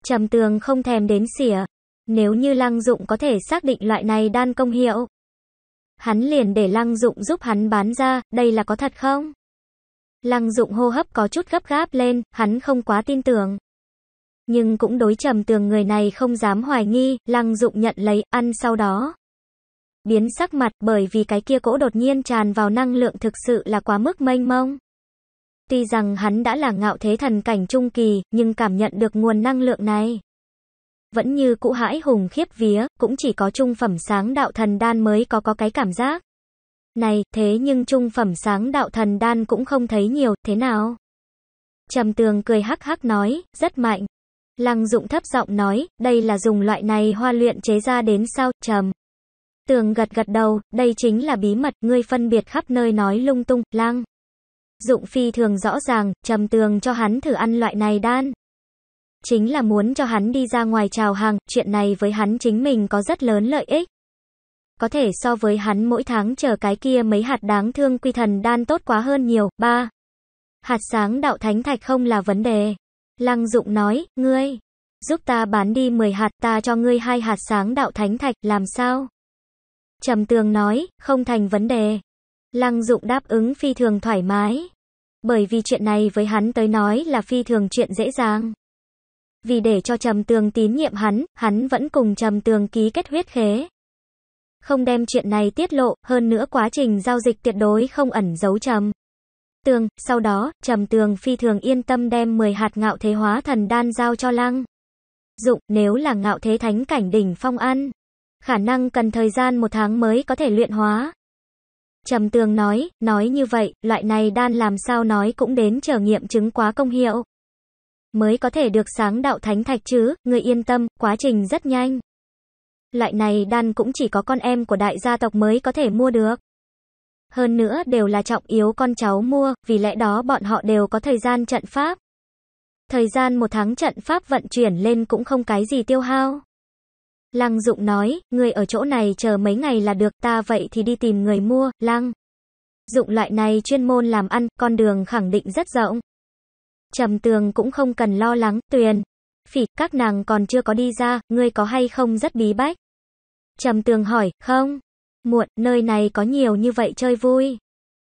Trầm tường không thèm đến xỉa. Nếu như lăng dụng có thể xác định loại này đan công hiệu, hắn liền để Lăng Dụng giúp hắn bán ra, đây là có thật không? Lăng Dụng hô hấp có chút gấp gáp lên, hắn không quá tin tưởng. Nhưng cũng đối trầm tường người này không dám hoài nghi, Lăng Dụng nhận lấy, ăn sau đó. Biến sắc mặt bởi vì cái kia cỗ đột nhiên tràn vào năng lượng thực sự là quá mức mênh mông. Tuy rằng hắn đã là ngạo thế thần cảnh trung kỳ, nhưng cảm nhận được nguồn năng lượng này. Vẫn như cũ hãi hùng khiếp vía, cũng chỉ có trung phẩm sáng đạo thần đan mới có có cái cảm giác. Này, thế nhưng trung phẩm sáng đạo thần đan cũng không thấy nhiều, thế nào? Trầm tường cười hắc hắc nói, rất mạnh. Lăng dụng thấp giọng nói, đây là dùng loại này hoa luyện chế ra đến sao, trầm. Tường gật gật đầu, đây chính là bí mật, ngươi phân biệt khắp nơi nói lung tung, lăng. Dụng phi thường rõ ràng, trầm tường cho hắn thử ăn loại này đan. Chính là muốn cho hắn đi ra ngoài chào hàng, chuyện này với hắn chính mình có rất lớn lợi ích. Có thể so với hắn mỗi tháng chờ cái kia mấy hạt đáng thương quy thần đan tốt quá hơn nhiều. ba Hạt sáng đạo thánh thạch không là vấn đề. Lăng dụng nói, ngươi, giúp ta bán đi 10 hạt ta cho ngươi hai hạt sáng đạo thánh thạch, làm sao? Trầm tường nói, không thành vấn đề. Lăng dụng đáp ứng phi thường thoải mái. Bởi vì chuyện này với hắn tới nói là phi thường chuyện dễ dàng. Vì để cho Trầm Tường tín nhiệm hắn, hắn vẫn cùng Trầm Tường ký kết huyết khế. Không đem chuyện này tiết lộ, hơn nữa quá trình giao dịch tuyệt đối không ẩn giấu Trầm. Tường, sau đó, Trầm Tường phi thường yên tâm đem 10 hạt ngạo thế hóa thần đan giao cho Lăng. Dụng, nếu là ngạo thế thánh cảnh đỉnh phong ăn, khả năng cần thời gian một tháng mới có thể luyện hóa. Trầm Tường nói, nói như vậy, loại này đan làm sao nói cũng đến chờ nghiệm chứng quá công hiệu mới có thể được sáng đạo thánh thạch chứ, người yên tâm, quá trình rất nhanh. Loại này đan cũng chỉ có con em của đại gia tộc mới có thể mua được. Hơn nữa đều là trọng yếu con cháu mua, vì lẽ đó bọn họ đều có thời gian trận pháp. Thời gian một tháng trận pháp vận chuyển lên cũng không cái gì tiêu hao. Lăng Dụng nói, người ở chỗ này chờ mấy ngày là được ta vậy thì đi tìm người mua, Lăng. Dụng loại này chuyên môn làm ăn, con đường khẳng định rất rộng. Trầm tường cũng không cần lo lắng, tuyền. Phỉ, các nàng còn chưa có đi ra, ngươi có hay không rất bí bách. Trầm tường hỏi, không. Muộn, nơi này có nhiều như vậy chơi vui.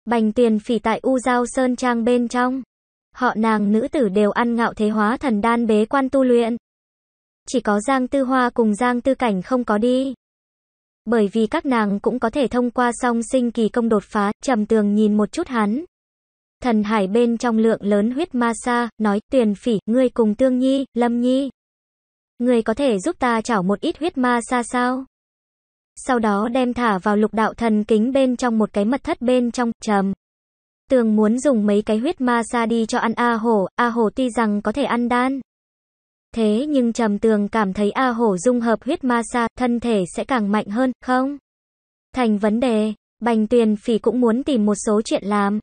Bành tuyền phỉ tại U Giao Sơn Trang bên trong. Họ nàng nữ tử đều ăn ngạo thế hóa thần đan bế quan tu luyện. Chỉ có Giang Tư Hoa cùng Giang Tư Cảnh không có đi. Bởi vì các nàng cũng có thể thông qua song sinh kỳ công đột phá, trầm tường nhìn một chút hắn, Thần hải bên trong lượng lớn huyết ma sa, nói tuyền phỉ, ngươi cùng tương nhi, lâm nhi. Ngươi có thể giúp ta chảo một ít huyết ma sa sao? Sau đó đem thả vào lục đạo thần kính bên trong một cái mật thất bên trong, trầm. Tường muốn dùng mấy cái huyết ma sa đi cho ăn A hổ, A hổ tuy rằng có thể ăn đan. Thế nhưng trầm tường cảm thấy A hổ dung hợp huyết ma sa, thân thể sẽ càng mạnh hơn, không? Thành vấn đề, Bành Tuyền Phỉ cũng muốn tìm một số chuyện làm.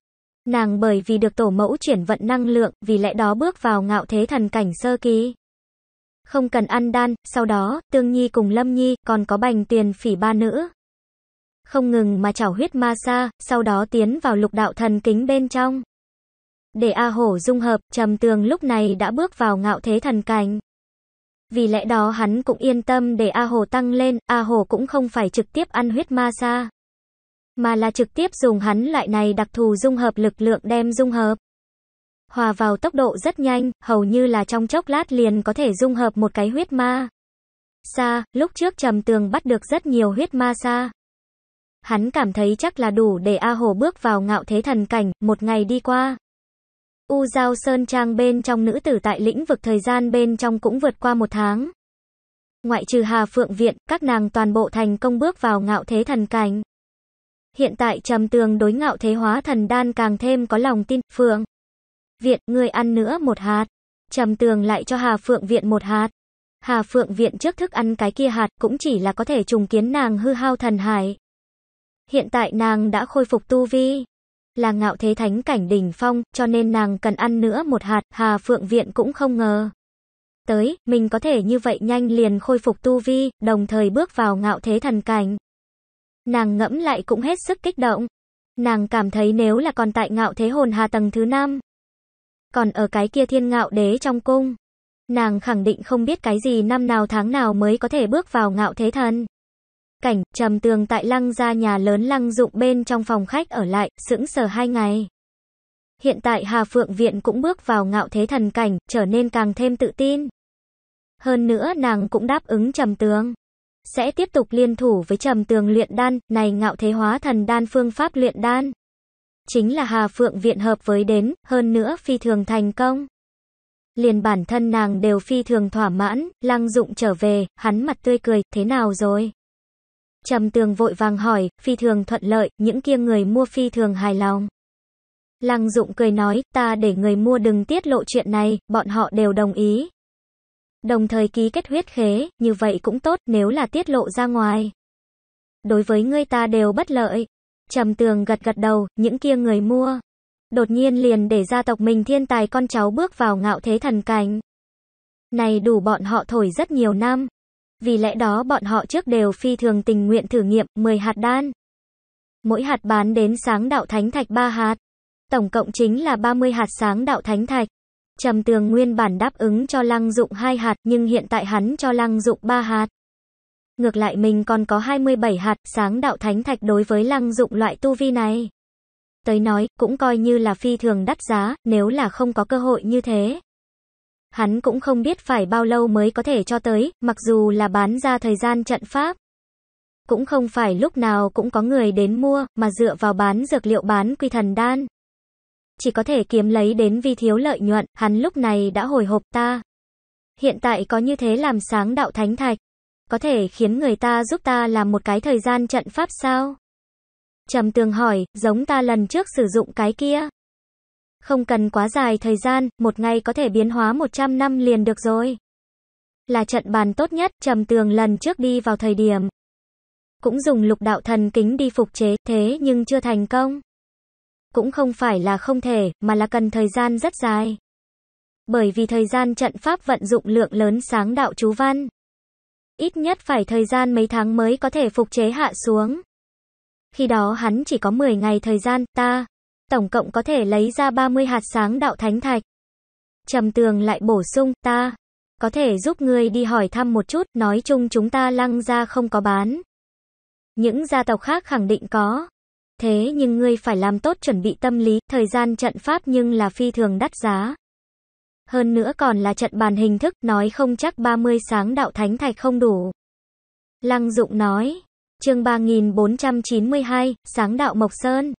Nàng bởi vì được tổ mẫu chuyển vận năng lượng, vì lẽ đó bước vào ngạo thế thần cảnh sơ kỳ. Không cần ăn đan, sau đó, Tương Nhi cùng Lâm Nhi, còn có bành tiền phỉ ba nữ. Không ngừng mà chảo huyết ma sa, sau đó tiến vào lục đạo thần kính bên trong. Để A Hổ dung hợp, trầm tường lúc này đã bước vào ngạo thế thần cảnh. Vì lẽ đó hắn cũng yên tâm để A Hồ tăng lên, A Hồ cũng không phải trực tiếp ăn huyết ma sa mà là trực tiếp dùng hắn loại này đặc thù dung hợp lực lượng đem dung hợp. Hòa vào tốc độ rất nhanh, hầu như là trong chốc lát liền có thể dung hợp một cái huyết ma. Sa, lúc trước trầm tường bắt được rất nhiều huyết ma sa. Hắn cảm thấy chắc là đủ để A Hồ bước vào ngạo thế thần cảnh, một ngày đi qua. U Giao Sơn Trang bên trong nữ tử tại lĩnh vực thời gian bên trong cũng vượt qua một tháng. Ngoại trừ Hà Phượng Viện, các nàng toàn bộ thành công bước vào ngạo thế thần cảnh. Hiện tại trầm tường đối ngạo thế hóa thần đan càng thêm có lòng tin, Phượng. Viện, người ăn nữa một hạt. Trầm tường lại cho Hà Phượng Viện một hạt. Hà Phượng Viện trước thức ăn cái kia hạt cũng chỉ là có thể trùng kiến nàng hư hao thần hải. Hiện tại nàng đã khôi phục tu vi. Là ngạo thế thánh cảnh đỉnh phong, cho nên nàng cần ăn nữa một hạt, Hà Phượng Viện cũng không ngờ. Tới, mình có thể như vậy nhanh liền khôi phục tu vi, đồng thời bước vào ngạo thế thần cảnh. Nàng ngẫm lại cũng hết sức kích động. Nàng cảm thấy nếu là còn tại ngạo thế hồn hà tầng thứ 5. Còn ở cái kia thiên ngạo đế trong cung. Nàng khẳng định không biết cái gì năm nào tháng nào mới có thể bước vào ngạo thế thần. Cảnh, trầm tường tại lăng ra nhà lớn lăng dụng bên trong phòng khách ở lại, sững sờ hai ngày. Hiện tại Hà Phượng Viện cũng bước vào ngạo thế thần cảnh, trở nên càng thêm tự tin. Hơn nữa nàng cũng đáp ứng trầm tường sẽ tiếp tục liên thủ với trầm tường luyện đan, này ngạo thế hóa thần đan phương pháp luyện đan. Chính là Hà Phượng Viện hợp với đến, hơn nữa phi thường thành công. Liền bản thân nàng đều phi thường thỏa mãn, lăng dụng trở về, hắn mặt tươi cười, thế nào rồi? Trầm tường vội vàng hỏi, phi thường thuận lợi, những kia người mua phi thường hài lòng. Lăng dụng cười nói, ta để người mua đừng tiết lộ chuyện này, bọn họ đều đồng ý đồng thời ký kết huyết khế, như vậy cũng tốt nếu là tiết lộ ra ngoài. Đối với ngươi ta đều bất lợi. Trầm tường gật gật đầu, những kia người mua. Đột nhiên liền để gia tộc mình thiên tài con cháu bước vào ngạo thế thần cảnh. Này đủ bọn họ thổi rất nhiều năm. Vì lẽ đó bọn họ trước đều phi thường tình nguyện thử nghiệm 10 hạt đan. Mỗi hạt bán đến sáng đạo thánh thạch 3 hạt. Tổng cộng chính là 30 hạt sáng đạo thánh thạch. Trầm tường nguyên bản đáp ứng cho lăng dụng hai hạt nhưng hiện tại hắn cho lăng dụng ba hạt. Ngược lại mình còn có 27 hạt sáng đạo thánh thạch đối với lăng dụng loại tu vi này. Tới nói, cũng coi như là phi thường đắt giá, nếu là không có cơ hội như thế. Hắn cũng không biết phải bao lâu mới có thể cho tới, mặc dù là bán ra thời gian trận pháp. Cũng không phải lúc nào cũng có người đến mua, mà dựa vào bán dược liệu bán quy thần đan chỉ có thể kiếm lấy đến vì thiếu lợi nhuận, hắn lúc này đã hồi hộp ta. Hiện tại có như thế làm sáng đạo thánh thạch, có thể khiến người ta giúp ta làm một cái thời gian trận pháp sao? Trầm tường hỏi, giống ta lần trước sử dụng cái kia. Không cần quá dài thời gian, một ngày có thể biến hóa 100 năm liền được rồi. Là trận bàn tốt nhất, trầm tường lần trước đi vào thời điểm. Cũng dùng lục đạo thần kính đi phục chế, thế nhưng chưa thành công cũng không phải là không thể, mà là cần thời gian rất dài. Bởi vì thời gian trận pháp vận dụng lượng lớn sáng đạo chú văn. Ít nhất phải thời gian mấy tháng mới có thể phục chế hạ xuống. Khi đó hắn chỉ có 10 ngày thời gian, ta, tổng cộng có thể lấy ra 30 hạt sáng đạo thánh thạch. Trầm tường lại bổ sung, ta, có thể giúp người đi hỏi thăm một chút, nói chung chúng ta lăng ra không có bán. Những gia tộc khác khẳng định có. Thế nhưng ngươi phải làm tốt chuẩn bị tâm lý, thời gian trận pháp nhưng là phi thường đắt giá. Hơn nữa còn là trận bàn hình thức, nói không chắc 30 sáng đạo thánh thạch không đủ. Lăng Dụng nói, chương 3492, sáng đạo Mộc Sơn.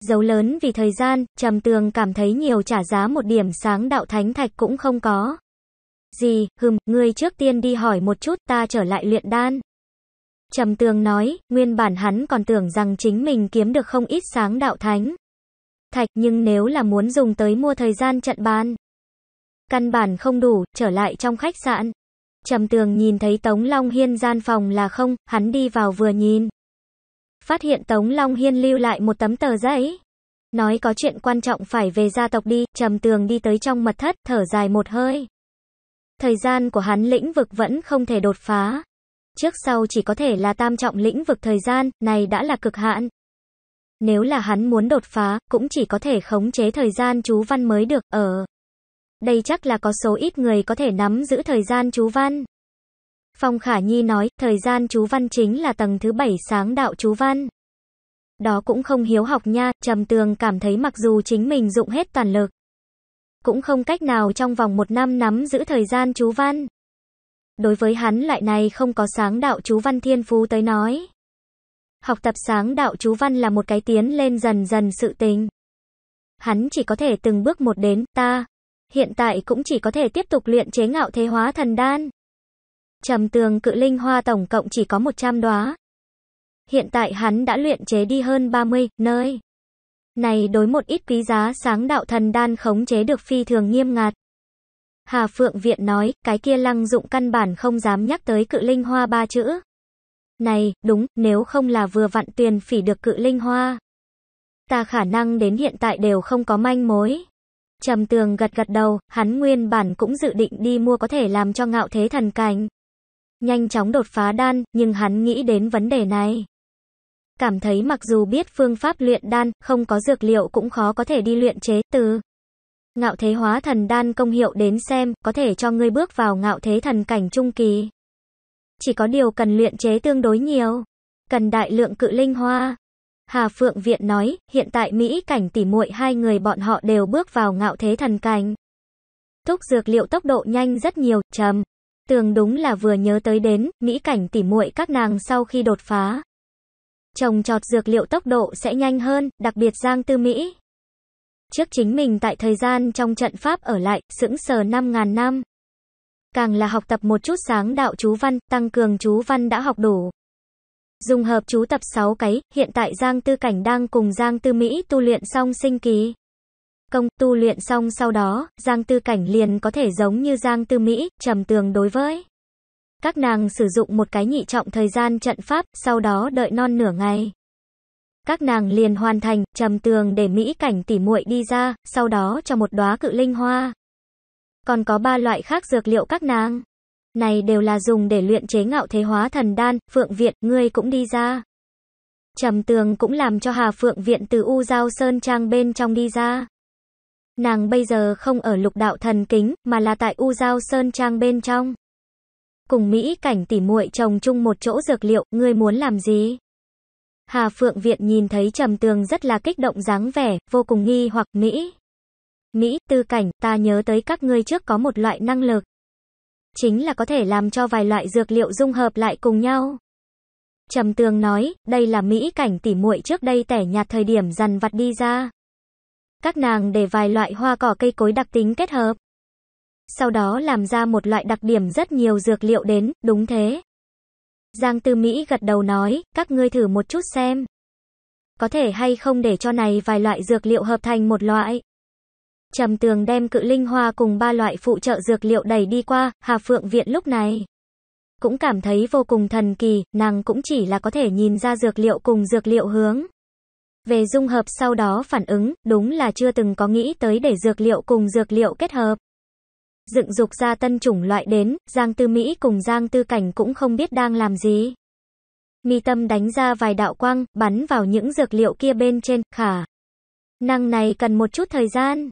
Dấu lớn vì thời gian, trầm tường cảm thấy nhiều trả giá một điểm sáng đạo thánh thạch cũng không có. Gì, hừm, ngươi trước tiên đi hỏi một chút ta trở lại luyện đan. Trầm tường nói, nguyên bản hắn còn tưởng rằng chính mình kiếm được không ít sáng đạo thánh. Thạch nhưng nếu là muốn dùng tới mua thời gian trận bàn. Căn bản không đủ, trở lại trong khách sạn. Trầm tường nhìn thấy Tống Long Hiên gian phòng là không, hắn đi vào vừa nhìn. Phát hiện Tống Long Hiên lưu lại một tấm tờ giấy. Nói có chuyện quan trọng phải về gia tộc đi, trầm tường đi tới trong mật thất, thở dài một hơi. Thời gian của hắn lĩnh vực vẫn không thể đột phá, trước sau chỉ có thể là tam trọng lĩnh vực thời gian, này đã là cực hạn. Nếu là hắn muốn đột phá, cũng chỉ có thể khống chế thời gian chú văn mới được, ở. Đây chắc là có số ít người có thể nắm giữ thời gian chú văn. Phong Khả Nhi nói, thời gian chú văn chính là tầng thứ bảy sáng đạo chú văn. Đó cũng không hiếu học nha, trầm tường cảm thấy mặc dù chính mình dụng hết toàn lực. Cũng không cách nào trong vòng một năm nắm giữ thời gian chú văn. Đối với hắn lại này không có sáng đạo chú văn thiên phú tới nói. Học tập sáng đạo chú văn là một cái tiến lên dần dần sự tình. Hắn chỉ có thể từng bước một đến, ta. Hiện tại cũng chỉ có thể tiếp tục luyện chế ngạo thế hóa thần đan. Trầm tường cự linh hoa tổng cộng chỉ có 100 đóa. Hiện tại hắn đã luyện chế đi hơn 30 nơi. Này đối một ít quý giá sáng đạo thần đan khống chế được phi thường nghiêm ngặt. Hà Phượng Viện nói, cái kia lăng dụng căn bản không dám nhắc tới cự linh hoa ba chữ. Này, đúng, nếu không là vừa vặn Tuyền phỉ được cự linh hoa. Ta khả năng đến hiện tại đều không có manh mối. Trầm tường gật gật đầu, hắn nguyên bản cũng dự định đi mua có thể làm cho ngạo thế thần cảnh. Nhanh chóng đột phá đan, nhưng hắn nghĩ đến vấn đề này. Cảm thấy mặc dù biết phương pháp luyện đan, không có dược liệu cũng khó có thể đi luyện chế từ. Ngạo thế hóa thần đan công hiệu đến xem, có thể cho ngươi bước vào ngạo thế thần cảnh trung kỳ. Chỉ có điều cần luyện chế tương đối nhiều, cần đại lượng cự linh hoa. Hà Phượng Viện nói, hiện tại Mỹ cảnh tỉ muội hai người bọn họ đều bước vào ngạo thế thần cảnh. thúc dược liệu tốc độ nhanh rất nhiều, trầm Tường đúng là vừa nhớ tới đến, Mỹ cảnh tỉ muội các nàng sau khi đột phá. Trồng trọt dược liệu tốc độ sẽ nhanh hơn, đặc biệt Giang Tư Mỹ. Trước chính mình tại thời gian trong trận Pháp ở lại, sững sờ 5.000 năm. Càng là học tập một chút sáng đạo chú văn, tăng cường chú văn đã học đủ. Dùng hợp chú tập 6 cái, hiện tại Giang Tư Cảnh đang cùng Giang Tư Mỹ tu luyện xong sinh ký Công tu luyện xong sau đó, Giang Tư Cảnh liền có thể giống như Giang Tư Mỹ, trầm tường đối với. Các nàng sử dụng một cái nhị trọng thời gian trận pháp, sau đó đợi non nửa ngày các nàng liền hoàn thành trầm tường để mỹ cảnh tỉ muội đi ra, sau đó cho một đóa cự linh hoa. Còn có ba loại khác dược liệu các nàng. Này đều là dùng để luyện chế ngạo thế hóa thần đan, Phượng Viện, ngươi cũng đi ra. Trầm tường cũng làm cho Hà Phượng Viện từ U Giao Sơn Trang bên trong đi ra. Nàng bây giờ không ở lục đạo thần kính, mà là tại U Giao Sơn Trang bên trong. Cùng Mỹ cảnh tỉ muội trồng chung một chỗ dược liệu, ngươi muốn làm gì? Hà Phượng Viện nhìn thấy Trầm Tường rất là kích động dáng vẻ, vô cùng nghi hoặc Mỹ. Mỹ, tư cảnh, ta nhớ tới các ngươi trước có một loại năng lực. Chính là có thể làm cho vài loại dược liệu dung hợp lại cùng nhau. Trầm Tường nói, đây là Mỹ cảnh tỉ muội trước đây tẻ nhạt thời điểm dằn vặt đi ra. Các nàng để vài loại hoa cỏ cây cối đặc tính kết hợp. Sau đó làm ra một loại đặc điểm rất nhiều dược liệu đến, đúng thế. Giang Tư Mỹ gật đầu nói, các ngươi thử một chút xem. Có thể hay không để cho này vài loại dược liệu hợp thành một loại. Trầm tường đem cự linh hoa cùng ba loại phụ trợ dược liệu đẩy đi qua, Hà Phượng Viện lúc này. Cũng cảm thấy vô cùng thần kỳ, nàng cũng chỉ là có thể nhìn ra dược liệu cùng dược liệu hướng. Về dung hợp sau đó phản ứng, đúng là chưa từng có nghĩ tới để dược liệu cùng dược liệu kết hợp dựng dục ra tân chủng loại đến, Giang Tư Mỹ cùng Giang Tư Cảnh cũng không biết đang làm gì. Mi tâm đánh ra vài đạo quang, bắn vào những dược liệu kia bên trên, khả. Năng này cần một chút thời gian.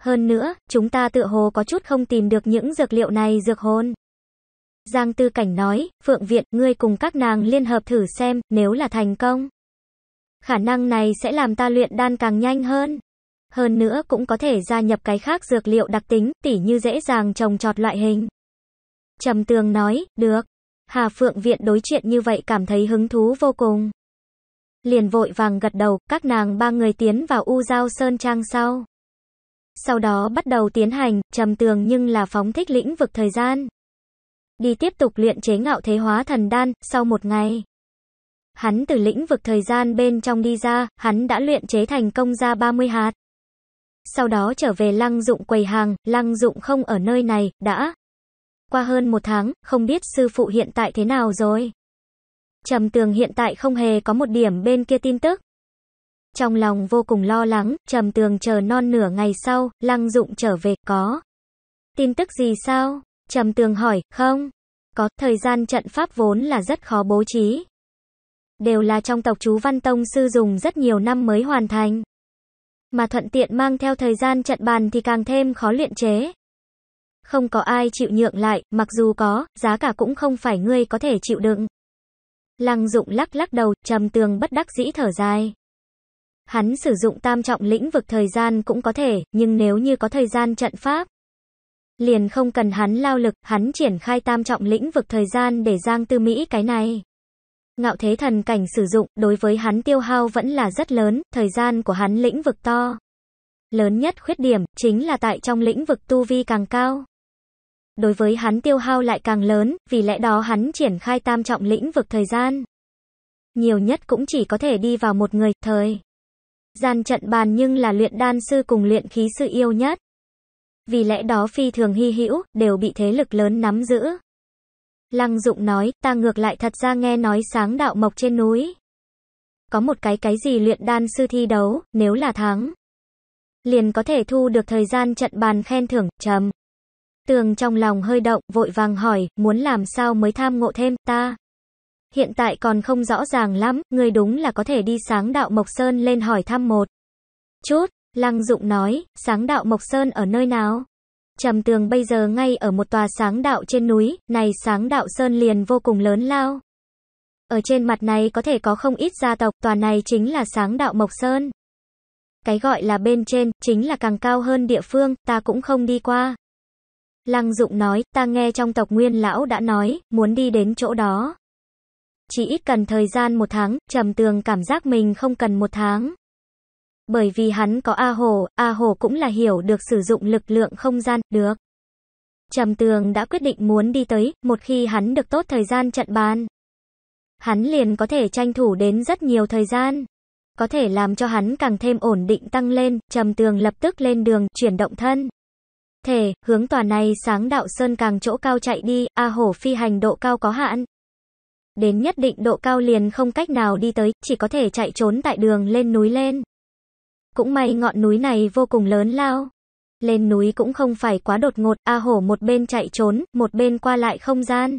Hơn nữa, chúng ta tựa hồ có chút không tìm được những dược liệu này dược hồn. Giang Tư Cảnh nói, Phượng Viện, ngươi cùng các nàng liên hợp thử xem, nếu là thành công. Khả năng này sẽ làm ta luyện đan càng nhanh hơn hơn nữa cũng có thể gia nhập cái khác dược liệu đặc tính, tỉ như dễ dàng trồng trọt loại hình. Trầm Tường nói, được. Hà Phượng Viện đối chuyện như vậy cảm thấy hứng thú vô cùng. Liền vội vàng gật đầu, các nàng ba người tiến vào U Giao Sơn Trang sau. Sau đó bắt đầu tiến hành, trầm tường nhưng là phóng thích lĩnh vực thời gian. Đi tiếp tục luyện chế ngạo thế hóa thần đan, sau một ngày. Hắn từ lĩnh vực thời gian bên trong đi ra, hắn đã luyện chế thành công ra 30 hạt sau đó trở về Lăng Dụng quầy hàng, Lăng Dụng không ở nơi này, đã qua hơn một tháng, không biết sư phụ hiện tại thế nào rồi. Trầm tường hiện tại không hề có một điểm bên kia tin tức. Trong lòng vô cùng lo lắng, trầm tường chờ non nửa ngày sau, Lăng Dụng trở về, có. Tin tức gì sao? Trầm tường hỏi, không. Có, thời gian trận pháp vốn là rất khó bố trí. Đều là trong tộc chú Văn Tông Sư dùng rất nhiều năm mới hoàn thành mà thuận tiện mang theo thời gian trận bàn thì càng thêm khó luyện chế. Không có ai chịu nhượng lại, mặc dù có, giá cả cũng không phải ngươi có thể chịu đựng. Lăng dụng lắc lắc đầu, trầm tường bất đắc dĩ thở dài. Hắn sử dụng tam trọng lĩnh vực thời gian cũng có thể, nhưng nếu như có thời gian trận pháp, liền không cần hắn lao lực, hắn triển khai tam trọng lĩnh vực thời gian để Giang Tư Mỹ cái này. Ngạo thế thần cảnh sử dụng, đối với hắn tiêu hao vẫn là rất lớn, thời gian của hắn lĩnh vực to. Lớn nhất khuyết điểm, chính là tại trong lĩnh vực tu vi càng cao. Đối với hắn tiêu hao lại càng lớn, vì lẽ đó hắn triển khai tam trọng lĩnh vực thời gian. Nhiều nhất cũng chỉ có thể đi vào một người, thời. Gian trận bàn nhưng là luyện đan sư cùng luyện khí sư yêu nhất. Vì lẽ đó phi thường hy hữu, đều bị thế lực lớn nắm giữ. Lăng Dụng nói, ta ngược lại thật ra nghe nói sáng đạo mộc trên núi. Có một cái cái gì luyện đan sư thi đấu, nếu là thắng. Liền có thể thu được thời gian trận bàn khen thưởng, trầm. Tường trong lòng hơi động, vội vàng hỏi, muốn làm sao mới tham ngộ thêm, ta. Hiện tại còn không rõ ràng lắm, người đúng là có thể đi sáng đạo Mộc Sơn lên hỏi thăm một. Chút, Lăng Dụng nói, sáng đạo Mộc Sơn ở nơi nào? Trầm tường bây giờ ngay ở một tòa sáng đạo trên núi, này sáng đạo sơn liền vô cùng lớn lao. Ở trên mặt này có thể có không ít gia tộc, tòa này chính là sáng đạo Mộc Sơn. Cái gọi là bên trên, chính là càng cao hơn địa phương, ta cũng không đi qua. Lăng Dụng nói, ta nghe trong tộc Nguyên Lão đã nói, muốn đi đến chỗ đó. Chỉ ít cần thời gian một tháng, trầm tường cảm giác mình không cần một tháng. Bởi vì hắn có A Hồ, A Hồ cũng là hiểu được sử dụng lực lượng không gian, được. Trầm Tường đã quyết định muốn đi tới, một khi hắn được tốt thời gian trận bàn. Hắn liền có thể tranh thủ đến rất nhiều thời gian. Có thể làm cho hắn càng thêm ổn định tăng lên, Trầm Tường lập tức lên đường, chuyển động thân. Thể, hướng tòa này sáng đạo sơn càng chỗ cao chạy đi, A hồ phi hành độ cao có hạn. Đến nhất định độ cao liền không cách nào đi tới, chỉ có thể chạy trốn tại đường lên núi lên. Cũng may ngọn núi này vô cùng lớn lao. Lên núi cũng không phải quá đột ngột, A Hổ một bên chạy trốn, một bên qua lại không gian.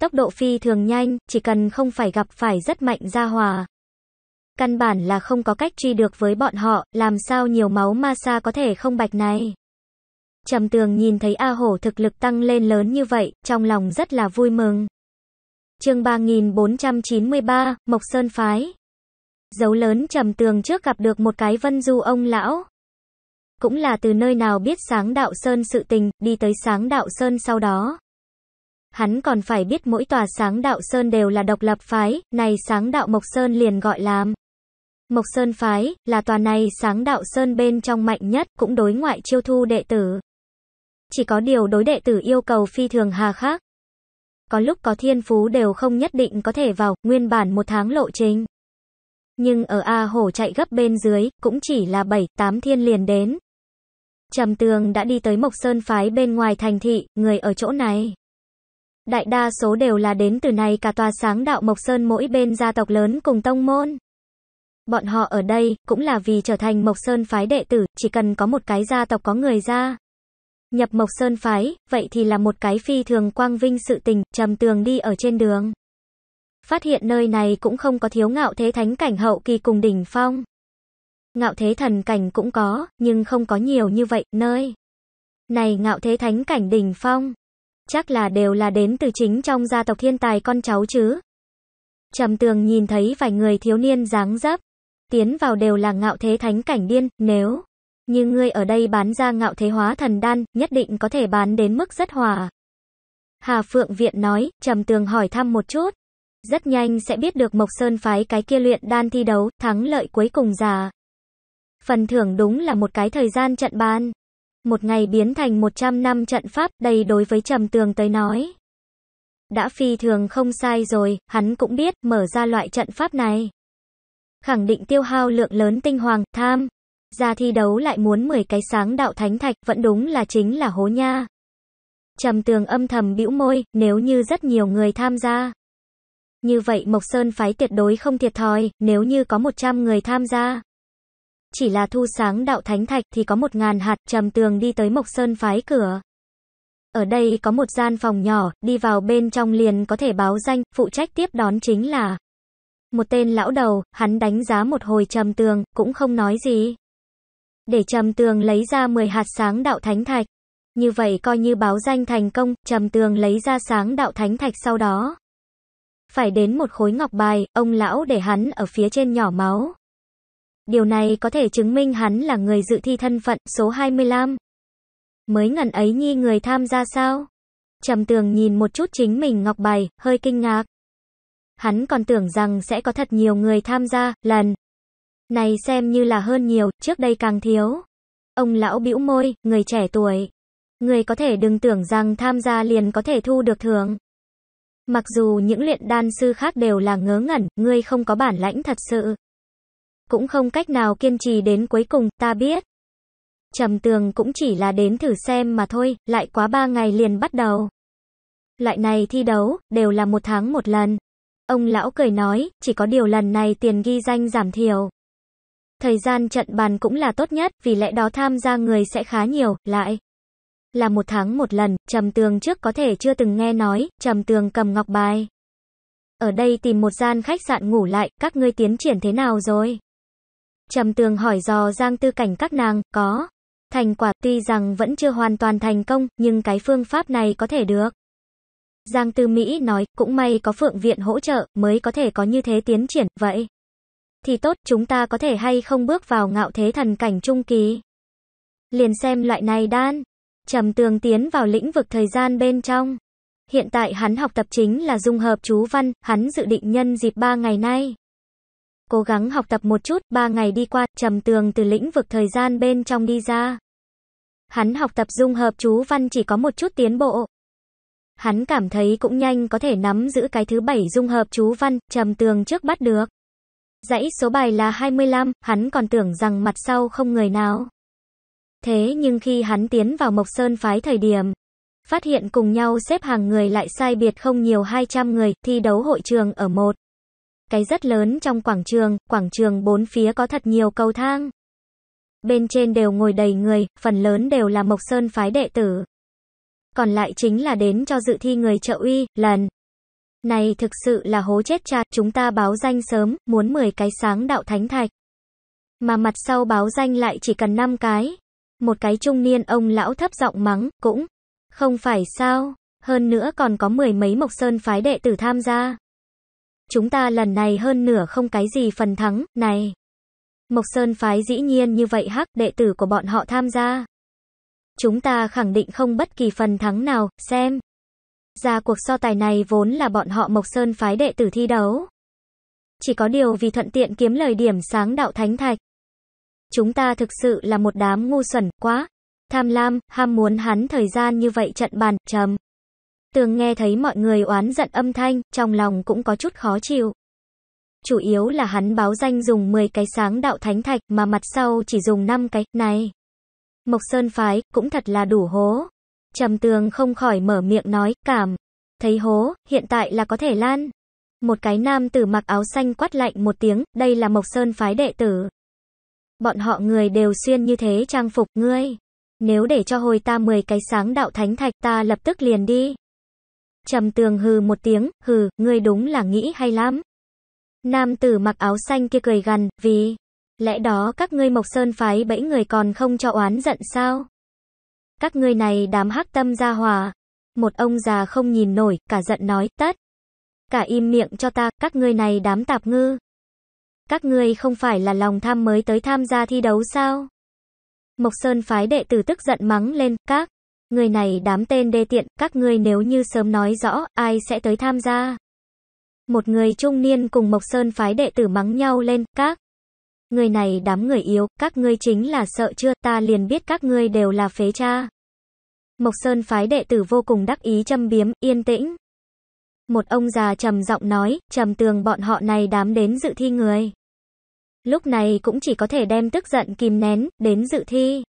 Tốc độ phi thường nhanh, chỉ cần không phải gặp phải rất mạnh ra hòa. Căn bản là không có cách truy được với bọn họ, làm sao nhiều máu ma sa có thể không bạch này. Trầm tường nhìn thấy A Hổ thực lực tăng lên lớn như vậy, trong lòng rất là vui mừng. chương 3493, Mộc Sơn Phái dấu lớn trầm tường trước gặp được một cái vân du ông lão. Cũng là từ nơi nào biết sáng đạo sơn sự tình, đi tới sáng đạo sơn sau đó. Hắn còn phải biết mỗi tòa sáng đạo sơn đều là độc lập phái, này sáng đạo Mộc Sơn liền gọi làm. Mộc Sơn phái, là tòa này sáng đạo sơn bên trong mạnh nhất, cũng đối ngoại chiêu thu đệ tử. Chỉ có điều đối đệ tử yêu cầu phi thường hà khác. Có lúc có thiên phú đều không nhất định có thể vào, nguyên bản một tháng lộ trình. Nhưng ở A Hổ chạy gấp bên dưới, cũng chỉ là 7-8 thiên liền đến. Trầm Tường đã đi tới Mộc Sơn Phái bên ngoài thành thị, người ở chỗ này. Đại đa số đều là đến từ này cả tòa sáng đạo Mộc Sơn mỗi bên gia tộc lớn cùng tông môn. Bọn họ ở đây, cũng là vì trở thành Mộc Sơn Phái đệ tử, chỉ cần có một cái gia tộc có người ra. Nhập Mộc Sơn Phái, vậy thì là một cái phi thường quang vinh sự tình, trầm tường đi ở trên đường phát hiện nơi này cũng không có thiếu ngạo thế thánh cảnh hậu kỳ cùng đỉnh phong. Ngạo thế thần cảnh cũng có, nhưng không có nhiều như vậy, nơi. Này ngạo thế thánh cảnh đỉnh phong, chắc là đều là đến từ chính trong gia tộc thiên tài con cháu chứ. Trầm tường nhìn thấy vài người thiếu niên dáng dấp, tiến vào đều là ngạo thế thánh cảnh điên, nếu như ngươi ở đây bán ra ngạo thế hóa thần đan, nhất định có thể bán đến mức rất hòa. Hà Phượng Viện nói, trầm tường hỏi thăm một chút rất nhanh sẽ biết được Mộc Sơn phái cái kia luyện đan thi đấu, thắng lợi cuối cùng già. Phần thưởng đúng là một cái thời gian trận ban. Một ngày biến thành 100 năm trận pháp, đây đối với Trầm Tường tới nói. Đã phi thường không sai rồi, hắn cũng biết, mở ra loại trận pháp này. Khẳng định tiêu hao lượng lớn tinh hoàng, tham. Ra thi đấu lại muốn 10 cái sáng đạo thánh thạch, vẫn đúng là chính là hố nha. Trầm tường âm thầm bĩu môi, nếu như rất nhiều người tham gia. Như vậy Mộc Sơn phái tuyệt đối không thiệt thòi, nếu như có 100 người tham gia. Chỉ là thu sáng đạo thánh thạch thì có 1.000 hạt trầm tường đi tới Mộc Sơn phái cửa. Ở đây có một gian phòng nhỏ, đi vào bên trong liền có thể báo danh, phụ trách tiếp đón chính là một tên lão đầu, hắn đánh giá một hồi trầm tường, cũng không nói gì. Để trầm tường lấy ra 10 hạt sáng đạo thánh thạch. Như vậy coi như báo danh thành công, trầm tường lấy ra sáng đạo thánh thạch sau đó phải đến một khối ngọc bài, ông lão để hắn ở phía trên nhỏ máu. Điều này có thể chứng minh hắn là người dự thi thân phận số 25. Mới ngần ấy nhi người tham gia sao? Trầm tường nhìn một chút chính mình ngọc bài, hơi kinh ngạc. Hắn còn tưởng rằng sẽ có thật nhiều người tham gia, lần này xem như là hơn nhiều, trước đây càng thiếu. Ông lão bĩu môi, người trẻ tuổi. Người có thể đừng tưởng rằng tham gia liền có thể thu được thưởng. Mặc dù những luyện đan sư khác đều là ngớ ngẩn, ngươi không có bản lãnh thật sự. Cũng không cách nào kiên trì đến cuối cùng, ta biết. Trầm tường cũng chỉ là đến thử xem mà thôi, lại quá ba ngày liền bắt đầu. Loại này thi đấu, đều là một tháng một lần. Ông lão cười nói, chỉ có điều lần này tiền ghi danh giảm thiểu. Thời gian trận bàn cũng là tốt nhất, vì lẽ đó tham gia người sẽ khá nhiều, lại là một tháng một lần, Trầm Tường trước có thể chưa từng nghe nói, Trầm Tường cầm ngọc bài. Ở đây tìm một gian khách sạn ngủ lại, các ngươi tiến triển thế nào rồi? Trầm Tường hỏi dò Giang Tư Cảnh các nàng, có. Thành quả tuy rằng vẫn chưa hoàn toàn thành công, nhưng cái phương pháp này có thể được. Giang Tư Mỹ nói, cũng may có Phượng Viện hỗ trợ, mới có thể có như thế tiến triển, vậy. Thì tốt, chúng ta có thể hay không bước vào ngạo thế thần cảnh trung kỳ. Liền xem loại này đan, Trầm Tường tiến vào lĩnh vực thời gian bên trong. Hiện tại hắn học tập chính là dung hợp chú văn, hắn dự định nhân dịp 3 ngày nay. Cố gắng học tập một chút, 3 ngày đi qua, Trầm Tường từ lĩnh vực thời gian bên trong đi ra. Hắn học tập dung hợp chú văn chỉ có một chút tiến bộ. Hắn cảm thấy cũng nhanh có thể nắm giữ cái thứ bảy dung hợp chú văn, Trầm Tường trước bắt được. Dãy số bài là 25, hắn còn tưởng rằng mặt sau không người nào. Thế nhưng khi hắn tiến vào Mộc Sơn phái thời điểm, phát hiện cùng nhau xếp hàng người lại sai biệt không nhiều 200 người, thi đấu hội trường ở một. Cái rất lớn trong quảng trường, quảng trường bốn phía có thật nhiều cầu thang. Bên trên đều ngồi đầy người, phần lớn đều là Mộc Sơn phái đệ tử. Còn lại chính là đến cho dự thi người trợ uy, lần. Này thực sự là hố chết cha, chúng ta báo danh sớm, muốn 10 cái sáng đạo thánh thạch. Mà mặt sau báo danh lại chỉ cần 5 cái. Một cái trung niên ông lão thấp giọng mắng, cũng không phải sao, hơn nữa còn có mười mấy mộc sơn phái đệ tử tham gia. Chúng ta lần này hơn nửa không cái gì phần thắng, này. Mộc Sơn phái dĩ nhiên như vậy hắc đệ tử của bọn họ tham gia. Chúng ta khẳng định không bất kỳ phần thắng nào, xem. Ra cuộc so tài này vốn là bọn họ Mộc Sơn phái đệ tử thi đấu. Chỉ có điều vì thuận tiện kiếm lời điểm sáng đạo thánh thạch. Chúng ta thực sự là một đám ngu xuẩn, quá. Tham lam, ham muốn hắn thời gian như vậy trận bàn, trầm. Tường nghe thấy mọi người oán giận âm thanh, trong lòng cũng có chút khó chịu. Chủ yếu là hắn báo danh dùng 10 cái sáng đạo thánh thạch mà mặt sau chỉ dùng 5 cái, này. Mộc Sơn Phái, cũng thật là đủ hố. Trầm tường không khỏi mở miệng nói, cảm. Thấy hố, hiện tại là có thể lan. Một cái nam tử mặc áo xanh quát lạnh một tiếng, đây là Mộc Sơn Phái đệ tử. Bọn họ người đều xuyên như thế trang phục ngươi. Nếu để cho hồi ta 10 cái sáng đạo thánh thạch ta lập tức liền đi. Trầm tường hừ một tiếng, hừ, ngươi đúng là nghĩ hay lắm. Nam tử mặc áo xanh kia cười gần vì lẽ đó các ngươi Mộc Sơn phái bẫy người còn không cho oán giận sao? Các ngươi này đám hắc tâm gia hòa. Một ông già không nhìn nổi, cả giận nói, tất. Cả im miệng cho ta, các ngươi này đám tạp ngư. Các ngươi không phải là lòng tham mới tới tham gia thi đấu sao? Mộc Sơn phái đệ tử tức giận mắng lên, các, người này đám tên đê tiện, các ngươi nếu như sớm nói rõ, ai sẽ tới tham gia? Một người trung niên cùng Mộc Sơn phái đệ tử mắng nhau lên, các, người này đám người yếu, các ngươi chính là sợ chưa, ta liền biết các ngươi đều là phế cha. Mộc Sơn phái đệ tử vô cùng đắc ý châm biếm, yên tĩnh. Một ông già trầm giọng nói, trầm tường bọn họ này đám đến dự thi người. Lúc này cũng chỉ có thể đem tức giận kìm nén, đến dự thi.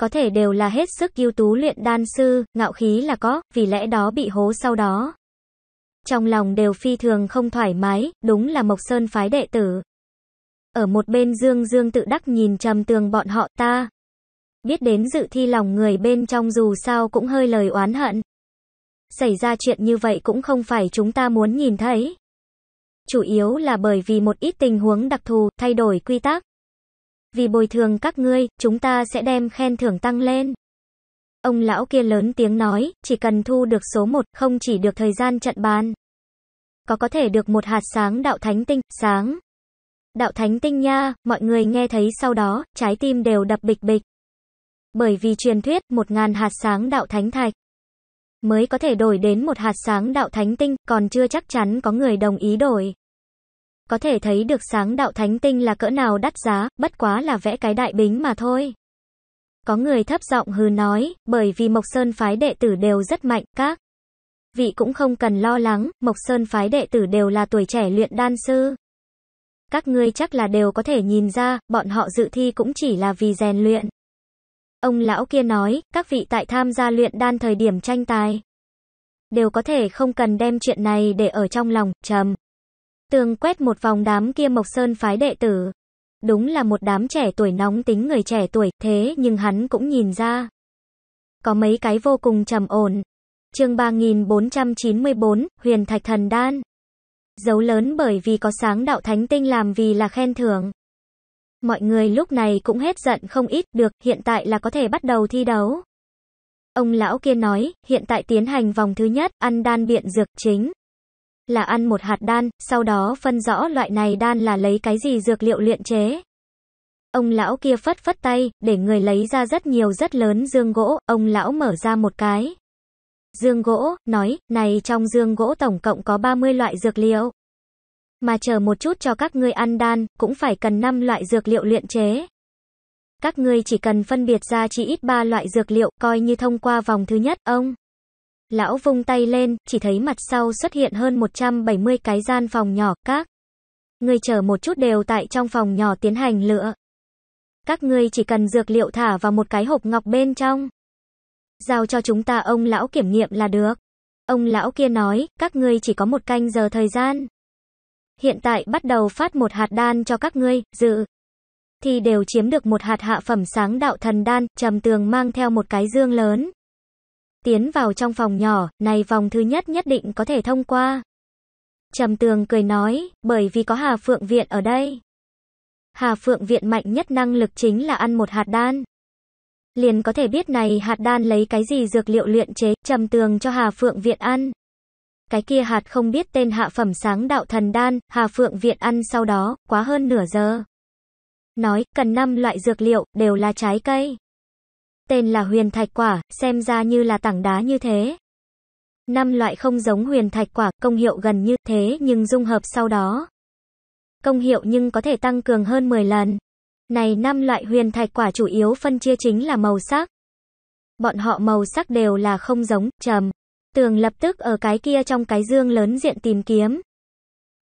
Có thể đều là hết sức ưu tú luyện đan sư, ngạo khí là có, vì lẽ đó bị hố sau đó. Trong lòng đều phi thường không thoải mái, đúng là Mộc Sơn phái đệ tử. Ở một bên Dương Dương tự đắc nhìn trầm tường bọn họ ta. Biết đến dự thi lòng người bên trong dù sao cũng hơi lời oán hận xảy ra chuyện như vậy cũng không phải chúng ta muốn nhìn thấy. Chủ yếu là bởi vì một ít tình huống đặc thù, thay đổi quy tắc. Vì bồi thường các ngươi, chúng ta sẽ đem khen thưởng tăng lên. Ông lão kia lớn tiếng nói, chỉ cần thu được số 1, không chỉ được thời gian trận bàn. Có có thể được một hạt sáng đạo thánh tinh, sáng. Đạo thánh tinh nha, mọi người nghe thấy sau đó, trái tim đều đập bịch bịch. Bởi vì truyền thuyết, một ngàn hạt sáng đạo thánh thạch mới có thể đổi đến một hạt sáng đạo thánh tinh, còn chưa chắc chắn có người đồng ý đổi. Có thể thấy được sáng đạo thánh tinh là cỡ nào đắt giá, bất quá là vẽ cái đại bính mà thôi. Có người thấp giọng hừ nói, bởi vì Mộc Sơn phái đệ tử đều rất mạnh, các vị cũng không cần lo lắng, Mộc Sơn phái đệ tử đều là tuổi trẻ luyện đan sư. Các ngươi chắc là đều có thể nhìn ra, bọn họ dự thi cũng chỉ là vì rèn luyện. Ông lão kia nói, các vị tại tham gia luyện đan thời điểm tranh tài. Đều có thể không cần đem chuyện này để ở trong lòng, trầm. Tường quét một vòng đám kia Mộc Sơn phái đệ tử. Đúng là một đám trẻ tuổi nóng tính người trẻ tuổi, thế nhưng hắn cũng nhìn ra. Có mấy cái vô cùng trầm ổn. chương 3494, Huyền Thạch Thần Đan. Dấu lớn bởi vì có sáng đạo thánh tinh làm vì là khen thưởng. Mọi người lúc này cũng hết giận không ít, được, hiện tại là có thể bắt đầu thi đấu. Ông lão kia nói, hiện tại tiến hành vòng thứ nhất, ăn đan biện dược chính. Là ăn một hạt đan, sau đó phân rõ loại này đan là lấy cái gì dược liệu luyện chế. Ông lão kia phất phất tay, để người lấy ra rất nhiều rất lớn dương gỗ, ông lão mở ra một cái. Dương gỗ, nói, này trong dương gỗ tổng cộng có 30 loại dược liệu. Mà chờ một chút cho các ngươi ăn đan, cũng phải cần 5 loại dược liệu luyện chế. Các ngươi chỉ cần phân biệt ra chỉ ít 3 loại dược liệu, coi như thông qua vòng thứ nhất, ông. Lão vung tay lên, chỉ thấy mặt sau xuất hiện hơn 170 cái gian phòng nhỏ, các. Ngươi chờ một chút đều tại trong phòng nhỏ tiến hành lựa. Các ngươi chỉ cần dược liệu thả vào một cái hộp ngọc bên trong. Giao cho chúng ta ông lão kiểm nghiệm là được. Ông lão kia nói, các ngươi chỉ có một canh giờ thời gian hiện tại bắt đầu phát một hạt đan cho các ngươi, dự. Thì đều chiếm được một hạt hạ phẩm sáng đạo thần đan, trầm tường mang theo một cái dương lớn. Tiến vào trong phòng nhỏ, này vòng thứ nhất nhất định có thể thông qua. Trầm tường cười nói, bởi vì có Hà Phượng Viện ở đây. Hà Phượng Viện mạnh nhất năng lực chính là ăn một hạt đan. Liền có thể biết này hạt đan lấy cái gì dược liệu luyện chế, trầm tường cho Hà Phượng Viện ăn cái kia hạt không biết tên hạ phẩm sáng đạo thần đan, Hà Phượng Viện ăn sau đó, quá hơn nửa giờ. Nói, cần năm loại dược liệu, đều là trái cây. Tên là huyền thạch quả, xem ra như là tảng đá như thế. Năm loại không giống huyền thạch quả, công hiệu gần như thế nhưng dung hợp sau đó. Công hiệu nhưng có thể tăng cường hơn 10 lần. Này năm loại huyền thạch quả chủ yếu phân chia chính là màu sắc. Bọn họ màu sắc đều là không giống, trầm. Tường lập tức ở cái kia trong cái dương lớn diện tìm kiếm.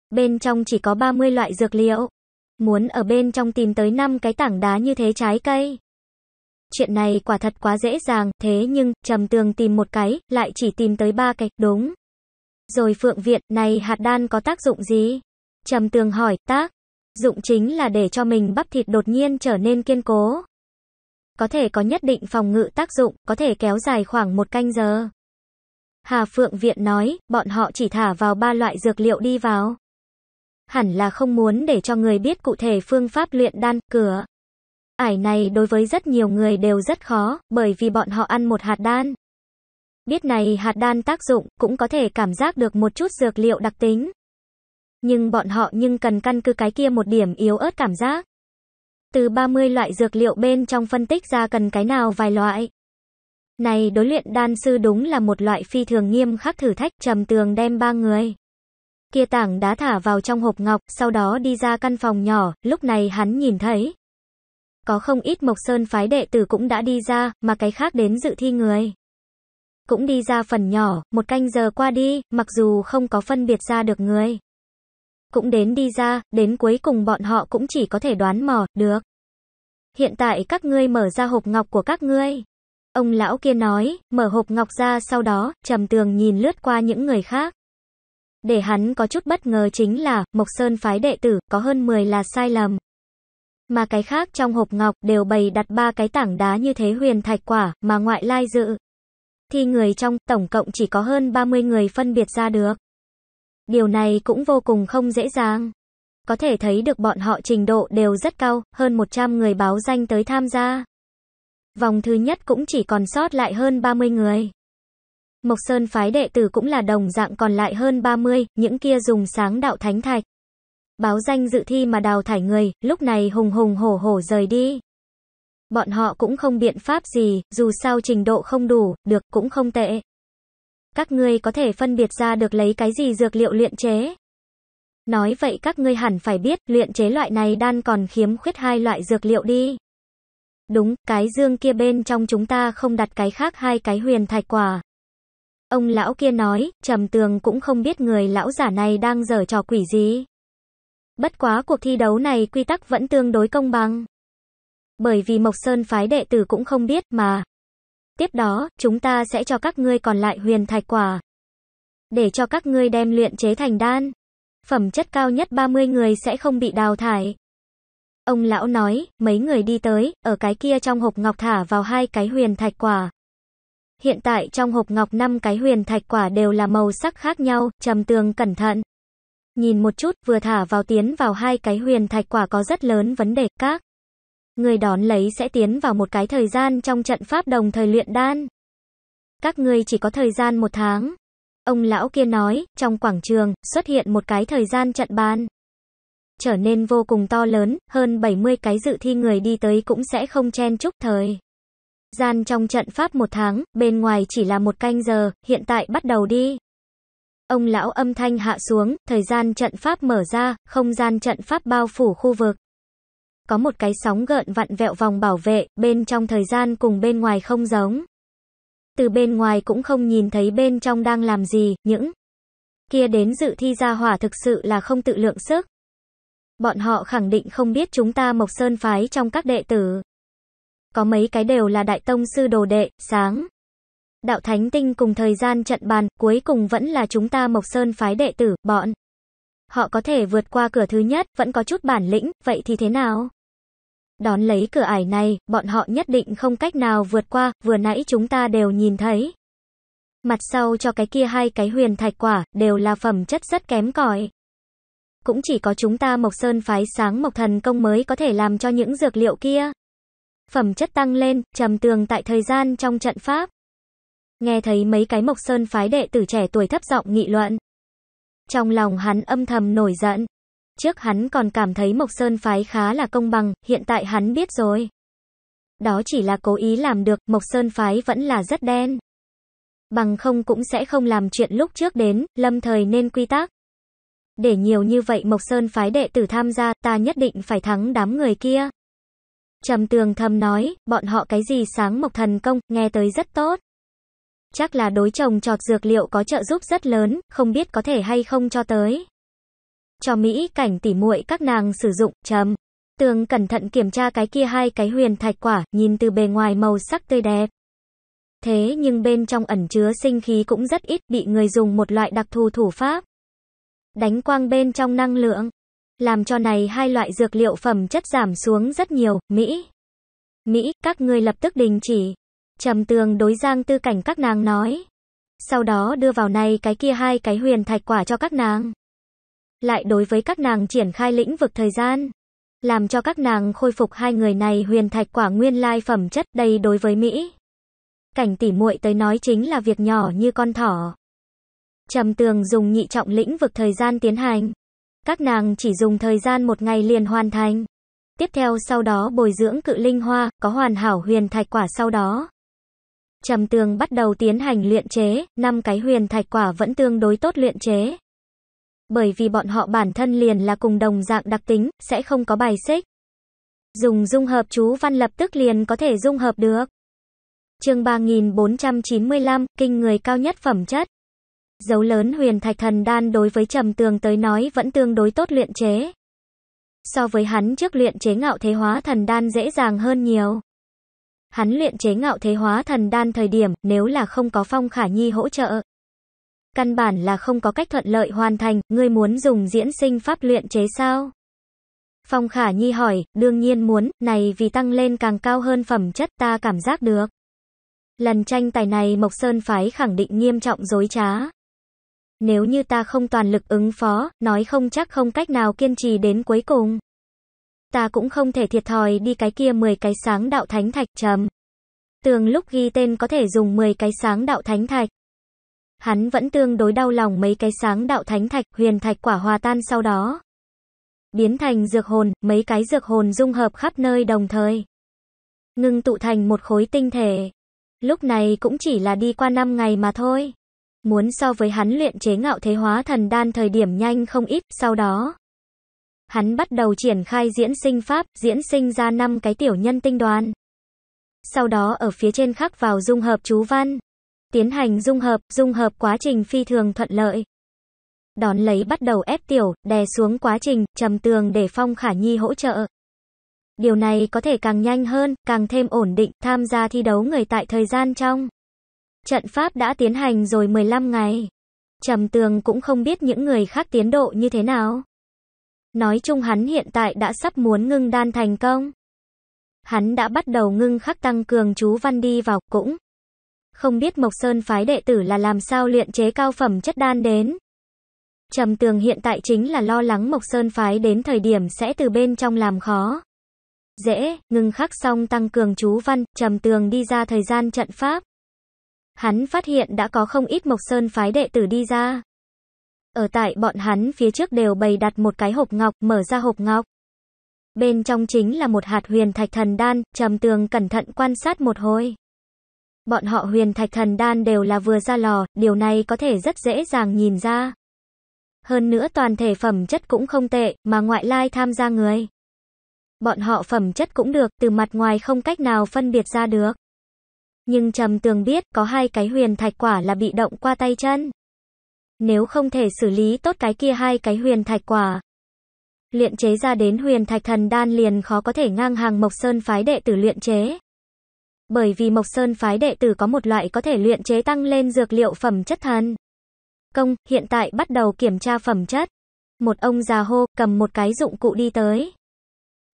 Bên trong chỉ có 30 loại dược liệu. Muốn ở bên trong tìm tới 5 cái tảng đá như thế trái cây. Chuyện này quả thật quá dễ dàng, thế nhưng, trầm tường tìm một cái, lại chỉ tìm tới ba cái, đúng. Rồi phượng viện, này hạt đan có tác dụng gì? Trầm tường hỏi, tác. Dụng chính là để cho mình bắp thịt đột nhiên trở nên kiên cố. Có thể có nhất định phòng ngự tác dụng, có thể kéo dài khoảng một canh giờ. Hà Phượng Viện nói, bọn họ chỉ thả vào ba loại dược liệu đi vào. Hẳn là không muốn để cho người biết cụ thể phương pháp luyện đan, cửa. Ải này đối với rất nhiều người đều rất khó, bởi vì bọn họ ăn một hạt đan. Biết này hạt đan tác dụng, cũng có thể cảm giác được một chút dược liệu đặc tính. Nhưng bọn họ nhưng cần căn cứ cái kia một điểm yếu ớt cảm giác. Từ 30 loại dược liệu bên trong phân tích ra cần cái nào vài loại. Này đối luyện đan sư đúng là một loại phi thường nghiêm khắc thử thách, trầm tường đem ba người. Kia tảng đá thả vào trong hộp ngọc, sau đó đi ra căn phòng nhỏ, lúc này hắn nhìn thấy. Có không ít mộc sơn phái đệ tử cũng đã đi ra, mà cái khác đến dự thi người. Cũng đi ra phần nhỏ, một canh giờ qua đi, mặc dù không có phân biệt ra được người. Cũng đến đi ra, đến cuối cùng bọn họ cũng chỉ có thể đoán mò, được. Hiện tại các ngươi mở ra hộp ngọc của các ngươi. Ông lão kia nói, mở hộp ngọc ra sau đó, trầm tường nhìn lướt qua những người khác. Để hắn có chút bất ngờ chính là, Mộc Sơn phái đệ tử, có hơn 10 là sai lầm. Mà cái khác trong hộp ngọc đều bày đặt ba cái tảng đá như thế huyền thạch quả, mà ngoại lai dự. Thì người trong, tổng cộng chỉ có hơn 30 người phân biệt ra được. Điều này cũng vô cùng không dễ dàng. Có thể thấy được bọn họ trình độ đều rất cao, hơn 100 người báo danh tới tham gia. Vòng thứ nhất cũng chỉ còn sót lại hơn 30 người. Mộc Sơn phái đệ tử cũng là đồng dạng còn lại hơn 30, những kia dùng sáng đạo thánh thạch. Báo danh dự thi mà đào thải người, lúc này hùng hùng hổ hổ rời đi. Bọn họ cũng không biện pháp gì, dù sao trình độ không đủ, được cũng không tệ. Các ngươi có thể phân biệt ra được lấy cái gì dược liệu luyện chế. Nói vậy các ngươi hẳn phải biết, luyện chế loại này đan còn khiếm khuyết hai loại dược liệu đi. Đúng, cái dương kia bên trong chúng ta không đặt cái khác hai cái huyền thạch quả. Ông lão kia nói, trầm tường cũng không biết người lão giả này đang dở trò quỷ gì. Bất quá cuộc thi đấu này quy tắc vẫn tương đối công bằng. Bởi vì Mộc Sơn phái đệ tử cũng không biết mà. Tiếp đó, chúng ta sẽ cho các ngươi còn lại huyền thạch quả. Để cho các ngươi đem luyện chế thành đan. Phẩm chất cao nhất 30 người sẽ không bị đào thải. Ông lão nói, mấy người đi tới, ở cái kia trong hộp ngọc thả vào hai cái huyền thạch quả. Hiện tại trong hộp ngọc năm cái huyền thạch quả đều là màu sắc khác nhau, trầm tường cẩn thận. Nhìn một chút, vừa thả vào tiến vào hai cái huyền thạch quả có rất lớn vấn đề, các. Người đón lấy sẽ tiến vào một cái thời gian trong trận pháp đồng thời luyện đan. Các người chỉ có thời gian một tháng. Ông lão kia nói, trong quảng trường, xuất hiện một cái thời gian trận ban trở nên vô cùng to lớn, hơn 70 cái dự thi người đi tới cũng sẽ không chen chúc thời. Gian trong trận pháp một tháng, bên ngoài chỉ là một canh giờ, hiện tại bắt đầu đi. Ông lão âm thanh hạ xuống, thời gian trận pháp mở ra, không gian trận pháp bao phủ khu vực. Có một cái sóng gợn vặn vẹo vòng bảo vệ, bên trong thời gian cùng bên ngoài không giống. Từ bên ngoài cũng không nhìn thấy bên trong đang làm gì, những kia đến dự thi gia hỏa thực sự là không tự lượng sức. Bọn họ khẳng định không biết chúng ta Mộc Sơn phái trong các đệ tử. Có mấy cái đều là đại tông sư đồ đệ, sáng. Đạo Thánh Tinh cùng thời gian trận bàn, cuối cùng vẫn là chúng ta Mộc Sơn phái đệ tử, bọn. Họ có thể vượt qua cửa thứ nhất, vẫn có chút bản lĩnh, vậy thì thế nào? Đón lấy cửa ải này, bọn họ nhất định không cách nào vượt qua, vừa nãy chúng ta đều nhìn thấy. Mặt sau cho cái kia hai cái huyền thạch quả, đều là phẩm chất rất kém cỏi cũng chỉ có chúng ta Mộc Sơn phái sáng Mộc Thần Công mới có thể làm cho những dược liệu kia phẩm chất tăng lên, trầm tường tại thời gian trong trận pháp. Nghe thấy mấy cái Mộc Sơn phái đệ tử trẻ tuổi thấp giọng nghị luận. Trong lòng hắn âm thầm nổi giận. Trước hắn còn cảm thấy Mộc Sơn phái khá là công bằng, hiện tại hắn biết rồi. Đó chỉ là cố ý làm được, Mộc Sơn phái vẫn là rất đen. Bằng không cũng sẽ không làm chuyện lúc trước đến, lâm thời nên quy tắc. Để nhiều như vậy Mộc Sơn phái đệ tử tham gia, ta nhất định phải thắng đám người kia. Trầm tường thầm nói, bọn họ cái gì sáng Mộc Thần Công, nghe tới rất tốt. Chắc là đối chồng trọt dược liệu có trợ giúp rất lớn, không biết có thể hay không cho tới. Cho Mỹ cảnh tỉ muội các nàng sử dụng, trầm. Tường cẩn thận kiểm tra cái kia hai cái huyền thạch quả, nhìn từ bề ngoài màu sắc tươi đẹp. Thế nhưng bên trong ẩn chứa sinh khí cũng rất ít, bị người dùng một loại đặc thù thủ pháp đánh quang bên trong năng lượng, làm cho này hai loại dược liệu phẩm chất giảm xuống rất nhiều, Mỹ. Mỹ, các ngươi lập tức đình chỉ. Trầm tường đối giang tư cảnh các nàng nói. Sau đó đưa vào này cái kia hai cái huyền thạch quả cho các nàng. Lại đối với các nàng triển khai lĩnh vực thời gian. Làm cho các nàng khôi phục hai người này huyền thạch quả nguyên lai phẩm chất đầy đối với Mỹ. Cảnh tỉ muội tới nói chính là việc nhỏ như con thỏ. Trầm tường dùng nhị trọng lĩnh vực thời gian tiến hành. Các nàng chỉ dùng thời gian một ngày liền hoàn thành. Tiếp theo sau đó bồi dưỡng cự linh hoa, có hoàn hảo huyền thạch quả sau đó. Trầm tường bắt đầu tiến hành luyện chế, năm cái huyền thạch quả vẫn tương đối tốt luyện chế. Bởi vì bọn họ bản thân liền là cùng đồng dạng đặc tính, sẽ không có bài xích. Dùng dung hợp chú văn lập tức liền có thể dung hợp được. Chương 3495, kinh người cao nhất phẩm chất. Dấu lớn huyền thạch thần đan đối với trầm tường tới nói vẫn tương đối tốt luyện chế. So với hắn trước luyện chế ngạo thế hóa thần đan dễ dàng hơn nhiều. Hắn luyện chế ngạo thế hóa thần đan thời điểm nếu là không có phong khả nhi hỗ trợ. Căn bản là không có cách thuận lợi hoàn thành, ngươi muốn dùng diễn sinh pháp luyện chế sao? Phong khả nhi hỏi, đương nhiên muốn, này vì tăng lên càng cao hơn phẩm chất ta cảm giác được. Lần tranh tài này Mộc Sơn Phái khẳng định nghiêm trọng dối trá. Nếu như ta không toàn lực ứng phó, nói không chắc không cách nào kiên trì đến cuối cùng. Ta cũng không thể thiệt thòi đi cái kia 10 cái sáng đạo thánh thạch chấm. Tường lúc ghi tên có thể dùng 10 cái sáng đạo thánh thạch. Hắn vẫn tương đối đau lòng mấy cái sáng đạo thánh thạch, huyền thạch quả hòa tan sau đó. Biến thành dược hồn, mấy cái dược hồn dung hợp khắp nơi đồng thời. Ngưng tụ thành một khối tinh thể. Lúc này cũng chỉ là đi qua 5 ngày mà thôi muốn so với hắn luyện chế ngạo thế hóa thần đan thời điểm nhanh không ít, sau đó. Hắn bắt đầu triển khai diễn sinh pháp, diễn sinh ra năm cái tiểu nhân tinh đoàn. Sau đó ở phía trên khắc vào dung hợp chú văn. Tiến hành dung hợp, dung hợp quá trình phi thường thuận lợi. Đón lấy bắt đầu ép tiểu, đè xuống quá trình, trầm tường để Phong Khả Nhi hỗ trợ. Điều này có thể càng nhanh hơn, càng thêm ổn định, tham gia thi đấu người tại thời gian trong. Trận pháp đã tiến hành rồi 15 ngày. Trầm Tường cũng không biết những người khác tiến độ như thế nào. Nói chung hắn hiện tại đã sắp muốn ngưng đan thành công. Hắn đã bắt đầu ngưng khắc tăng cường chú văn đi vào cũng. Không biết Mộc Sơn phái đệ tử là làm sao luyện chế cao phẩm chất đan đến. Trầm Tường hiện tại chính là lo lắng Mộc Sơn phái đến thời điểm sẽ từ bên trong làm khó. Dễ, ngưng khắc xong tăng cường chú văn, Trầm Tường đi ra thời gian trận pháp hắn phát hiện đã có không ít Mộc Sơn phái đệ tử đi ra. Ở tại bọn hắn phía trước đều bày đặt một cái hộp ngọc, mở ra hộp ngọc. Bên trong chính là một hạt huyền thạch thần đan, trầm tường cẩn thận quan sát một hồi. Bọn họ huyền thạch thần đan đều là vừa ra lò, điều này có thể rất dễ dàng nhìn ra. Hơn nữa toàn thể phẩm chất cũng không tệ, mà ngoại lai tham gia người. Bọn họ phẩm chất cũng được, từ mặt ngoài không cách nào phân biệt ra được. Nhưng Trầm Tường biết có hai cái huyền thạch quả là bị động qua tay chân. Nếu không thể xử lý tốt cái kia hai cái huyền thạch quả, luyện chế ra đến huyền thạch thần đan liền khó có thể ngang hàng Mộc Sơn phái đệ tử luyện chế. Bởi vì Mộc Sơn phái đệ tử có một loại có thể luyện chế tăng lên dược liệu phẩm chất thần. Công hiện tại bắt đầu kiểm tra phẩm chất. Một ông già hô cầm một cái dụng cụ đi tới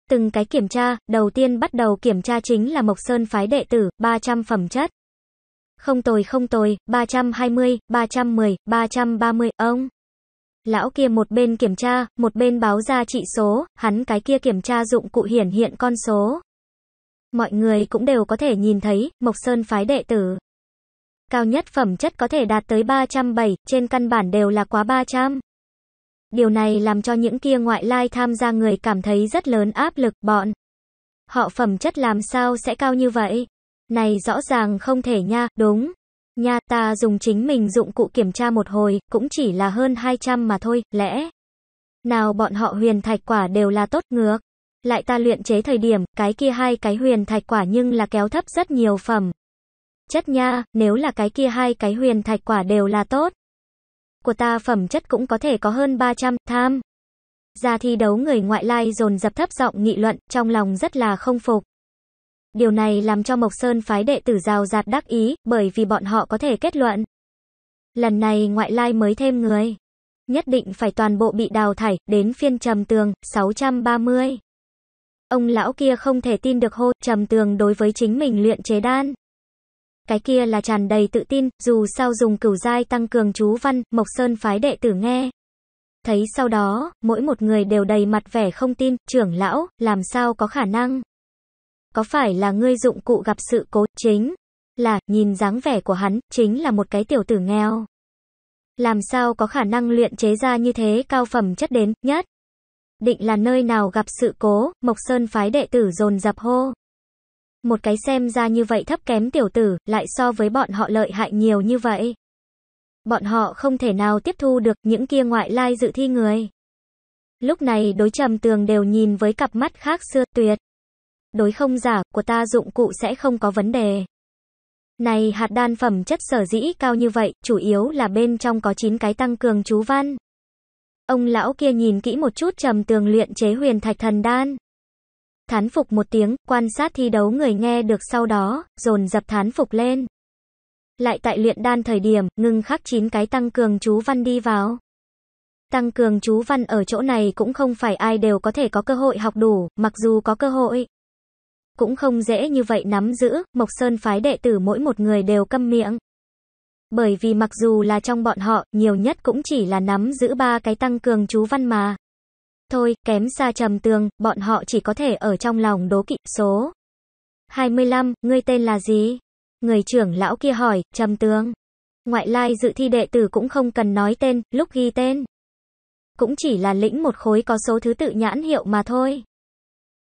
từng cái kiểm tra, đầu tiên bắt đầu kiểm tra chính là Mộc Sơn phái đệ tử, 300 phẩm chất. Không tồi không tồi, 320, 310, 330, ông. Lão kia một bên kiểm tra, một bên báo ra trị số, hắn cái kia kiểm tra dụng cụ hiển hiện con số. Mọi người cũng đều có thể nhìn thấy, Mộc Sơn phái đệ tử. Cao nhất phẩm chất có thể đạt tới 307, trên căn bản đều là quá 300. Điều này làm cho những kia ngoại lai tham gia người cảm thấy rất lớn áp lực bọn. Họ phẩm chất làm sao sẽ cao như vậy? Này rõ ràng không thể nha, đúng. Nha, ta dùng chính mình dụng cụ kiểm tra một hồi, cũng chỉ là hơn 200 mà thôi, lẽ. Nào bọn họ huyền thạch quả đều là tốt ngược. Lại ta luyện chế thời điểm, cái kia hai cái huyền thạch quả nhưng là kéo thấp rất nhiều phẩm. Chất nha, nếu là cái kia hai cái huyền thạch quả đều là tốt của ta phẩm chất cũng có thể có hơn 300, tham. Ra thi đấu người ngoại lai dồn dập thấp giọng nghị luận, trong lòng rất là không phục. Điều này làm cho Mộc Sơn phái đệ tử rào rạt đắc ý, bởi vì bọn họ có thể kết luận. Lần này ngoại lai mới thêm người. Nhất định phải toàn bộ bị đào thải, đến phiên trầm tường, 630. Ông lão kia không thể tin được hô, trầm tường đối với chính mình luyện chế đan cái kia là tràn đầy tự tin, dù sao dùng cửu giai tăng cường chú văn, Mộc Sơn phái đệ tử nghe. Thấy sau đó, mỗi một người đều đầy mặt vẻ không tin, trưởng lão, làm sao có khả năng. Có phải là ngươi dụng cụ gặp sự cố, chính là, nhìn dáng vẻ của hắn, chính là một cái tiểu tử nghèo. Làm sao có khả năng luyện chế ra như thế cao phẩm chất đến, nhất. Định là nơi nào gặp sự cố, Mộc Sơn phái đệ tử dồn dập hô. Một cái xem ra như vậy thấp kém tiểu tử, lại so với bọn họ lợi hại nhiều như vậy. Bọn họ không thể nào tiếp thu được những kia ngoại lai dự thi người. Lúc này đối trầm tường đều nhìn với cặp mắt khác xưa tuyệt. Đối không giả của ta dụng cụ sẽ không có vấn đề. Này hạt đan phẩm chất sở dĩ cao như vậy, chủ yếu là bên trong có 9 cái tăng cường chú văn. Ông lão kia nhìn kỹ một chút trầm tường luyện chế huyền thạch thần đan thán phục một tiếng, quan sát thi đấu người nghe được sau đó, dồn dập thán phục lên. Lại tại luyện đan thời điểm, ngưng khắc chín cái tăng cường chú văn đi vào. Tăng cường chú văn ở chỗ này cũng không phải ai đều có thể có cơ hội học đủ, mặc dù có cơ hội. Cũng không dễ như vậy nắm giữ, Mộc Sơn phái đệ tử mỗi một người đều câm miệng. Bởi vì mặc dù là trong bọn họ, nhiều nhất cũng chỉ là nắm giữ ba cái tăng cường chú văn mà thôi, kém xa trầm tường, bọn họ chỉ có thể ở trong lòng đố kỵ. Số 25, ngươi tên là gì? Người trưởng lão kia hỏi, trầm tường. Ngoại lai dự thi đệ tử cũng không cần nói tên, lúc ghi tên. Cũng chỉ là lĩnh một khối có số thứ tự nhãn hiệu mà thôi.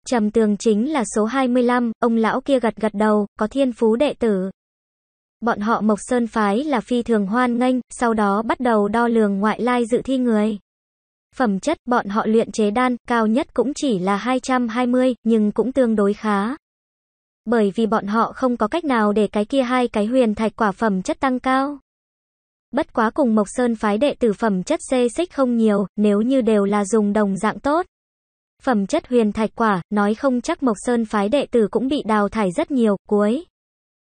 Trầm tường chính là số 25, ông lão kia gật gật đầu, có thiên phú đệ tử. Bọn họ Mộc Sơn Phái là phi thường hoan nghênh, sau đó bắt đầu đo lường ngoại lai dự thi người. Phẩm chất bọn họ luyện chế đan cao nhất cũng chỉ là 220, nhưng cũng tương đối khá. Bởi vì bọn họ không có cách nào để cái kia hai cái huyền thạch quả phẩm chất tăng cao. Bất quá cùng Mộc Sơn phái đệ tử phẩm chất xê xích không nhiều, nếu như đều là dùng đồng dạng tốt. Phẩm chất huyền thạch quả, nói không chắc Mộc Sơn phái đệ tử cũng bị đào thải rất nhiều, cuối.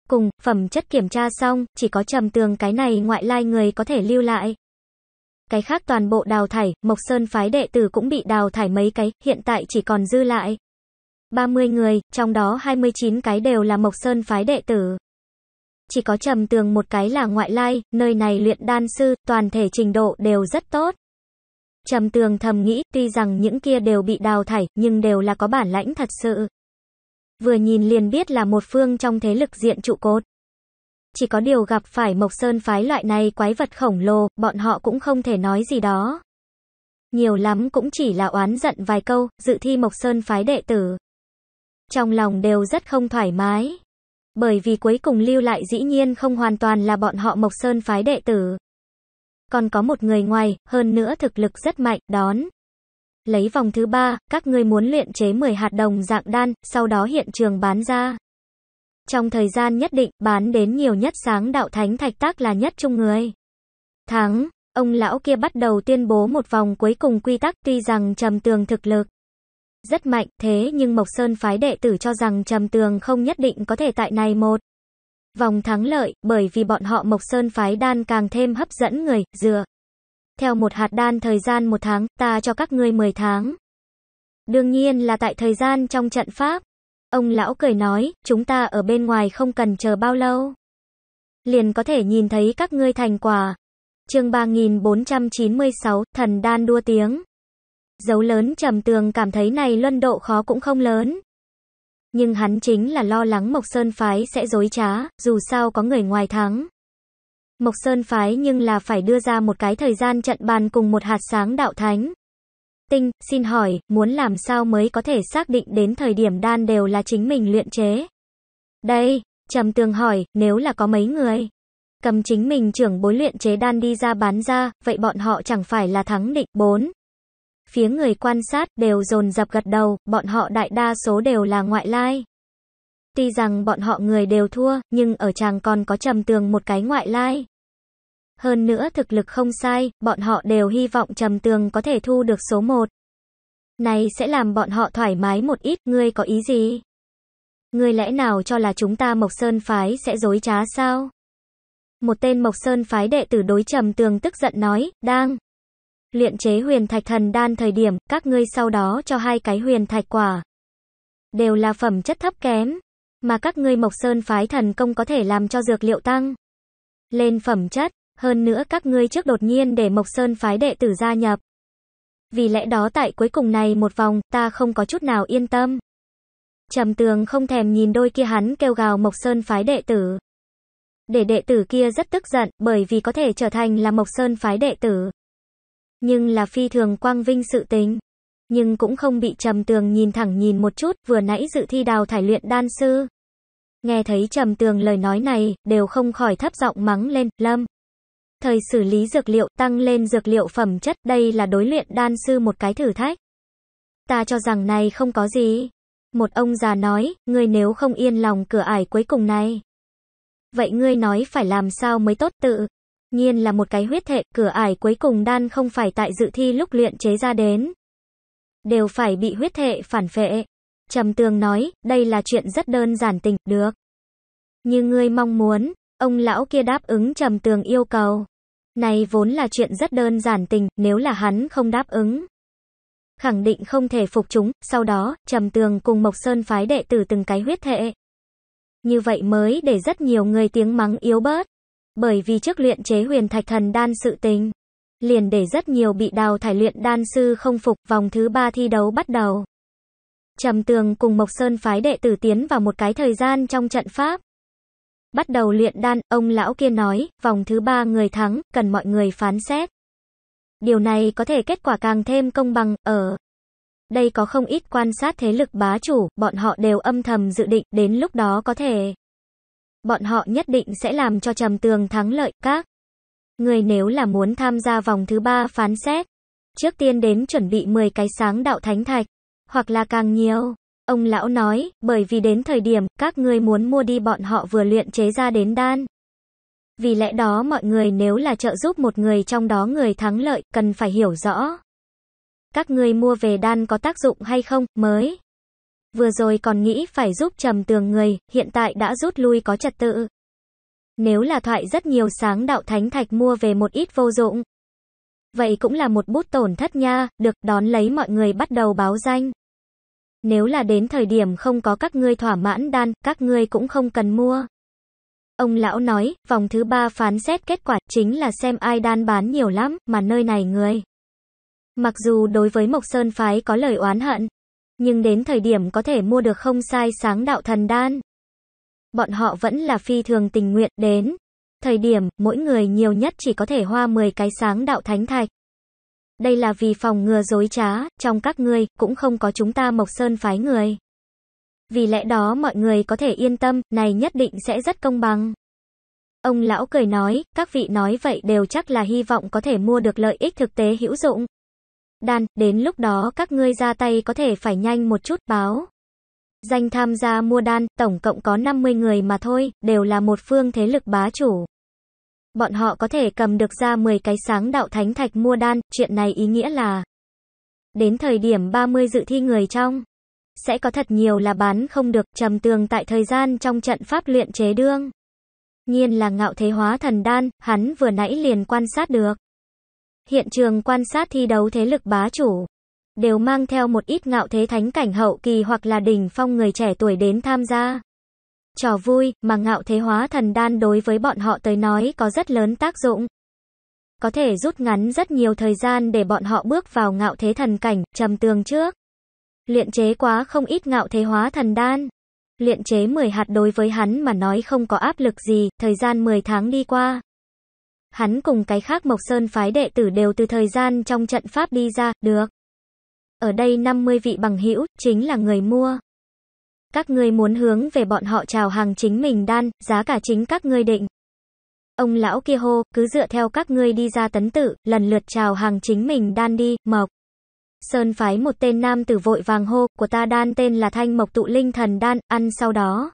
Cùng, phẩm chất kiểm tra xong, chỉ có trầm tường cái này ngoại lai người có thể lưu lại cái khác toàn bộ đào thải, Mộc Sơn phái đệ tử cũng bị đào thải mấy cái, hiện tại chỉ còn dư lại 30 người, trong đó 29 cái đều là Mộc Sơn phái đệ tử. Chỉ có trầm tường một cái là ngoại lai, nơi này luyện đan sư, toàn thể trình độ đều rất tốt. Trầm tường thầm nghĩ, tuy rằng những kia đều bị đào thải, nhưng đều là có bản lãnh thật sự. Vừa nhìn liền biết là một phương trong thế lực diện trụ cột chỉ có điều gặp phải Mộc Sơn phái loại này quái vật khổng lồ, bọn họ cũng không thể nói gì đó. Nhiều lắm cũng chỉ là oán giận vài câu, dự thi Mộc Sơn phái đệ tử. Trong lòng đều rất không thoải mái. Bởi vì cuối cùng lưu lại dĩ nhiên không hoàn toàn là bọn họ Mộc Sơn phái đệ tử. Còn có một người ngoài, hơn nữa thực lực rất mạnh, đón. Lấy vòng thứ ba, các ngươi muốn luyện chế 10 hạt đồng dạng đan, sau đó hiện trường bán ra. Trong thời gian nhất định, bán đến nhiều nhất sáng đạo thánh thạch tác là nhất trung người. Thắng, ông lão kia bắt đầu tuyên bố một vòng cuối cùng quy tắc tuy rằng trầm tường thực lực rất mạnh, thế nhưng Mộc Sơn phái đệ tử cho rằng trầm tường không nhất định có thể tại này một vòng thắng lợi, bởi vì bọn họ Mộc Sơn phái đan càng thêm hấp dẫn người, dừa Theo một hạt đan thời gian một tháng, ta cho các ngươi 10 tháng. Đương nhiên là tại thời gian trong trận pháp. Ông lão cười nói, chúng ta ở bên ngoài không cần chờ bao lâu. Liền có thể nhìn thấy các ngươi thành quả. chương 3496, thần đan đua tiếng. Dấu lớn trầm tường cảm thấy này luân độ khó cũng không lớn. Nhưng hắn chính là lo lắng Mộc Sơn Phái sẽ dối trá, dù sao có người ngoài thắng. Mộc Sơn Phái nhưng là phải đưa ra một cái thời gian trận bàn cùng một hạt sáng đạo thánh. Tinh, xin hỏi, muốn làm sao mới có thể xác định đến thời điểm đan đều là chính mình luyện chế? Đây, Trầm Tường hỏi, nếu là có mấy người cầm chính mình trưởng bối luyện chế đan đi ra bán ra, vậy bọn họ chẳng phải là thắng định. bốn? Phía người quan sát đều dồn dập gật đầu, bọn họ đại đa số đều là ngoại lai. Tuy rằng bọn họ người đều thua, nhưng ở chàng còn có trầm tường một cái ngoại lai hơn nữa thực lực không sai, bọn họ đều hy vọng Trầm Tường có thể thu được số 1. Này sẽ làm bọn họ thoải mái một ít, ngươi có ý gì? Ngươi lẽ nào cho là chúng ta Mộc Sơn Phái sẽ dối trá sao? Một tên Mộc Sơn Phái đệ tử đối Trầm Tường tức giận nói, đang luyện chế huyền thạch thần đan thời điểm, các ngươi sau đó cho hai cái huyền thạch quả. Đều là phẩm chất thấp kém, mà các ngươi Mộc Sơn Phái thần công có thể làm cho dược liệu tăng. Lên phẩm chất, hơn nữa các ngươi trước đột nhiên để Mộc Sơn phái đệ tử gia nhập. Vì lẽ đó tại cuối cùng này một vòng, ta không có chút nào yên tâm. Trầm tường không thèm nhìn đôi kia hắn kêu gào Mộc Sơn phái đệ tử. Để đệ tử kia rất tức giận, bởi vì có thể trở thành là Mộc Sơn phái đệ tử. Nhưng là phi thường quang vinh sự tính. Nhưng cũng không bị trầm tường nhìn thẳng nhìn một chút, vừa nãy dự thi đào thải luyện đan sư. Nghe thấy trầm tường lời nói này, đều không khỏi thấp giọng mắng lên, Lâm thời xử lý dược liệu, tăng lên dược liệu phẩm chất, đây là đối luyện đan sư một cái thử thách. Ta cho rằng này không có gì. Một ông già nói, ngươi nếu không yên lòng cửa ải cuối cùng này. Vậy ngươi nói phải làm sao mới tốt tự? Nhiên là một cái huyết hệ, cửa ải cuối cùng đan không phải tại dự thi lúc luyện chế ra đến. Đều phải bị huyết hệ phản phệ. Trầm tường nói, đây là chuyện rất đơn giản tình, được. Như ngươi mong muốn, ông lão kia đáp ứng trầm tường yêu cầu. Này vốn là chuyện rất đơn giản tình, nếu là hắn không đáp ứng. Khẳng định không thể phục chúng, sau đó, Trầm Tường cùng Mộc Sơn phái đệ tử từng cái huyết thệ. Như vậy mới để rất nhiều người tiếng mắng yếu bớt. Bởi vì trước luyện chế huyền thạch thần đan sự tình, liền để rất nhiều bị đào thải luyện đan sư không phục vòng thứ ba thi đấu bắt đầu. Trầm Tường cùng Mộc Sơn phái đệ tử tiến vào một cái thời gian trong trận pháp bắt đầu luyện đan, ông lão kia nói, vòng thứ ba người thắng, cần mọi người phán xét. Điều này có thể kết quả càng thêm công bằng, ở đây có không ít quan sát thế lực bá chủ, bọn họ đều âm thầm dự định, đến lúc đó có thể. Bọn họ nhất định sẽ làm cho trầm tường thắng lợi, các. Người nếu là muốn tham gia vòng thứ ba phán xét, trước tiên đến chuẩn bị 10 cái sáng đạo thánh thạch, hoặc là càng nhiều. Ông lão nói, bởi vì đến thời điểm các ngươi muốn mua đi bọn họ vừa luyện chế ra đến đan. Vì lẽ đó mọi người nếu là trợ giúp một người trong đó người thắng lợi, cần phải hiểu rõ. Các ngươi mua về đan có tác dụng hay không, mới. Vừa rồi còn nghĩ phải giúp trầm tường người, hiện tại đã rút lui có trật tự. Nếu là thoại rất nhiều sáng đạo thánh thạch mua về một ít vô dụng. Vậy cũng là một bút tổn thất nha, được đón lấy mọi người bắt đầu báo danh. Nếu là đến thời điểm không có các ngươi thỏa mãn đan, các ngươi cũng không cần mua. Ông lão nói, vòng thứ ba phán xét kết quả chính là xem ai đan bán nhiều lắm, mà nơi này người. Mặc dù đối với Mộc Sơn Phái có lời oán hận, nhưng đến thời điểm có thể mua được không sai sáng đạo thần đan. Bọn họ vẫn là phi thường tình nguyện đến. Thời điểm, mỗi người nhiều nhất chỉ có thể hoa 10 cái sáng đạo thánh thạch. Đây là vì phòng ngừa dối trá, trong các ngươi, cũng không có chúng ta Mộc Sơn phái người. Vì lẽ đó mọi người có thể yên tâm, này nhất định sẽ rất công bằng. Ông lão cười nói, các vị nói vậy đều chắc là hy vọng có thể mua được lợi ích thực tế hữu dụng. Đan, đến lúc đó các ngươi ra tay có thể phải nhanh một chút báo. Danh tham gia mua đan, tổng cộng có 50 người mà thôi, đều là một phương thế lực bá chủ bọn họ có thể cầm được ra 10 cái sáng đạo thánh thạch mua đan, chuyện này ý nghĩa là đến thời điểm 30 dự thi người trong sẽ có thật nhiều là bán không được, trầm tường tại thời gian trong trận pháp luyện chế đương. Nhiên là ngạo thế hóa thần đan, hắn vừa nãy liền quan sát được. Hiện trường quan sát thi đấu thế lực bá chủ, đều mang theo một ít ngạo thế thánh cảnh hậu kỳ hoặc là đỉnh phong người trẻ tuổi đến tham gia trò vui mà ngạo thế hóa thần đan đối với bọn họ tới nói có rất lớn tác dụng. Có thể rút ngắn rất nhiều thời gian để bọn họ bước vào ngạo thế thần cảnh, trầm tường trước. Luyện chế quá không ít ngạo thế hóa thần đan. Luyện chế 10 hạt đối với hắn mà nói không có áp lực gì, thời gian 10 tháng đi qua. Hắn cùng cái khác Mộc Sơn phái đệ tử đều từ thời gian trong trận pháp đi ra, được. Ở đây 50 vị bằng hữu chính là người mua các ngươi muốn hướng về bọn họ chào hàng chính mình đan, giá cả chính các ngươi định. Ông lão kia hô, cứ dựa theo các ngươi đi ra tấn tử, lần lượt chào hàng chính mình đan đi, mộc. Sơn phái một tên nam tử vội vàng hô, của ta đan tên là thanh mộc tụ linh thần đan, ăn sau đó.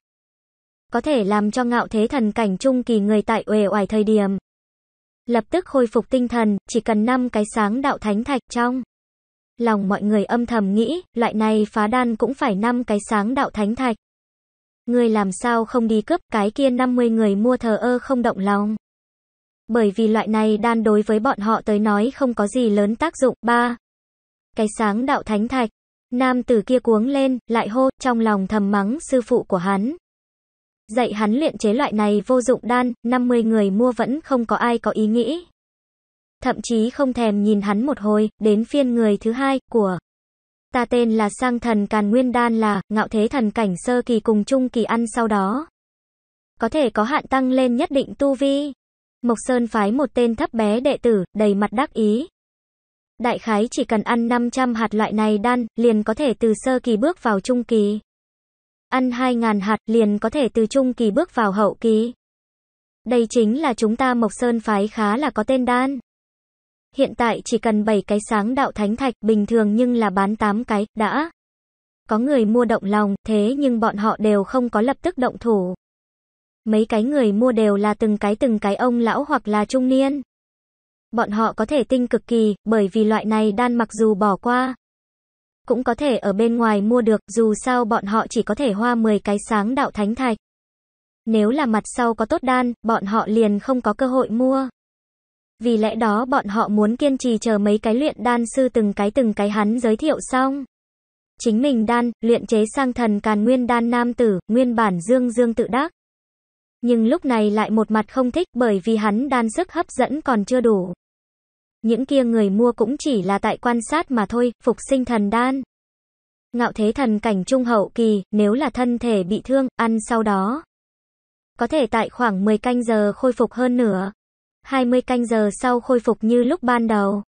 Có thể làm cho ngạo thế thần cảnh trung kỳ người tại uể oải thời điểm. Lập tức khôi phục tinh thần, chỉ cần 5 cái sáng đạo thánh thạch trong lòng mọi người âm thầm nghĩ, loại này phá đan cũng phải năm cái sáng đạo thánh thạch. Người làm sao không đi cướp cái kia 50 người mua thờ ơ không động lòng. Bởi vì loại này đan đối với bọn họ tới nói không có gì lớn tác dụng. ba Cái sáng đạo thánh thạch. Nam tử kia cuống lên, lại hô, trong lòng thầm mắng sư phụ của hắn. Dạy hắn luyện chế loại này vô dụng đan, 50 người mua vẫn không có ai có ý nghĩ thậm chí không thèm nhìn hắn một hồi, đến phiên người thứ hai, của. Ta tên là sang thần Càn Nguyên Đan là, ngạo thế thần cảnh sơ kỳ cùng trung kỳ ăn sau đó. Có thể có hạn tăng lên nhất định tu vi. Mộc Sơn phái một tên thấp bé đệ tử, đầy mặt đắc ý. Đại khái chỉ cần ăn 500 hạt loại này đan, liền có thể từ sơ kỳ bước vào trung kỳ. Ăn 2.000 hạt, liền có thể từ trung kỳ bước vào hậu kỳ. Đây chính là chúng ta Mộc Sơn phái khá là có tên đan. Hiện tại chỉ cần 7 cái sáng đạo thánh thạch bình thường nhưng là bán 8 cái, đã. Có người mua động lòng, thế nhưng bọn họ đều không có lập tức động thủ. Mấy cái người mua đều là từng cái từng cái ông lão hoặc là trung niên. Bọn họ có thể tinh cực kỳ, bởi vì loại này đan mặc dù bỏ qua. Cũng có thể ở bên ngoài mua được, dù sao bọn họ chỉ có thể hoa 10 cái sáng đạo thánh thạch. Nếu là mặt sau có tốt đan, bọn họ liền không có cơ hội mua. Vì lẽ đó bọn họ muốn kiên trì chờ mấy cái luyện đan sư từng cái từng cái hắn giới thiệu xong. Chính mình đan, luyện chế sang thần càn nguyên đan nam tử, nguyên bản dương dương tự đắc. Nhưng lúc này lại một mặt không thích bởi vì hắn đan sức hấp dẫn còn chưa đủ. Những kia người mua cũng chỉ là tại quan sát mà thôi, phục sinh thần đan. Ngạo thế thần cảnh trung hậu kỳ, nếu là thân thể bị thương, ăn sau đó. Có thể tại khoảng 10 canh giờ khôi phục hơn nửa. 20 canh giờ sau khôi phục như lúc ban đầu.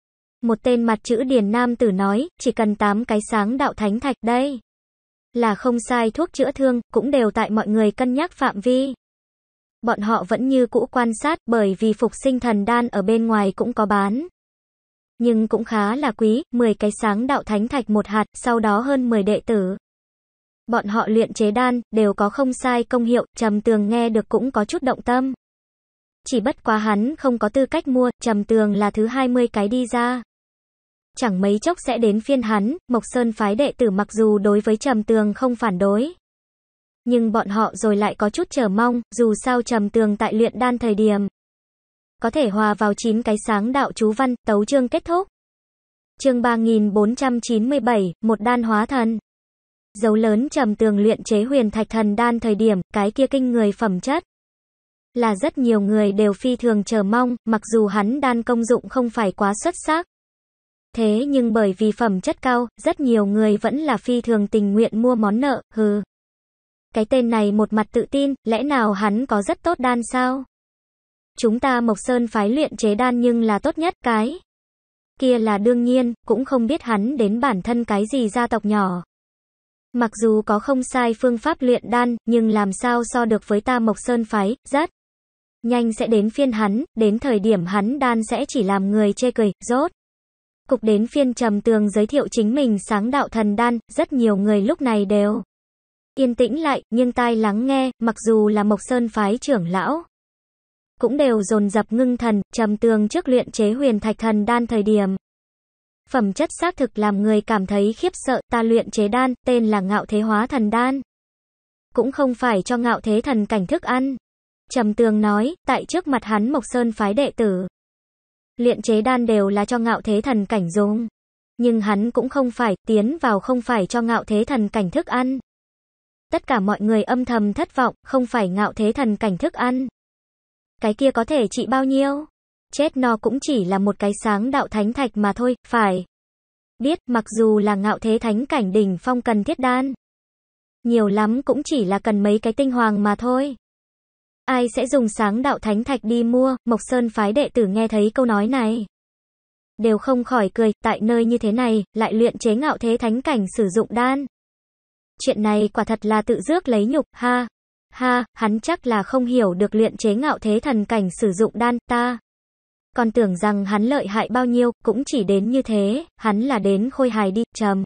Một tên mặt chữ điển Nam tử nói, chỉ cần 8 cái sáng đạo thánh thạch đây. Là không sai thuốc chữa thương, cũng đều tại mọi người cân nhắc phạm vi. Bọn họ vẫn như cũ quan sát bởi vì phục sinh thần đan ở bên ngoài cũng có bán. Nhưng cũng khá là quý, 10 cái sáng đạo thánh thạch một hạt, sau đó hơn 10 đệ tử. Bọn họ luyện chế đan, đều có không sai công hiệu, trầm tường nghe được cũng có chút động tâm. Chỉ bất quá hắn không có tư cách mua, trầm tường là thứ 20 cái đi ra. Chẳng mấy chốc sẽ đến phiên hắn, Mộc Sơn phái đệ tử mặc dù đối với trầm tường không phản đối. Nhưng bọn họ rồi lại có chút chờ mong, dù sao trầm tường tại luyện đan thời điểm. Có thể hòa vào 9 cái sáng đạo chú văn, tấu chương kết thúc. Chương 3497, một đan hóa thần. Dấu lớn trầm tường luyện chế huyền thạch thần đan thời điểm, cái kia kinh người phẩm chất là rất nhiều người đều phi thường chờ mong, mặc dù hắn đan công dụng không phải quá xuất sắc. Thế nhưng bởi vì phẩm chất cao, rất nhiều người vẫn là phi thường tình nguyện mua món nợ, hừ. Cái tên này một mặt tự tin, lẽ nào hắn có rất tốt đan sao? Chúng ta Mộc Sơn phái luyện chế đan nhưng là tốt nhất cái. Kia là đương nhiên, cũng không biết hắn đến bản thân cái gì gia tộc nhỏ. Mặc dù có không sai phương pháp luyện đan, nhưng làm sao so được với ta Mộc Sơn phái, rất. Nhanh sẽ đến phiên hắn, đến thời điểm hắn đan sẽ chỉ làm người chê cười, rốt. Cục đến phiên trầm tường giới thiệu chính mình sáng đạo thần đan, rất nhiều người lúc này đều yên tĩnh lại, nhưng tai lắng nghe, mặc dù là Mộc Sơn phái trưởng lão. Cũng đều dồn dập ngưng thần, trầm tường trước luyện chế huyền thạch thần đan thời điểm. Phẩm chất xác thực làm người cảm thấy khiếp sợ, ta luyện chế đan, tên là ngạo thế hóa thần đan. Cũng không phải cho ngạo thế thần cảnh thức ăn trầm tường nói, tại trước mặt hắn Mộc Sơn phái đệ tử. Luyện chế đan đều là cho ngạo thế thần cảnh dùng. Nhưng hắn cũng không phải, tiến vào không phải cho ngạo thế thần cảnh thức ăn. Tất cả mọi người âm thầm thất vọng, không phải ngạo thế thần cảnh thức ăn. Cái kia có thể trị bao nhiêu? Chết no cũng chỉ là một cái sáng đạo thánh thạch mà thôi, phải. Biết, mặc dù là ngạo thế thánh cảnh đỉnh phong cần thiết đan. Nhiều lắm cũng chỉ là cần mấy cái tinh hoàng mà thôi ai sẽ dùng sáng đạo thánh thạch đi mua, Mộc Sơn phái đệ tử nghe thấy câu nói này. Đều không khỏi cười, tại nơi như thế này, lại luyện chế ngạo thế thánh cảnh sử dụng đan. Chuyện này quả thật là tự dước lấy nhục, ha. Ha, hắn chắc là không hiểu được luyện chế ngạo thế thần cảnh sử dụng đan, ta. Còn tưởng rằng hắn lợi hại bao nhiêu, cũng chỉ đến như thế, hắn là đến khôi hài đi, trầm.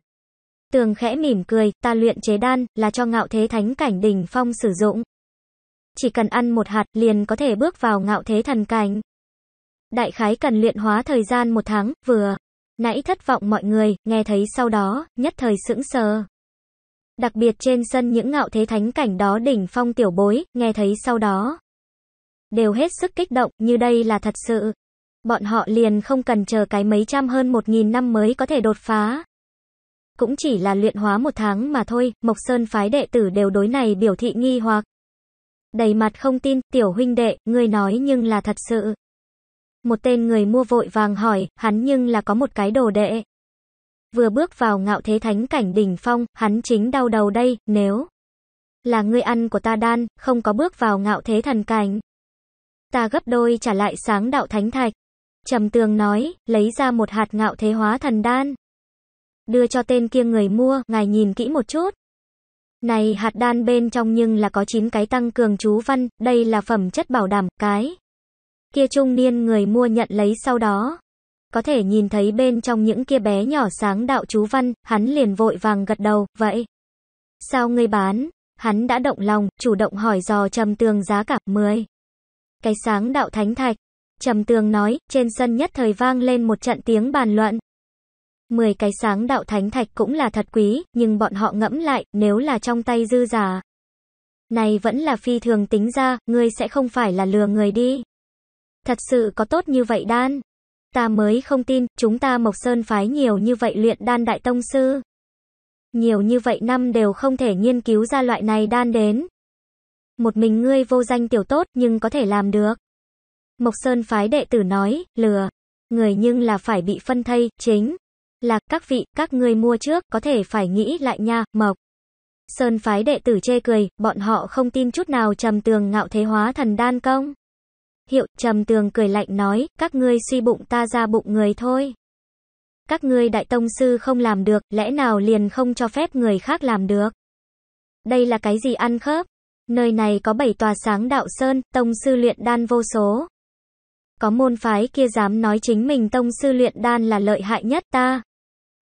Tường khẽ mỉm cười, ta luyện chế đan, là cho ngạo thế thánh cảnh đỉnh phong sử dụng chỉ cần ăn một hạt liền có thể bước vào ngạo thế thần cảnh. Đại khái cần luyện hóa thời gian một tháng, vừa. Nãy thất vọng mọi người, nghe thấy sau đó, nhất thời sững sờ. Đặc biệt trên sân những ngạo thế thánh cảnh đó đỉnh phong tiểu bối, nghe thấy sau đó. Đều hết sức kích động, như đây là thật sự. Bọn họ liền không cần chờ cái mấy trăm hơn một nghìn năm mới có thể đột phá. Cũng chỉ là luyện hóa một tháng mà thôi, Mộc Sơn phái đệ tử đều đối này biểu thị nghi hoặc đầy mặt không tin, tiểu huynh đệ, ngươi nói nhưng là thật sự. Một tên người mua vội vàng hỏi, hắn nhưng là có một cái đồ đệ. Vừa bước vào ngạo thế thánh cảnh đỉnh phong, hắn chính đau đầu đây, nếu là ngươi ăn của ta đan, không có bước vào ngạo thế thần cảnh. Ta gấp đôi trả lại sáng đạo thánh thạch. Trầm tường nói, lấy ra một hạt ngạo thế hóa thần đan. Đưa cho tên kia người mua, ngài nhìn kỹ một chút. Này hạt đan bên trong nhưng là có 9 cái tăng cường chú văn, đây là phẩm chất bảo đảm, cái. Kia trung niên người mua nhận lấy sau đó. Có thể nhìn thấy bên trong những kia bé nhỏ sáng đạo chú văn, hắn liền vội vàng gật đầu, vậy. Sao ngươi bán? Hắn đã động lòng, chủ động hỏi dò trầm tường giá cả 10. Cái sáng đạo thánh thạch. Trầm tường nói, trên sân nhất thời vang lên một trận tiếng bàn luận. 10 cái sáng đạo thánh thạch cũng là thật quý, nhưng bọn họ ngẫm lại, nếu là trong tay dư giả. Này vẫn là phi thường tính ra, ngươi sẽ không phải là lừa người đi. Thật sự có tốt như vậy đan. Ta mới không tin, chúng ta Mộc Sơn phái nhiều như vậy luyện đan đại tông sư. Nhiều như vậy năm đều không thể nghiên cứu ra loại này đan đến. Một mình ngươi vô danh tiểu tốt nhưng có thể làm được. Mộc Sơn phái đệ tử nói, lừa. Người nhưng là phải bị phân thây, chính. Là, các vị, các người mua trước, có thể phải nghĩ lại nha, mộc. Sơn phái đệ tử chê cười, bọn họ không tin chút nào trầm tường ngạo thế hóa thần đan công. Hiệu, trầm tường cười lạnh nói, các ngươi suy bụng ta ra bụng người thôi. Các ngươi đại tông sư không làm được, lẽ nào liền không cho phép người khác làm được? Đây là cái gì ăn khớp? Nơi này có bảy tòa sáng đạo sơn, tông sư luyện đan vô số. Có môn phái kia dám nói chính mình tông sư luyện đan là lợi hại nhất ta.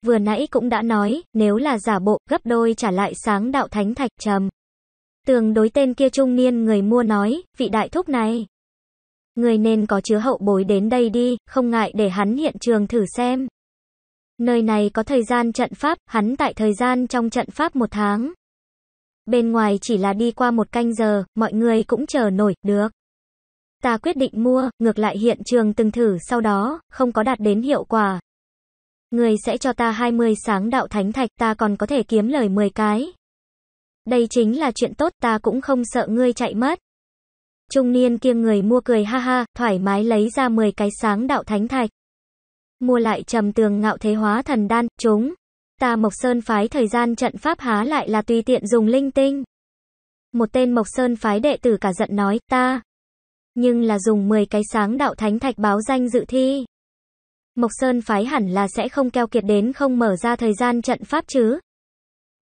Vừa nãy cũng đã nói, nếu là giả bộ, gấp đôi trả lại sáng đạo thánh thạch trầm. Tường đối tên kia trung niên người mua nói, vị đại thúc này. Người nên có chứa hậu bối đến đây đi, không ngại để hắn hiện trường thử xem. Nơi này có thời gian trận pháp, hắn tại thời gian trong trận pháp một tháng. Bên ngoài chỉ là đi qua một canh giờ, mọi người cũng chờ nổi, được. Ta quyết định mua, ngược lại hiện trường từng thử sau đó, không có đạt đến hiệu quả. Người sẽ cho ta 20 sáng đạo thánh thạch, ta còn có thể kiếm lời 10 cái. Đây chính là chuyện tốt, ta cũng không sợ ngươi chạy mất. Trung niên kia người mua cười ha ha, thoải mái lấy ra 10 cái sáng đạo thánh thạch. Mua lại trầm tường ngạo thế hóa thần đan, chúng. Ta Mộc Sơn phái thời gian trận pháp há lại là tùy tiện dùng linh tinh. Một tên Mộc Sơn phái đệ tử cả giận nói, ta, nhưng là dùng 10 cái sáng đạo thánh thạch báo danh dự thi. Mộc Sơn phái hẳn là sẽ không keo kiệt đến không mở ra thời gian trận pháp chứ.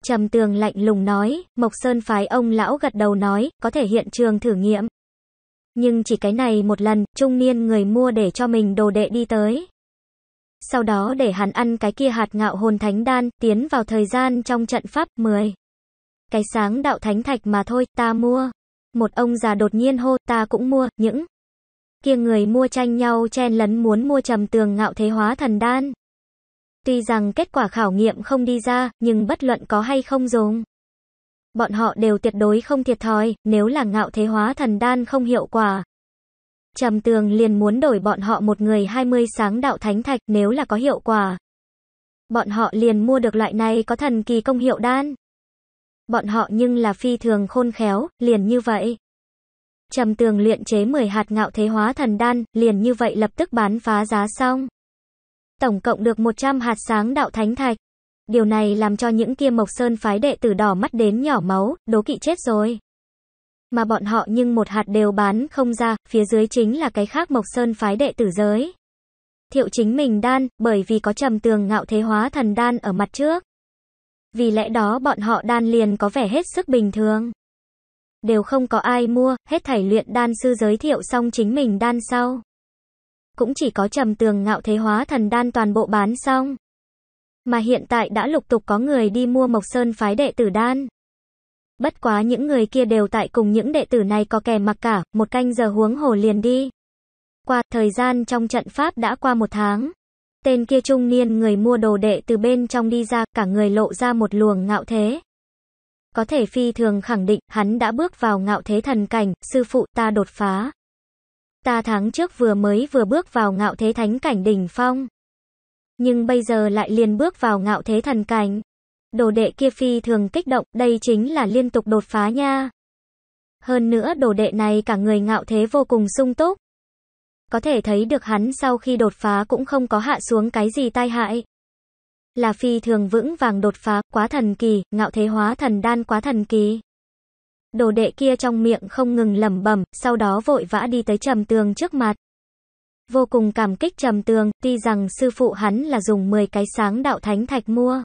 Trầm tường lạnh lùng nói, Mộc Sơn phái ông lão gật đầu nói, có thể hiện trường thử nghiệm. Nhưng chỉ cái này một lần, trung niên người mua để cho mình đồ đệ đi tới. Sau đó để hắn ăn cái kia hạt ngạo hồn thánh đan, tiến vào thời gian trong trận pháp 10. Cái sáng đạo thánh thạch mà thôi, ta mua. Một ông già đột nhiên hô, ta cũng mua, những kia người mua tranh nhau chen lấn muốn mua trầm tường ngạo thế hóa thần đan. Tuy rằng kết quả khảo nghiệm không đi ra, nhưng bất luận có hay không dùng. Bọn họ đều tuyệt đối không thiệt thòi, nếu là ngạo thế hóa thần đan không hiệu quả. Trầm tường liền muốn đổi bọn họ một người 20 sáng đạo thánh thạch nếu là có hiệu quả. Bọn họ liền mua được loại này có thần kỳ công hiệu đan. Bọn họ nhưng là phi thường khôn khéo, liền như vậy. Trầm tường luyện chế 10 hạt ngạo thế hóa thần đan, liền như vậy lập tức bán phá giá xong. Tổng cộng được 100 hạt sáng đạo thánh thạch. Điều này làm cho những kia mộc sơn phái đệ tử đỏ mắt đến nhỏ máu, đố kỵ chết rồi. Mà bọn họ nhưng một hạt đều bán không ra, phía dưới chính là cái khác mộc sơn phái đệ tử giới. Thiệu chính mình đan, bởi vì có trầm tường ngạo thế hóa thần đan ở mặt trước. Vì lẽ đó bọn họ đan liền có vẻ hết sức bình thường. Đều không có ai mua, hết thảy luyện đan sư giới thiệu xong chính mình đan sau. Cũng chỉ có trầm tường ngạo thế hóa thần đan toàn bộ bán xong. Mà hiện tại đã lục tục có người đi mua Mộc Sơn phái đệ tử đan. Bất quá những người kia đều tại cùng những đệ tử này có kẻ mặc cả, một canh giờ huống hồ liền đi. Qua thời gian trong trận pháp đã qua một tháng tên kia trung niên người mua đồ đệ từ bên trong đi ra, cả người lộ ra một luồng ngạo thế. Có thể phi thường khẳng định, hắn đã bước vào ngạo thế thần cảnh, sư phụ ta đột phá. Ta tháng trước vừa mới vừa bước vào ngạo thế thánh cảnh đỉnh phong. Nhưng bây giờ lại liền bước vào ngạo thế thần cảnh. Đồ đệ kia phi thường kích động, đây chính là liên tục đột phá nha. Hơn nữa đồ đệ này cả người ngạo thế vô cùng sung túc. Có thể thấy được hắn sau khi đột phá cũng không có hạ xuống cái gì tai hại. Là phi thường vững vàng đột phá, quá thần kỳ, ngạo thế hóa thần đan quá thần kỳ. Đồ đệ kia trong miệng không ngừng lẩm bẩm, sau đó vội vã đi tới trầm tường trước mặt. Vô cùng cảm kích trầm tường, tuy rằng sư phụ hắn là dùng 10 cái sáng đạo thánh thạch mua.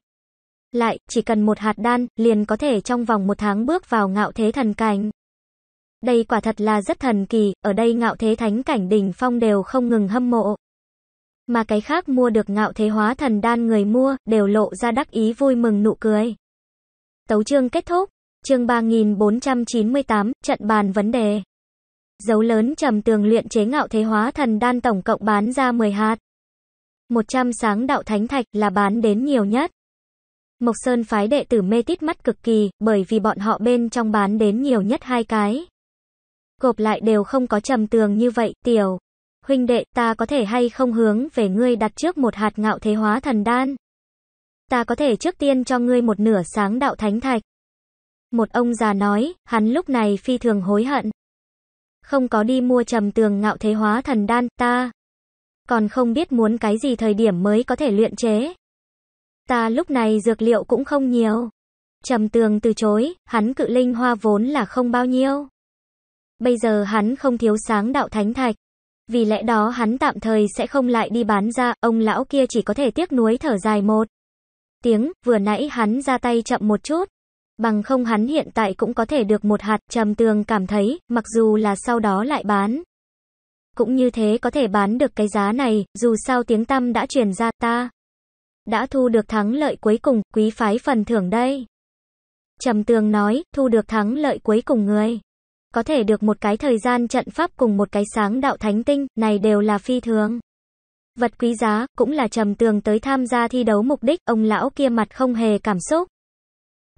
Lại, chỉ cần một hạt đan, liền có thể trong vòng một tháng bước vào ngạo thế thần cảnh. Đây quả thật là rất thần kỳ, ở đây ngạo thế thánh cảnh đỉnh phong đều không ngừng hâm mộ. Mà cái khác mua được ngạo thế hóa thần đan người mua, đều lộ ra đắc ý vui mừng nụ cười. Tấu chương kết thúc, chương 3498, trận bàn vấn đề. Dấu lớn trầm tường luyện chế ngạo thế hóa thần đan tổng cộng bán ra 10 hạt. 100 sáng đạo thánh thạch là bán đến nhiều nhất. Mộc Sơn phái đệ tử mê tít mắt cực kỳ, bởi vì bọn họ bên trong bán đến nhiều nhất hai cái gộp lại đều không có trầm tường như vậy, tiểu. Huynh đệ, ta có thể hay không hướng về ngươi đặt trước một hạt ngạo thế hóa thần đan? Ta có thể trước tiên cho ngươi một nửa sáng đạo thánh thạch. Một ông già nói, hắn lúc này phi thường hối hận. Không có đi mua trầm tường ngạo thế hóa thần đan, ta. Còn không biết muốn cái gì thời điểm mới có thể luyện chế. Ta lúc này dược liệu cũng không nhiều. Trầm tường từ chối, hắn cự linh hoa vốn là không bao nhiêu. Bây giờ hắn không thiếu sáng đạo thánh thạch. Vì lẽ đó hắn tạm thời sẽ không lại đi bán ra, ông lão kia chỉ có thể tiếc nuối thở dài một tiếng, vừa nãy hắn ra tay chậm một chút. Bằng không hắn hiện tại cũng có thể được một hạt trầm tường cảm thấy, mặc dù là sau đó lại bán. Cũng như thế có thể bán được cái giá này, dù sao tiếng tăm đã truyền ra ta. Đã thu được thắng lợi cuối cùng, quý phái phần thưởng đây. Trầm tường nói, thu được thắng lợi cuối cùng người có thể được một cái thời gian trận pháp cùng một cái sáng đạo thánh tinh, này đều là phi thường. Vật quý giá, cũng là trầm tường tới tham gia thi đấu mục đích, ông lão kia mặt không hề cảm xúc.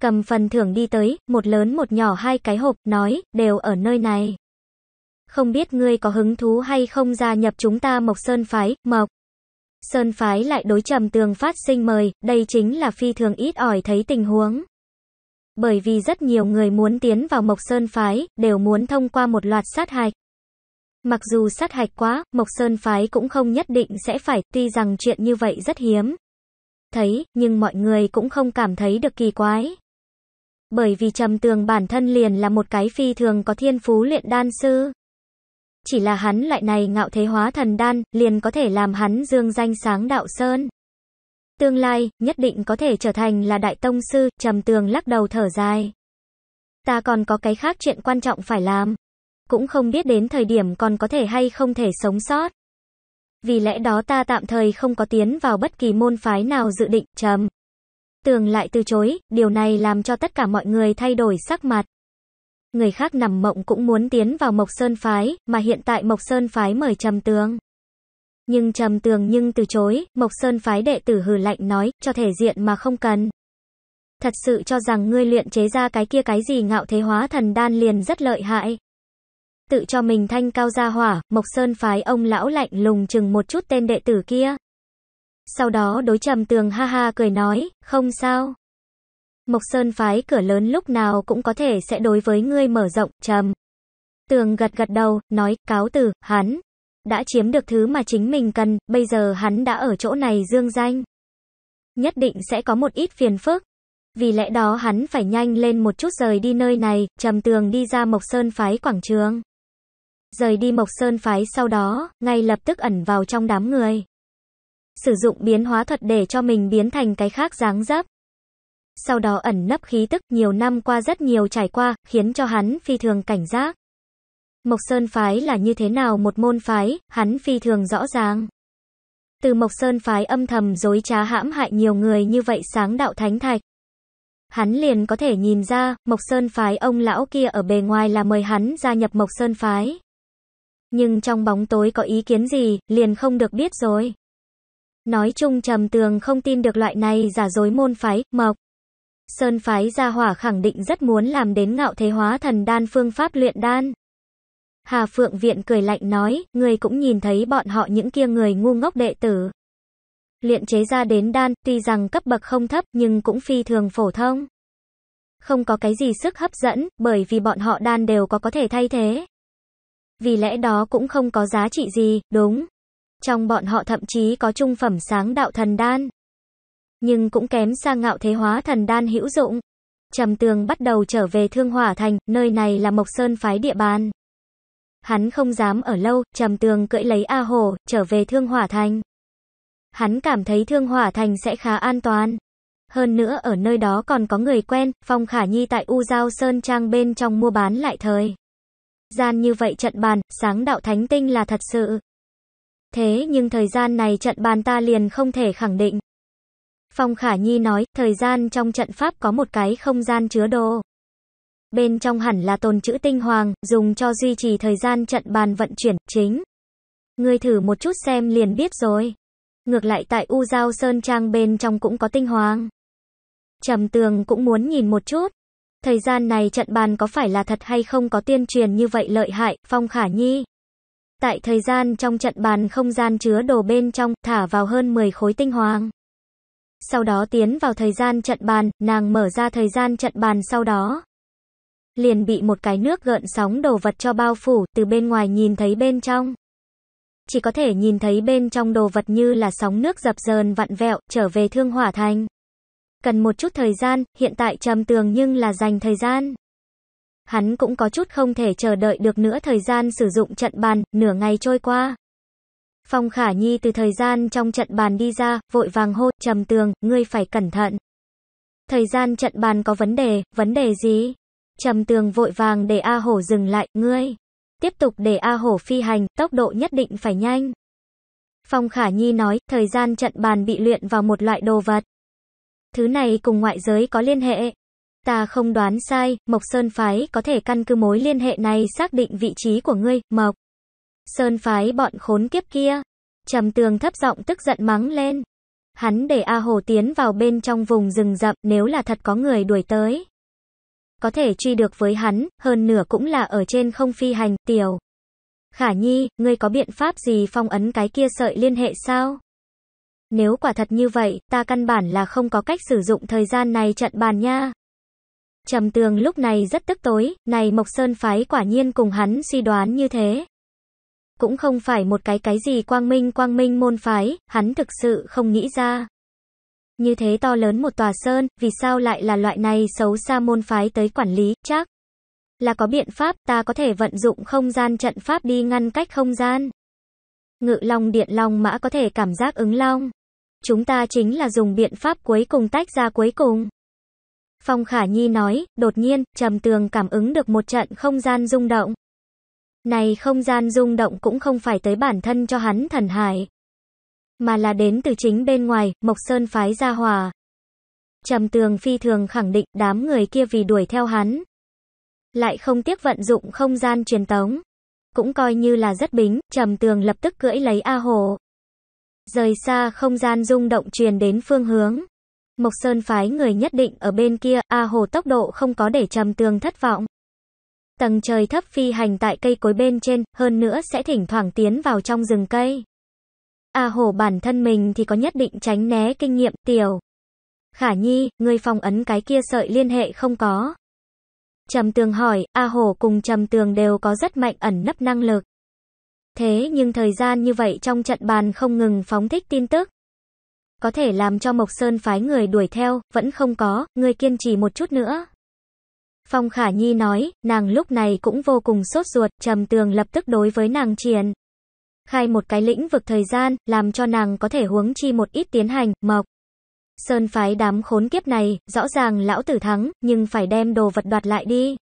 Cầm phần thưởng đi tới, một lớn một nhỏ hai cái hộp, nói, đều ở nơi này. Không biết ngươi có hứng thú hay không gia nhập chúng ta Mộc Sơn Phái, Mộc. Sơn Phái lại đối trầm tường phát sinh mời, đây chính là phi thường ít ỏi thấy tình huống. Bởi vì rất nhiều người muốn tiến vào Mộc Sơn Phái, đều muốn thông qua một loạt sát hạch. Mặc dù sát hạch quá, Mộc Sơn Phái cũng không nhất định sẽ phải, tuy rằng chuyện như vậy rất hiếm. Thấy, nhưng mọi người cũng không cảm thấy được kỳ quái. Bởi vì trầm tường bản thân liền là một cái phi thường có thiên phú luyện đan sư. Chỉ là hắn loại này ngạo thế hóa thần đan, liền có thể làm hắn dương danh sáng đạo sơn. Tương lai, nhất định có thể trở thành là đại tông sư, trầm tường lắc đầu thở dài. Ta còn có cái khác chuyện quan trọng phải làm. Cũng không biết đến thời điểm còn có thể hay không thể sống sót. Vì lẽ đó ta tạm thời không có tiến vào bất kỳ môn phái nào dự định, trầm. Tường lại từ chối, điều này làm cho tất cả mọi người thay đổi sắc mặt. Người khác nằm mộng cũng muốn tiến vào Mộc Sơn Phái, mà hiện tại Mộc Sơn Phái mời Trầm Tường. Nhưng Trầm Tường nhưng từ chối, Mộc Sơn phái đệ tử hừ lạnh nói, cho thể diện mà không cần. Thật sự cho rằng ngươi luyện chế ra cái kia cái gì ngạo thế hóa thần đan liền rất lợi hại. Tự cho mình thanh cao ra hỏa, Mộc Sơn phái ông lão lạnh lùng chừng một chút tên đệ tử kia. Sau đó đối Trầm Tường ha ha cười nói, không sao. Mộc Sơn phái cửa lớn lúc nào cũng có thể sẽ đối với ngươi mở rộng, Trầm. Tường gật gật đầu, nói, cáo từ, hắn đã chiếm được thứ mà chính mình cần, bây giờ hắn đã ở chỗ này dương danh. Nhất định sẽ có một ít phiền phức. Vì lẽ đó hắn phải nhanh lên một chút rời đi nơi này, trầm tường đi ra Mộc Sơn Phái quảng trường. Rời đi Mộc Sơn Phái sau đó, ngay lập tức ẩn vào trong đám người. Sử dụng biến hóa thuật để cho mình biến thành cái khác dáng dấp. Sau đó ẩn nấp khí tức nhiều năm qua rất nhiều trải qua, khiến cho hắn phi thường cảnh giác. Mộc Sơn Phái là như thế nào một môn phái, hắn phi thường rõ ràng. Từ Mộc Sơn Phái âm thầm dối trá hãm hại nhiều người như vậy sáng đạo thánh thạch. Hắn liền có thể nhìn ra, Mộc Sơn Phái ông lão kia ở bề ngoài là mời hắn gia nhập Mộc Sơn Phái. Nhưng trong bóng tối có ý kiến gì, liền không được biết rồi. Nói chung trầm tường không tin được loại này giả dối môn phái, Mộc. Sơn phái gia hỏa khẳng định rất muốn làm đến ngạo thế hóa thần đan phương pháp luyện đan. Hà Phượng Viện cười lạnh nói, người cũng nhìn thấy bọn họ những kia người ngu ngốc đệ tử. Luyện chế ra đến đan, tuy rằng cấp bậc không thấp nhưng cũng phi thường phổ thông. Không có cái gì sức hấp dẫn, bởi vì bọn họ đan đều có có thể thay thế. Vì lẽ đó cũng không có giá trị gì, đúng. Trong bọn họ thậm chí có trung phẩm sáng đạo thần đan. Nhưng cũng kém xa ngạo thế hóa thần đan hữu dụng. Trầm tường bắt đầu trở về Thương Hỏa Thành, nơi này là Mộc Sơn phái địa bàn. Hắn không dám ở lâu, trầm tường cưỡi lấy A Hồ, trở về Thương Hỏa Thành. Hắn cảm thấy Thương Hỏa Thành sẽ khá an toàn. Hơn nữa ở nơi đó còn có người quen, Phong Khả Nhi tại U Giao Sơn Trang bên trong mua bán lại thời. Gian như vậy trận bàn, sáng đạo thánh tinh là thật sự. Thế nhưng thời gian này trận bàn ta liền không thể khẳng định. Phong Khả Nhi nói, thời gian trong trận pháp có một cái không gian chứa đồ bên trong hẳn là tồn trữ tinh hoàng, dùng cho duy trì thời gian trận bàn vận chuyển, chính. Ngươi thử một chút xem liền biết rồi. Ngược lại tại U Giao Sơn Trang bên trong cũng có tinh hoàng. Trầm tường cũng muốn nhìn một chút. Thời gian này trận bàn có phải là thật hay không có tiên truyền như vậy lợi hại, Phong Khả Nhi. Tại thời gian trong trận bàn không gian chứa đồ bên trong, thả vào hơn 10 khối tinh hoàng. Sau đó tiến vào thời gian trận bàn, nàng mở ra thời gian trận bàn sau đó liền bị một cái nước gợn sóng đồ vật cho bao phủ, từ bên ngoài nhìn thấy bên trong. Chỉ có thể nhìn thấy bên trong đồ vật như là sóng nước dập dờn vặn vẹo, trở về thương hỏa thành. Cần một chút thời gian, hiện tại trầm tường nhưng là dành thời gian. Hắn cũng có chút không thể chờ đợi được nữa thời gian sử dụng trận bàn, nửa ngày trôi qua. Phong Khả Nhi từ thời gian trong trận bàn đi ra, vội vàng hô, trầm tường, ngươi phải cẩn thận. Thời gian trận bàn có vấn đề, vấn đề gì? Trầm tường vội vàng để A hổ dừng lại, ngươi. Tiếp tục để A hổ phi hành, tốc độ nhất định phải nhanh. Phong Khả Nhi nói, thời gian trận bàn bị luyện vào một loại đồ vật. Thứ này cùng ngoại giới có liên hệ. Ta không đoán sai, Mộc Sơn Phái có thể căn cứ mối liên hệ này xác định vị trí của ngươi, Mộc. Sơn Phái bọn khốn kiếp kia. Trầm tường thấp giọng tức giận mắng lên. Hắn để A Hồ tiến vào bên trong vùng rừng rậm nếu là thật có người đuổi tới có thể truy được với hắn, hơn nửa cũng là ở trên không phi hành, tiểu. Khả nhi, ngươi có biện pháp gì phong ấn cái kia sợi liên hệ sao? Nếu quả thật như vậy, ta căn bản là không có cách sử dụng thời gian này trận bàn nha. Trầm tường lúc này rất tức tối, này Mộc Sơn phái quả nhiên cùng hắn suy đoán như thế. Cũng không phải một cái cái gì quang minh quang minh môn phái, hắn thực sự không nghĩ ra. Như thế to lớn một tòa sơn, vì sao lại là loại này xấu xa môn phái tới quản lý, chắc là có biện pháp ta có thể vận dụng không gian trận pháp đi ngăn cách không gian. Ngự long điện long mã có thể cảm giác ứng long. Chúng ta chính là dùng biện pháp cuối cùng tách ra cuối cùng. Phong Khả Nhi nói, đột nhiên, trầm tường cảm ứng được một trận không gian rung động. Này không gian rung động cũng không phải tới bản thân cho hắn thần hải, mà là đến từ chính bên ngoài, Mộc Sơn phái gia hòa. Trầm tường phi thường khẳng định đám người kia vì đuổi theo hắn. Lại không tiếc vận dụng không gian truyền tống. Cũng coi như là rất bính, trầm tường lập tức cưỡi lấy A Hồ. Rời xa không gian rung động truyền đến phương hướng. Mộc Sơn phái người nhất định ở bên kia, A Hồ tốc độ không có để trầm tường thất vọng. Tầng trời thấp phi hành tại cây cối bên trên, hơn nữa sẽ thỉnh thoảng tiến vào trong rừng cây. A à hổ bản thân mình thì có nhất định tránh né kinh nghiệm tiểu. Khả nhi, người phòng ấn cái kia sợi liên hệ không có. Trầm tường hỏi, A hổ cùng trầm tường đều có rất mạnh ẩn nấp năng lực. Thế nhưng thời gian như vậy trong trận bàn không ngừng phóng thích tin tức. Có thể làm cho Mộc Sơn phái người đuổi theo, vẫn không có, người kiên trì một chút nữa. Phong Khả Nhi nói, nàng lúc này cũng vô cùng sốt ruột, trầm tường lập tức đối với nàng triền khai một cái lĩnh vực thời gian, làm cho nàng có thể huống chi một ít tiến hành, mộc. Sơn phái đám khốn kiếp này, rõ ràng lão tử thắng, nhưng phải đem đồ vật đoạt lại đi.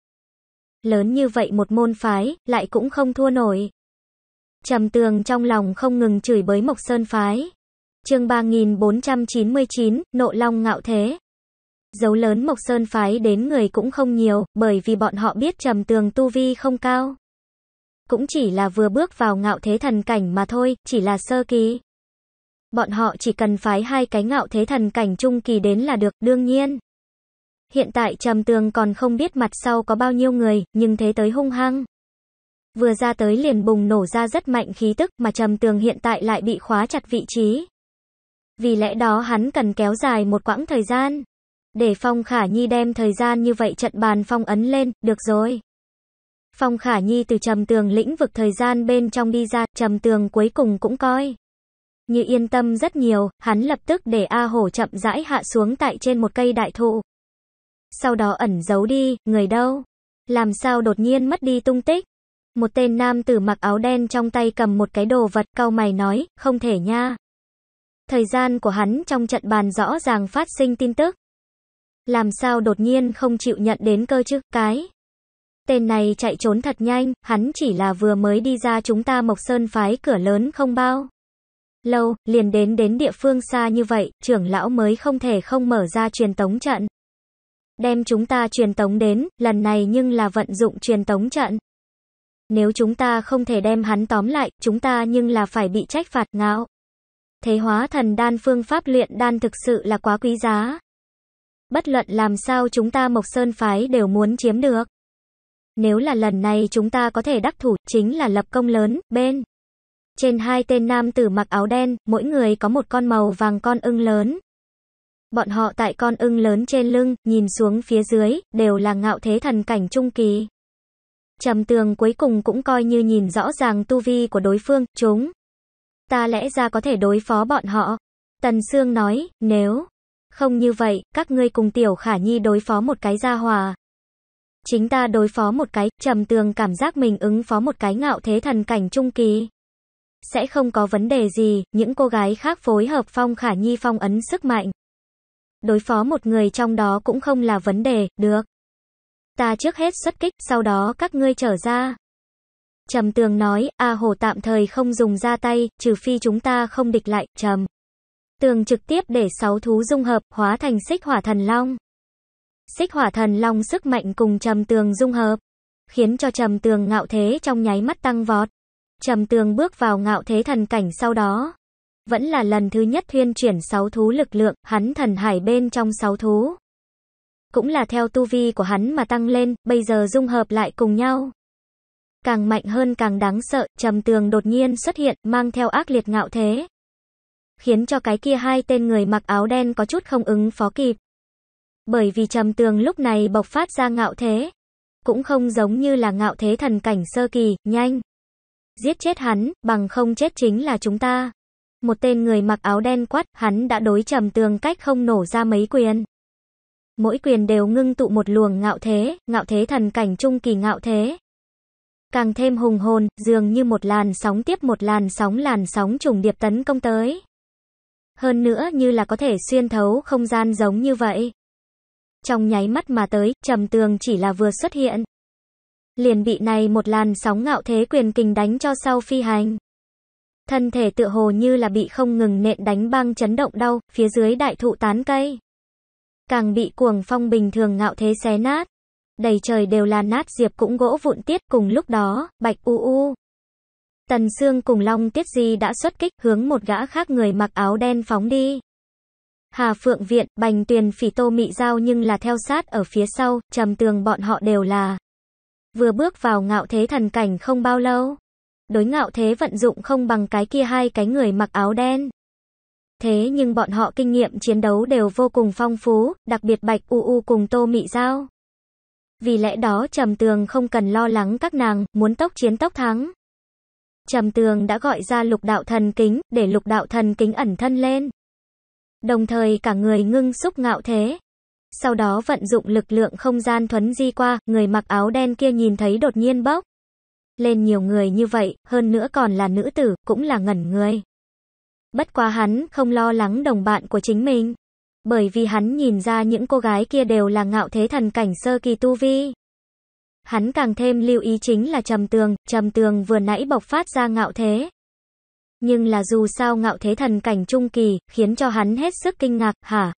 Lớn như vậy một môn phái, lại cũng không thua nổi. Trầm tường trong lòng không ngừng chửi bới Mộc Sơn phái. Chương 3499, nộ long ngạo thế. Dấu lớn Mộc Sơn phái đến người cũng không nhiều, bởi vì bọn họ biết Trầm Tường tu vi không cao cũng chỉ là vừa bước vào ngạo thế thần cảnh mà thôi, chỉ là sơ kỳ. Bọn họ chỉ cần phái hai cái ngạo thế thần cảnh trung kỳ đến là được, đương nhiên. Hiện tại trầm tường còn không biết mặt sau có bao nhiêu người, nhưng thế tới hung hăng. Vừa ra tới liền bùng nổ ra rất mạnh khí tức mà trầm tường hiện tại lại bị khóa chặt vị trí. Vì lẽ đó hắn cần kéo dài một quãng thời gian. Để Phong Khả Nhi đem thời gian như vậy trận bàn phong ấn lên, được rồi. Phong Khả Nhi từ trầm tường lĩnh vực thời gian bên trong đi ra, trầm tường cuối cùng cũng coi. Như yên tâm rất nhiều, hắn lập tức để A Hổ chậm rãi hạ xuống tại trên một cây đại thụ. Sau đó ẩn giấu đi, người đâu? Làm sao đột nhiên mất đi tung tích? Một tên nam tử mặc áo đen trong tay cầm một cái đồ vật cau mày nói, không thể nha. Thời gian của hắn trong trận bàn rõ ràng phát sinh tin tức. Làm sao đột nhiên không chịu nhận đến cơ chứ, cái. Tên này chạy trốn thật nhanh, hắn chỉ là vừa mới đi ra chúng ta Mộc Sơn phái cửa lớn không bao. Lâu, liền đến đến địa phương xa như vậy, trưởng lão mới không thể không mở ra truyền tống trận. Đem chúng ta truyền tống đến, lần này nhưng là vận dụng truyền tống trận. Nếu chúng ta không thể đem hắn tóm lại, chúng ta nhưng là phải bị trách phạt ngạo. Thế hóa thần đan phương pháp luyện đan thực sự là quá quý giá. Bất luận làm sao chúng ta Mộc Sơn Phái đều muốn chiếm được. Nếu là lần này chúng ta có thể đắc thủ, chính là lập công lớn, bên. Trên hai tên nam tử mặc áo đen, mỗi người có một con màu vàng con ưng lớn. Bọn họ tại con ưng lớn trên lưng, nhìn xuống phía dưới, đều là ngạo thế thần cảnh trung kỳ. Trầm tường cuối cùng cũng coi như nhìn rõ ràng tu vi của đối phương, chúng. Ta lẽ ra có thể đối phó bọn họ. Tần Sương nói, nếu không như vậy, các ngươi cùng Tiểu Khả Nhi đối phó một cái gia hòa. Chính ta đối phó một cái, trầm tường cảm giác mình ứng phó một cái ngạo thế thần cảnh trung kỳ. Sẽ không có vấn đề gì, những cô gái khác phối hợp phong khả nhi phong ấn sức mạnh. Đối phó một người trong đó cũng không là vấn đề, được. Ta trước hết xuất kích, sau đó các ngươi trở ra. Trầm tường nói, A Hồ tạm thời không dùng ra tay, trừ phi chúng ta không địch lại, trầm. Tường trực tiếp để sáu thú dung hợp, hóa thành xích hỏa thần long xích hỏa thần long sức mạnh cùng trầm tường dung hợp, khiến cho trầm tường ngạo thế trong nháy mắt tăng vọt. Trầm tường bước vào ngạo thế thần cảnh sau đó, vẫn là lần thứ nhất thuyên chuyển sáu thú lực lượng, hắn thần hải bên trong sáu thú. Cũng là theo tu vi của hắn mà tăng lên, bây giờ dung hợp lại cùng nhau. Càng mạnh hơn càng đáng sợ, trầm tường đột nhiên xuất hiện, mang theo ác liệt ngạo thế. Khiến cho cái kia hai tên người mặc áo đen có chút không ứng phó kịp bởi vì trầm tường lúc này bộc phát ra ngạo thế. Cũng không giống như là ngạo thế thần cảnh sơ kỳ, nhanh. Giết chết hắn, bằng không chết chính là chúng ta. Một tên người mặc áo đen quát, hắn đã đối trầm tường cách không nổ ra mấy quyền. Mỗi quyền đều ngưng tụ một luồng ngạo thế, ngạo thế thần cảnh trung kỳ ngạo thế. Càng thêm hùng hồn, dường như một làn sóng tiếp một làn sóng làn sóng trùng điệp tấn công tới. Hơn nữa như là có thể xuyên thấu không gian giống như vậy. Trong nháy mắt mà tới, trầm tường chỉ là vừa xuất hiện. Liền bị này một làn sóng ngạo thế quyền kình đánh cho sau phi hành. Thân thể tựa hồ như là bị không ngừng nện đánh băng chấn động đau, phía dưới đại thụ tán cây. Càng bị cuồng phong bình thường ngạo thế xé nát. Đầy trời đều là nát diệp cũng gỗ vụn tiết cùng lúc đó, bạch u u. Tần xương cùng Long Tiết Di đã xuất kích hướng một gã khác người mặc áo đen phóng đi. Hà Phượng Viện, Bành Tuyền Phỉ Tô Mị Giao nhưng là theo sát ở phía sau, trầm tường bọn họ đều là. Vừa bước vào ngạo thế thần cảnh không bao lâu. Đối ngạo thế vận dụng không bằng cái kia hai cái người mặc áo đen. Thế nhưng bọn họ kinh nghiệm chiến đấu đều vô cùng phong phú, đặc biệt Bạch U U cùng Tô Mị Giao. Vì lẽ đó Trầm Tường không cần lo lắng các nàng, muốn tốc chiến tốc thắng. Trầm Tường đã gọi ra lục đạo thần kính, để lục đạo thần kính ẩn thân lên đồng thời cả người ngưng xúc ngạo thế. Sau đó vận dụng lực lượng không gian thuấn di qua, người mặc áo đen kia nhìn thấy đột nhiên bốc. Lên nhiều người như vậy, hơn nữa còn là nữ tử, cũng là ngẩn người. Bất quá hắn không lo lắng đồng bạn của chính mình. Bởi vì hắn nhìn ra những cô gái kia đều là ngạo thế thần cảnh sơ kỳ tu vi. Hắn càng thêm lưu ý chính là trầm tường, trầm tường vừa nãy bộc phát ra ngạo thế nhưng là dù sao ngạo thế thần cảnh trung kỳ, khiến cho hắn hết sức kinh ngạc, hả?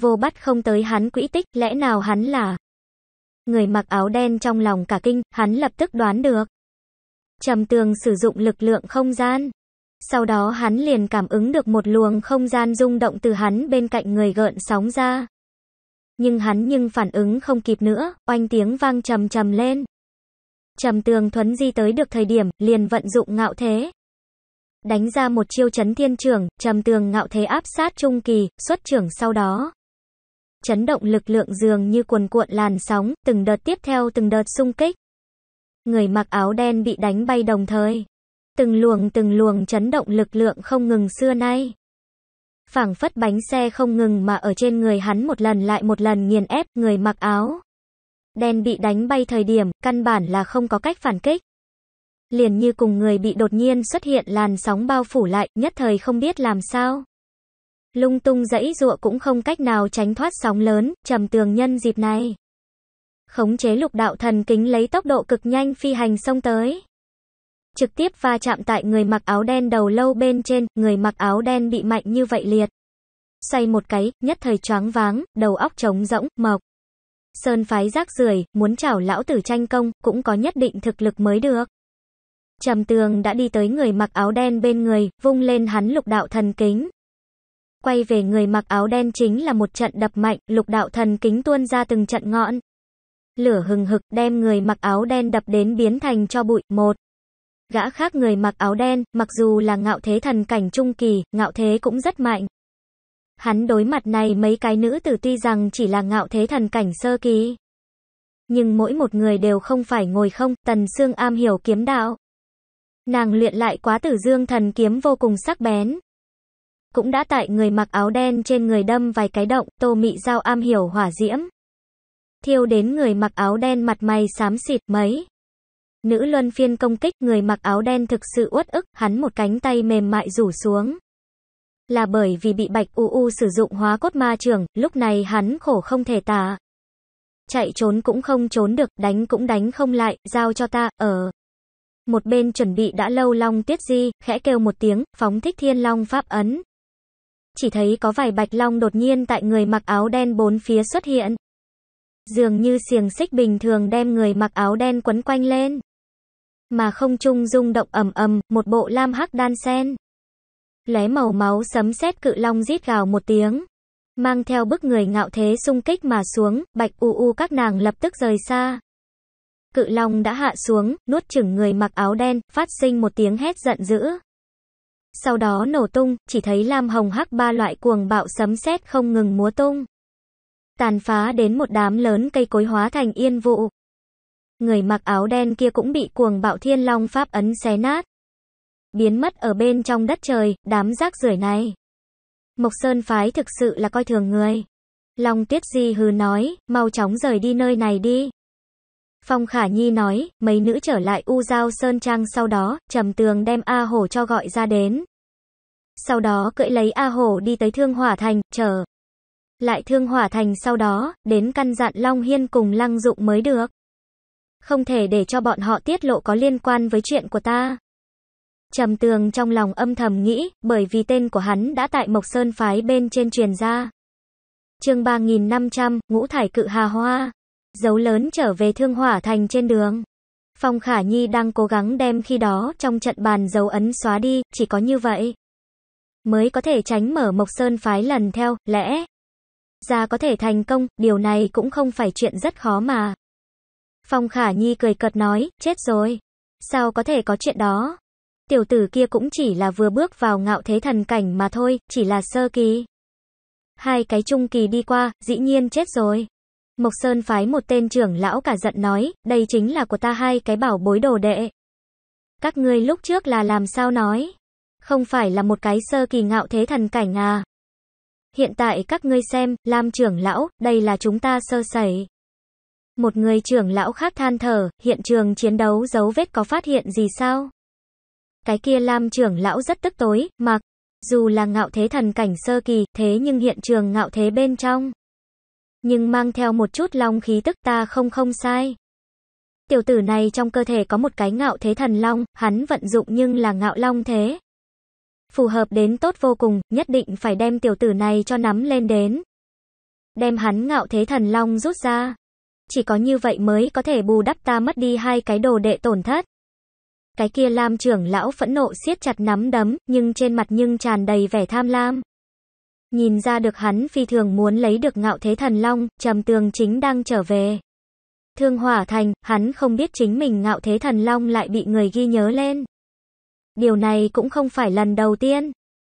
Vô bắt không tới hắn quỹ tích, lẽ nào hắn là... Người mặc áo đen trong lòng cả kinh, hắn lập tức đoán được. Trầm tường sử dụng lực lượng không gian. Sau đó hắn liền cảm ứng được một luồng không gian rung động từ hắn bên cạnh người gợn sóng ra. Nhưng hắn nhưng phản ứng không kịp nữa, oanh tiếng vang trầm trầm lên. Trầm tường thuấn di tới được thời điểm, liền vận dụng ngạo thế đánh ra một chiêu chấn thiên trường, trầm tường ngạo thế áp sát trung kỳ, xuất trưởng sau đó. Chấn động lực lượng dường như cuồn cuộn làn sóng, từng đợt tiếp theo từng đợt xung kích. Người mặc áo đen bị đánh bay đồng thời. Từng luồng từng luồng chấn động lực lượng không ngừng xưa nay. phảng phất bánh xe không ngừng mà ở trên người hắn một lần lại một lần nghiền ép người mặc áo. Đen bị đánh bay thời điểm, căn bản là không có cách phản kích liền như cùng người bị đột nhiên xuất hiện làn sóng bao phủ lại, nhất thời không biết làm sao. Lung tung dãy dụa cũng không cách nào tránh thoát sóng lớn, trầm tường nhân dịp này. Khống chế lục đạo thần kính lấy tốc độ cực nhanh phi hành xông tới. Trực tiếp va chạm tại người mặc áo đen đầu lâu bên trên, người mặc áo đen bị mạnh như vậy liệt. Xoay một cái, nhất thời choáng váng, đầu óc trống rỗng, mộc. Sơn phái rác rưởi muốn chảo lão tử tranh công, cũng có nhất định thực lực mới được. Trầm tường đã đi tới người mặc áo đen bên người, vung lên hắn lục đạo thần kính. Quay về người mặc áo đen chính là một trận đập mạnh, lục đạo thần kính tuôn ra từng trận ngọn. Lửa hừng hực đem người mặc áo đen đập đến biến thành cho bụi, một. Gã khác người mặc áo đen, mặc dù là ngạo thế thần cảnh trung kỳ, ngạo thế cũng rất mạnh. Hắn đối mặt này mấy cái nữ tử tuy rằng chỉ là ngạo thế thần cảnh sơ kỳ. Nhưng mỗi một người đều không phải ngồi không, tần xương am hiểu kiếm đạo. Nàng luyện lại quá tử dương thần kiếm vô cùng sắc bén. Cũng đã tại người mặc áo đen trên người đâm vài cái động, tô mị giao am hiểu hỏa diễm. Thiêu đến người mặc áo đen mặt mày xám xịt mấy. Nữ luân phiên công kích người mặc áo đen thực sự uất ức, hắn một cánh tay mềm mại rủ xuống. Là bởi vì bị bạch u u sử dụng hóa cốt ma trường, lúc này hắn khổ không thể tả. Chạy trốn cũng không trốn được, đánh cũng đánh không lại, giao cho ta, ở. Một bên chuẩn bị đã lâu Long Tiết Di, khẽ kêu một tiếng, phóng thích thiên long pháp ấn. Chỉ thấy có vài bạch long đột nhiên tại người mặc áo đen bốn phía xuất hiện. Dường như xiềng xích bình thường đem người mặc áo đen quấn quanh lên. Mà không trung rung động ầm ầm, một bộ lam hắc đan sen. lé màu máu sấm sét cự long rít gào một tiếng. Mang theo bức người ngạo thế xung kích mà xuống, bạch u u các nàng lập tức rời xa cự long đã hạ xuống, nuốt chửng người mặc áo đen, phát sinh một tiếng hét giận dữ. Sau đó nổ tung, chỉ thấy lam hồng hắc ba loại cuồng bạo sấm sét không ngừng múa tung. Tàn phá đến một đám lớn cây cối hóa thành yên vụ. Người mặc áo đen kia cũng bị cuồng bạo thiên long pháp ấn xé nát. Biến mất ở bên trong đất trời, đám rác rưởi này. Mộc Sơn phái thực sự là coi thường người. Long Tuyết Di hừ nói, mau chóng rời đi nơi này đi. Phong Khả Nhi nói, mấy nữ trở lại U Giao Sơn Trang sau đó, trầm tường đem A Hổ cho gọi ra đến. Sau đó cưỡi lấy A Hổ đi tới Thương Hỏa Thành, chờ. Lại Thương Hỏa Thành sau đó, đến căn dặn Long Hiên cùng Lăng Dụng mới được. Không thể để cho bọn họ tiết lộ có liên quan với chuyện của ta. Trầm tường trong lòng âm thầm nghĩ, bởi vì tên của hắn đã tại Mộc Sơn Phái bên trên truyền ra. chương 3500, Ngũ Thải Cự Hà Hoa dấu lớn trở về Thương Hỏa Thành trên đường. Phong Khả Nhi đang cố gắng đem khi đó trong trận bàn dấu ấn xóa đi, chỉ có như vậy mới có thể tránh mở Mộc Sơn phái lần theo, lẽ ra có thể thành công, điều này cũng không phải chuyện rất khó mà. Phong Khả Nhi cười cợt nói, chết rồi. Sao có thể có chuyện đó? Tiểu tử kia cũng chỉ là vừa bước vào ngạo thế thần cảnh mà thôi, chỉ là sơ kỳ. Hai cái trung kỳ đi qua, dĩ nhiên chết rồi. Mộc Sơn phái một tên trưởng lão cả giận nói, đây chính là của ta hai cái bảo bối đồ đệ. Các ngươi lúc trước là làm sao nói? Không phải là một cái sơ kỳ ngạo thế thần cảnh à? Hiện tại các ngươi xem, Lam trưởng lão, đây là chúng ta sơ sẩy. Một người trưởng lão khác than thở, hiện trường chiến đấu dấu vết có phát hiện gì sao? Cái kia Lam trưởng lão rất tức tối, mặc dù là ngạo thế thần cảnh sơ kỳ, thế nhưng hiện trường ngạo thế bên trong nhưng mang theo một chút long khí tức ta không không sai. Tiểu tử này trong cơ thể có một cái ngạo thế thần long, hắn vận dụng nhưng là ngạo long thế. Phù hợp đến tốt vô cùng, nhất định phải đem tiểu tử này cho nắm lên đến. Đem hắn ngạo thế thần long rút ra. Chỉ có như vậy mới có thể bù đắp ta mất đi hai cái đồ đệ tổn thất. Cái kia lam trưởng lão phẫn nộ siết chặt nắm đấm, nhưng trên mặt nhưng tràn đầy vẻ tham lam nhìn ra được hắn phi thường muốn lấy được ngạo thế thần long, trầm tường chính đang trở về. Thương hỏa thành, hắn không biết chính mình ngạo thế thần long lại bị người ghi nhớ lên. Điều này cũng không phải lần đầu tiên.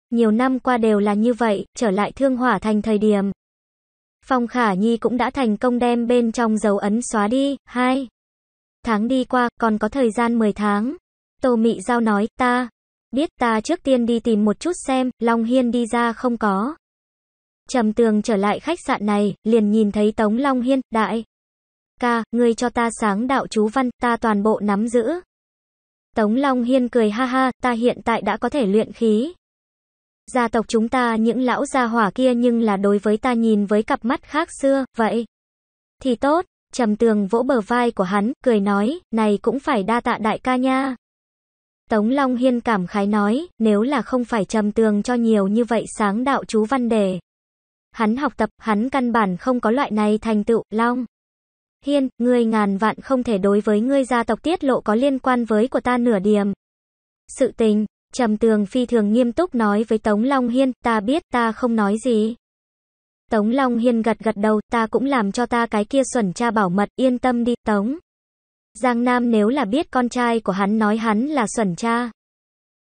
Nhiều năm qua đều là như vậy, trở lại thương hỏa thành thời điểm. Phong Khả Nhi cũng đã thành công đem bên trong dấu ấn xóa đi, hai. Tháng đi qua, còn có thời gian 10 tháng. Tô Mị Giao nói, ta, biết ta trước tiên đi tìm một chút xem, Long Hiên đi ra không có. Trầm tường trở lại khách sạn này, liền nhìn thấy Tống Long Hiên, đại. Ca, ngươi cho ta sáng đạo chú văn, ta toàn bộ nắm giữ. Tống Long Hiên cười ha ha, ta hiện tại đã có thể luyện khí. Gia tộc chúng ta những lão gia hỏa kia nhưng là đối với ta nhìn với cặp mắt khác xưa, vậy. Thì tốt, trầm tường vỗ bờ vai của hắn, cười nói, này cũng phải đa tạ đại ca nha. Tống Long Hiên cảm khái nói, nếu là không phải trầm tường cho nhiều như vậy sáng đạo chú văn đề. Hắn học tập, hắn căn bản không có loại này thành tựu, Long. Hiên, ngươi ngàn vạn không thể đối với ngươi gia tộc tiết lộ có liên quan với của ta nửa điểm. Sự tình, Trầm Tường phi thường nghiêm túc nói với Tống Long Hiên, ta biết ta không nói gì. Tống Long Hiên gật gật đầu, ta cũng làm cho ta cái kia xuẩn cha bảo mật, yên tâm đi, Tống. Giang Nam nếu là biết con trai của hắn nói hắn là xuẩn cha,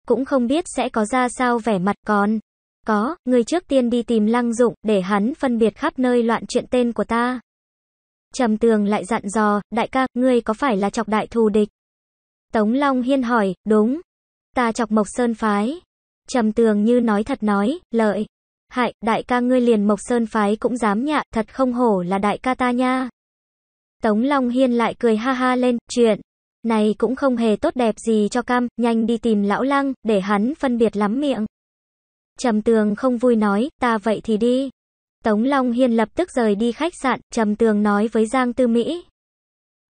cũng không biết sẽ có ra sao vẻ mặt còn. Có, ngươi trước tiên đi tìm lăng dụng, để hắn phân biệt khắp nơi loạn chuyện tên của ta. Trầm tường lại dặn dò, đại ca, ngươi có phải là chọc đại thù địch? Tống Long Hiên hỏi, đúng. Ta chọc Mộc Sơn Phái. Trầm tường như nói thật nói, lợi. Hại, đại ca ngươi liền Mộc Sơn Phái cũng dám nhạ, thật không hổ là đại ca ta nha. Tống Long Hiên lại cười ha ha lên, chuyện. Này cũng không hề tốt đẹp gì cho cam, nhanh đi tìm lão lăng, để hắn phân biệt lắm miệng. Trầm Tường không vui nói, ta vậy thì đi. Tống Long Hiên lập tức rời đi khách sạn, Trầm Tường nói với Giang Tư Mỹ.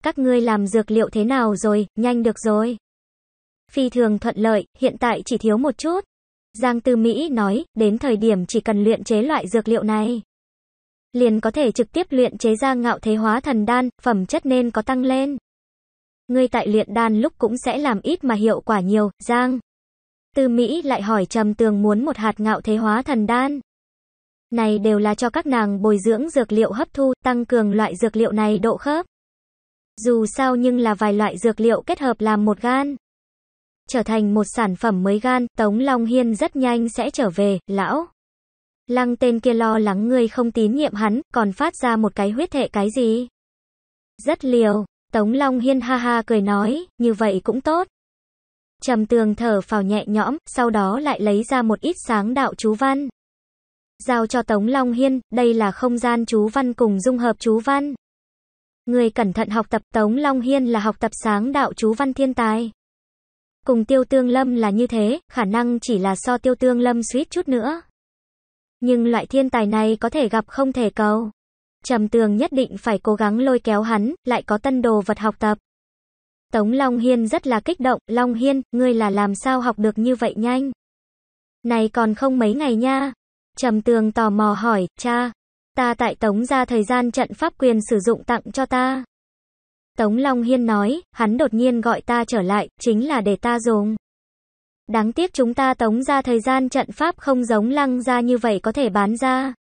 Các ngươi làm dược liệu thế nào rồi, nhanh được rồi. Phi thường thuận lợi, hiện tại chỉ thiếu một chút. Giang Tư Mỹ nói, đến thời điểm chỉ cần luyện chế loại dược liệu này. Liền có thể trực tiếp luyện chế ra ngạo thế hóa thần đan, phẩm chất nên có tăng lên. Ngươi tại luyện đan lúc cũng sẽ làm ít mà hiệu quả nhiều, Giang. Tư Mỹ lại hỏi Trầm Tường muốn một hạt ngạo thế hóa thần đan. Này đều là cho các nàng bồi dưỡng dược liệu hấp thu, tăng cường loại dược liệu này độ khớp. Dù sao nhưng là vài loại dược liệu kết hợp làm một gan. Trở thành một sản phẩm mới gan, Tống Long Hiên rất nhanh sẽ trở về, lão. Lăng tên kia lo lắng người không tín nhiệm hắn, còn phát ra một cái huyết thệ cái gì. Rất liều, Tống Long Hiên ha ha cười nói, như vậy cũng tốt. Trầm tường thở phào nhẹ nhõm, sau đó lại lấy ra một ít sáng đạo chú văn. Giao cho Tống Long Hiên, đây là không gian chú văn cùng dung hợp chú văn. Người cẩn thận học tập Tống Long Hiên là học tập sáng đạo chú văn thiên tài. Cùng tiêu tương lâm là như thế, khả năng chỉ là so tiêu tương lâm suýt chút nữa. Nhưng loại thiên tài này có thể gặp không thể cầu. Trầm tường nhất định phải cố gắng lôi kéo hắn, lại có tân đồ vật học tập. Tống Long Hiên rất là kích động, Long Hiên, ngươi là làm sao học được như vậy nhanh? Này còn không mấy ngày nha. Trầm tường tò mò hỏi, cha, ta tại Tống ra thời gian trận pháp quyền sử dụng tặng cho ta. Tống Long Hiên nói, hắn đột nhiên gọi ta trở lại, chính là để ta dùng. Đáng tiếc chúng ta tống ra thời gian trận pháp không giống lăng ra như vậy có thể bán ra.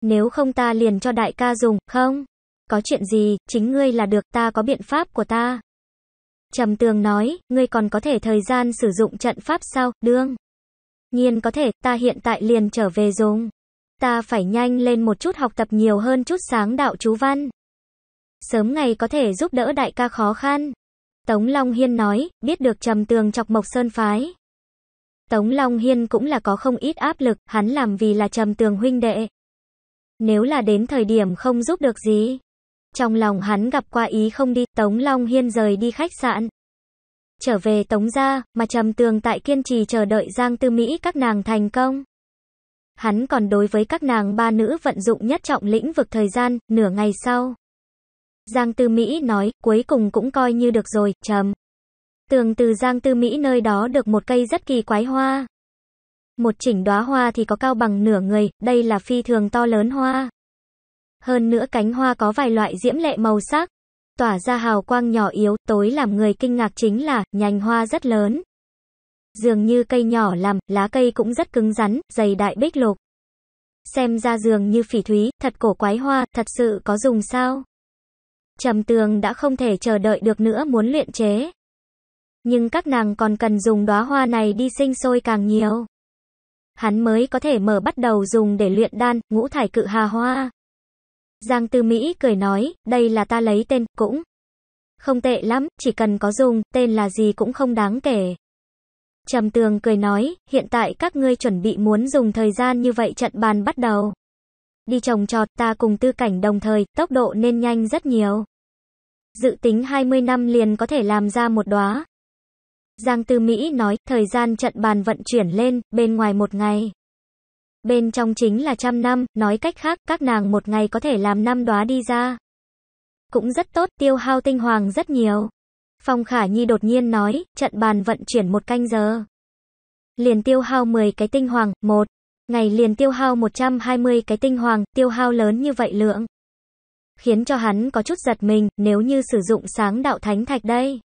Nếu không ta liền cho đại ca dùng, không? Có chuyện gì, chính ngươi là được ta có biện pháp của ta. Trầm tường nói, ngươi còn có thể thời gian sử dụng trận pháp sao, đương. Nhiên có thể, ta hiện tại liền trở về dùng. Ta phải nhanh lên một chút học tập nhiều hơn chút sáng đạo chú văn. Sớm ngày có thể giúp đỡ đại ca khó khăn. Tống Long Hiên nói, biết được trầm tường chọc mộc sơn phái. Tống Long Hiên cũng là có không ít áp lực, hắn làm vì là trầm tường huynh đệ. Nếu là đến thời điểm không giúp được gì, trong lòng hắn gặp qua ý không đi, Tống Long Hiên rời đi khách sạn. Trở về Tống gia, mà Trầm Tường tại kiên trì chờ đợi Giang Tư Mỹ các nàng thành công. Hắn còn đối với các nàng ba nữ vận dụng nhất trọng lĩnh vực thời gian, nửa ngày sau. Giang Tư Mỹ nói, cuối cùng cũng coi như được rồi, Trầm. Tường từ Giang Tư Mỹ nơi đó được một cây rất kỳ quái hoa. Một chỉnh đóa hoa thì có cao bằng nửa người, đây là phi thường to lớn hoa hơn nữa cánh hoa có vài loại diễm lệ màu sắc, tỏa ra hào quang nhỏ yếu, tối làm người kinh ngạc chính là nhành hoa rất lớn. Dường như cây nhỏ làm, lá cây cũng rất cứng rắn, dày đại bích lục. Xem ra dường như phỉ thúy, thật cổ quái hoa, thật sự có dùng sao? Trầm tường đã không thể chờ đợi được nữa muốn luyện chế. Nhưng các nàng còn cần dùng đóa hoa này đi sinh sôi càng nhiều. Hắn mới có thể mở bắt đầu dùng để luyện đan, ngũ thải cự hà hoa. Giang Tư Mỹ cười nói, đây là ta lấy tên, cũng không tệ lắm, chỉ cần có dùng, tên là gì cũng không đáng kể. Trầm Tường cười nói, hiện tại các ngươi chuẩn bị muốn dùng thời gian như vậy trận bàn bắt đầu. Đi trồng trọt ta cùng tư cảnh đồng thời, tốc độ nên nhanh rất nhiều. Dự tính 20 năm liền có thể làm ra một đóa. Giang Tư Mỹ nói, thời gian trận bàn vận chuyển lên, bên ngoài một ngày. Bên trong chính là trăm năm, nói cách khác, các nàng một ngày có thể làm năm đóa đi ra. Cũng rất tốt, tiêu hao tinh hoàng rất nhiều. Phong Khả Nhi đột nhiên nói, trận bàn vận chuyển một canh giờ. Liền tiêu hao 10 cái tinh hoàng, một ngày liền tiêu hao 120 cái tinh hoàng, tiêu hao lớn như vậy lượng. Khiến cho hắn có chút giật mình, nếu như sử dụng sáng đạo thánh thạch đây.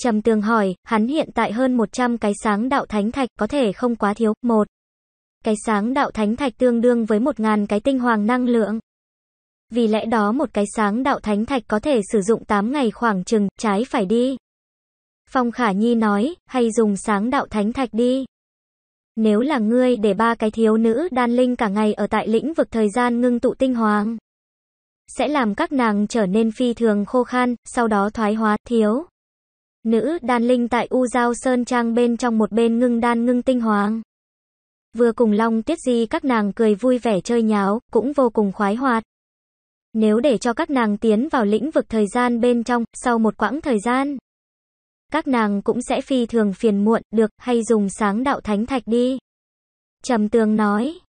Trầm tường hỏi, hắn hiện tại hơn 100 cái sáng đạo thánh thạch có thể không quá thiếu, một cái sáng đạo thánh thạch tương đương với một ngàn cái tinh hoàng năng lượng. Vì lẽ đó một cái sáng đạo thánh thạch có thể sử dụng 8 ngày khoảng chừng, trái phải đi. Phong Khả Nhi nói, hay dùng sáng đạo thánh thạch đi. Nếu là ngươi để ba cái thiếu nữ đan linh cả ngày ở tại lĩnh vực thời gian ngưng tụ tinh hoàng, sẽ làm các nàng trở nên phi thường khô khan, sau đó thoái hóa, thiếu. Nữ đan linh tại U Giao Sơn Trang bên trong một bên ngưng đan ngưng tinh hoàng vừa cùng Long Tuyết Di các nàng cười vui vẻ chơi nháo, cũng vô cùng khoái hoạt. Nếu để cho các nàng tiến vào lĩnh vực thời gian bên trong, sau một quãng thời gian, các nàng cũng sẽ phi thường phiền muộn, được, hay dùng sáng đạo thánh thạch đi. Trầm tường nói.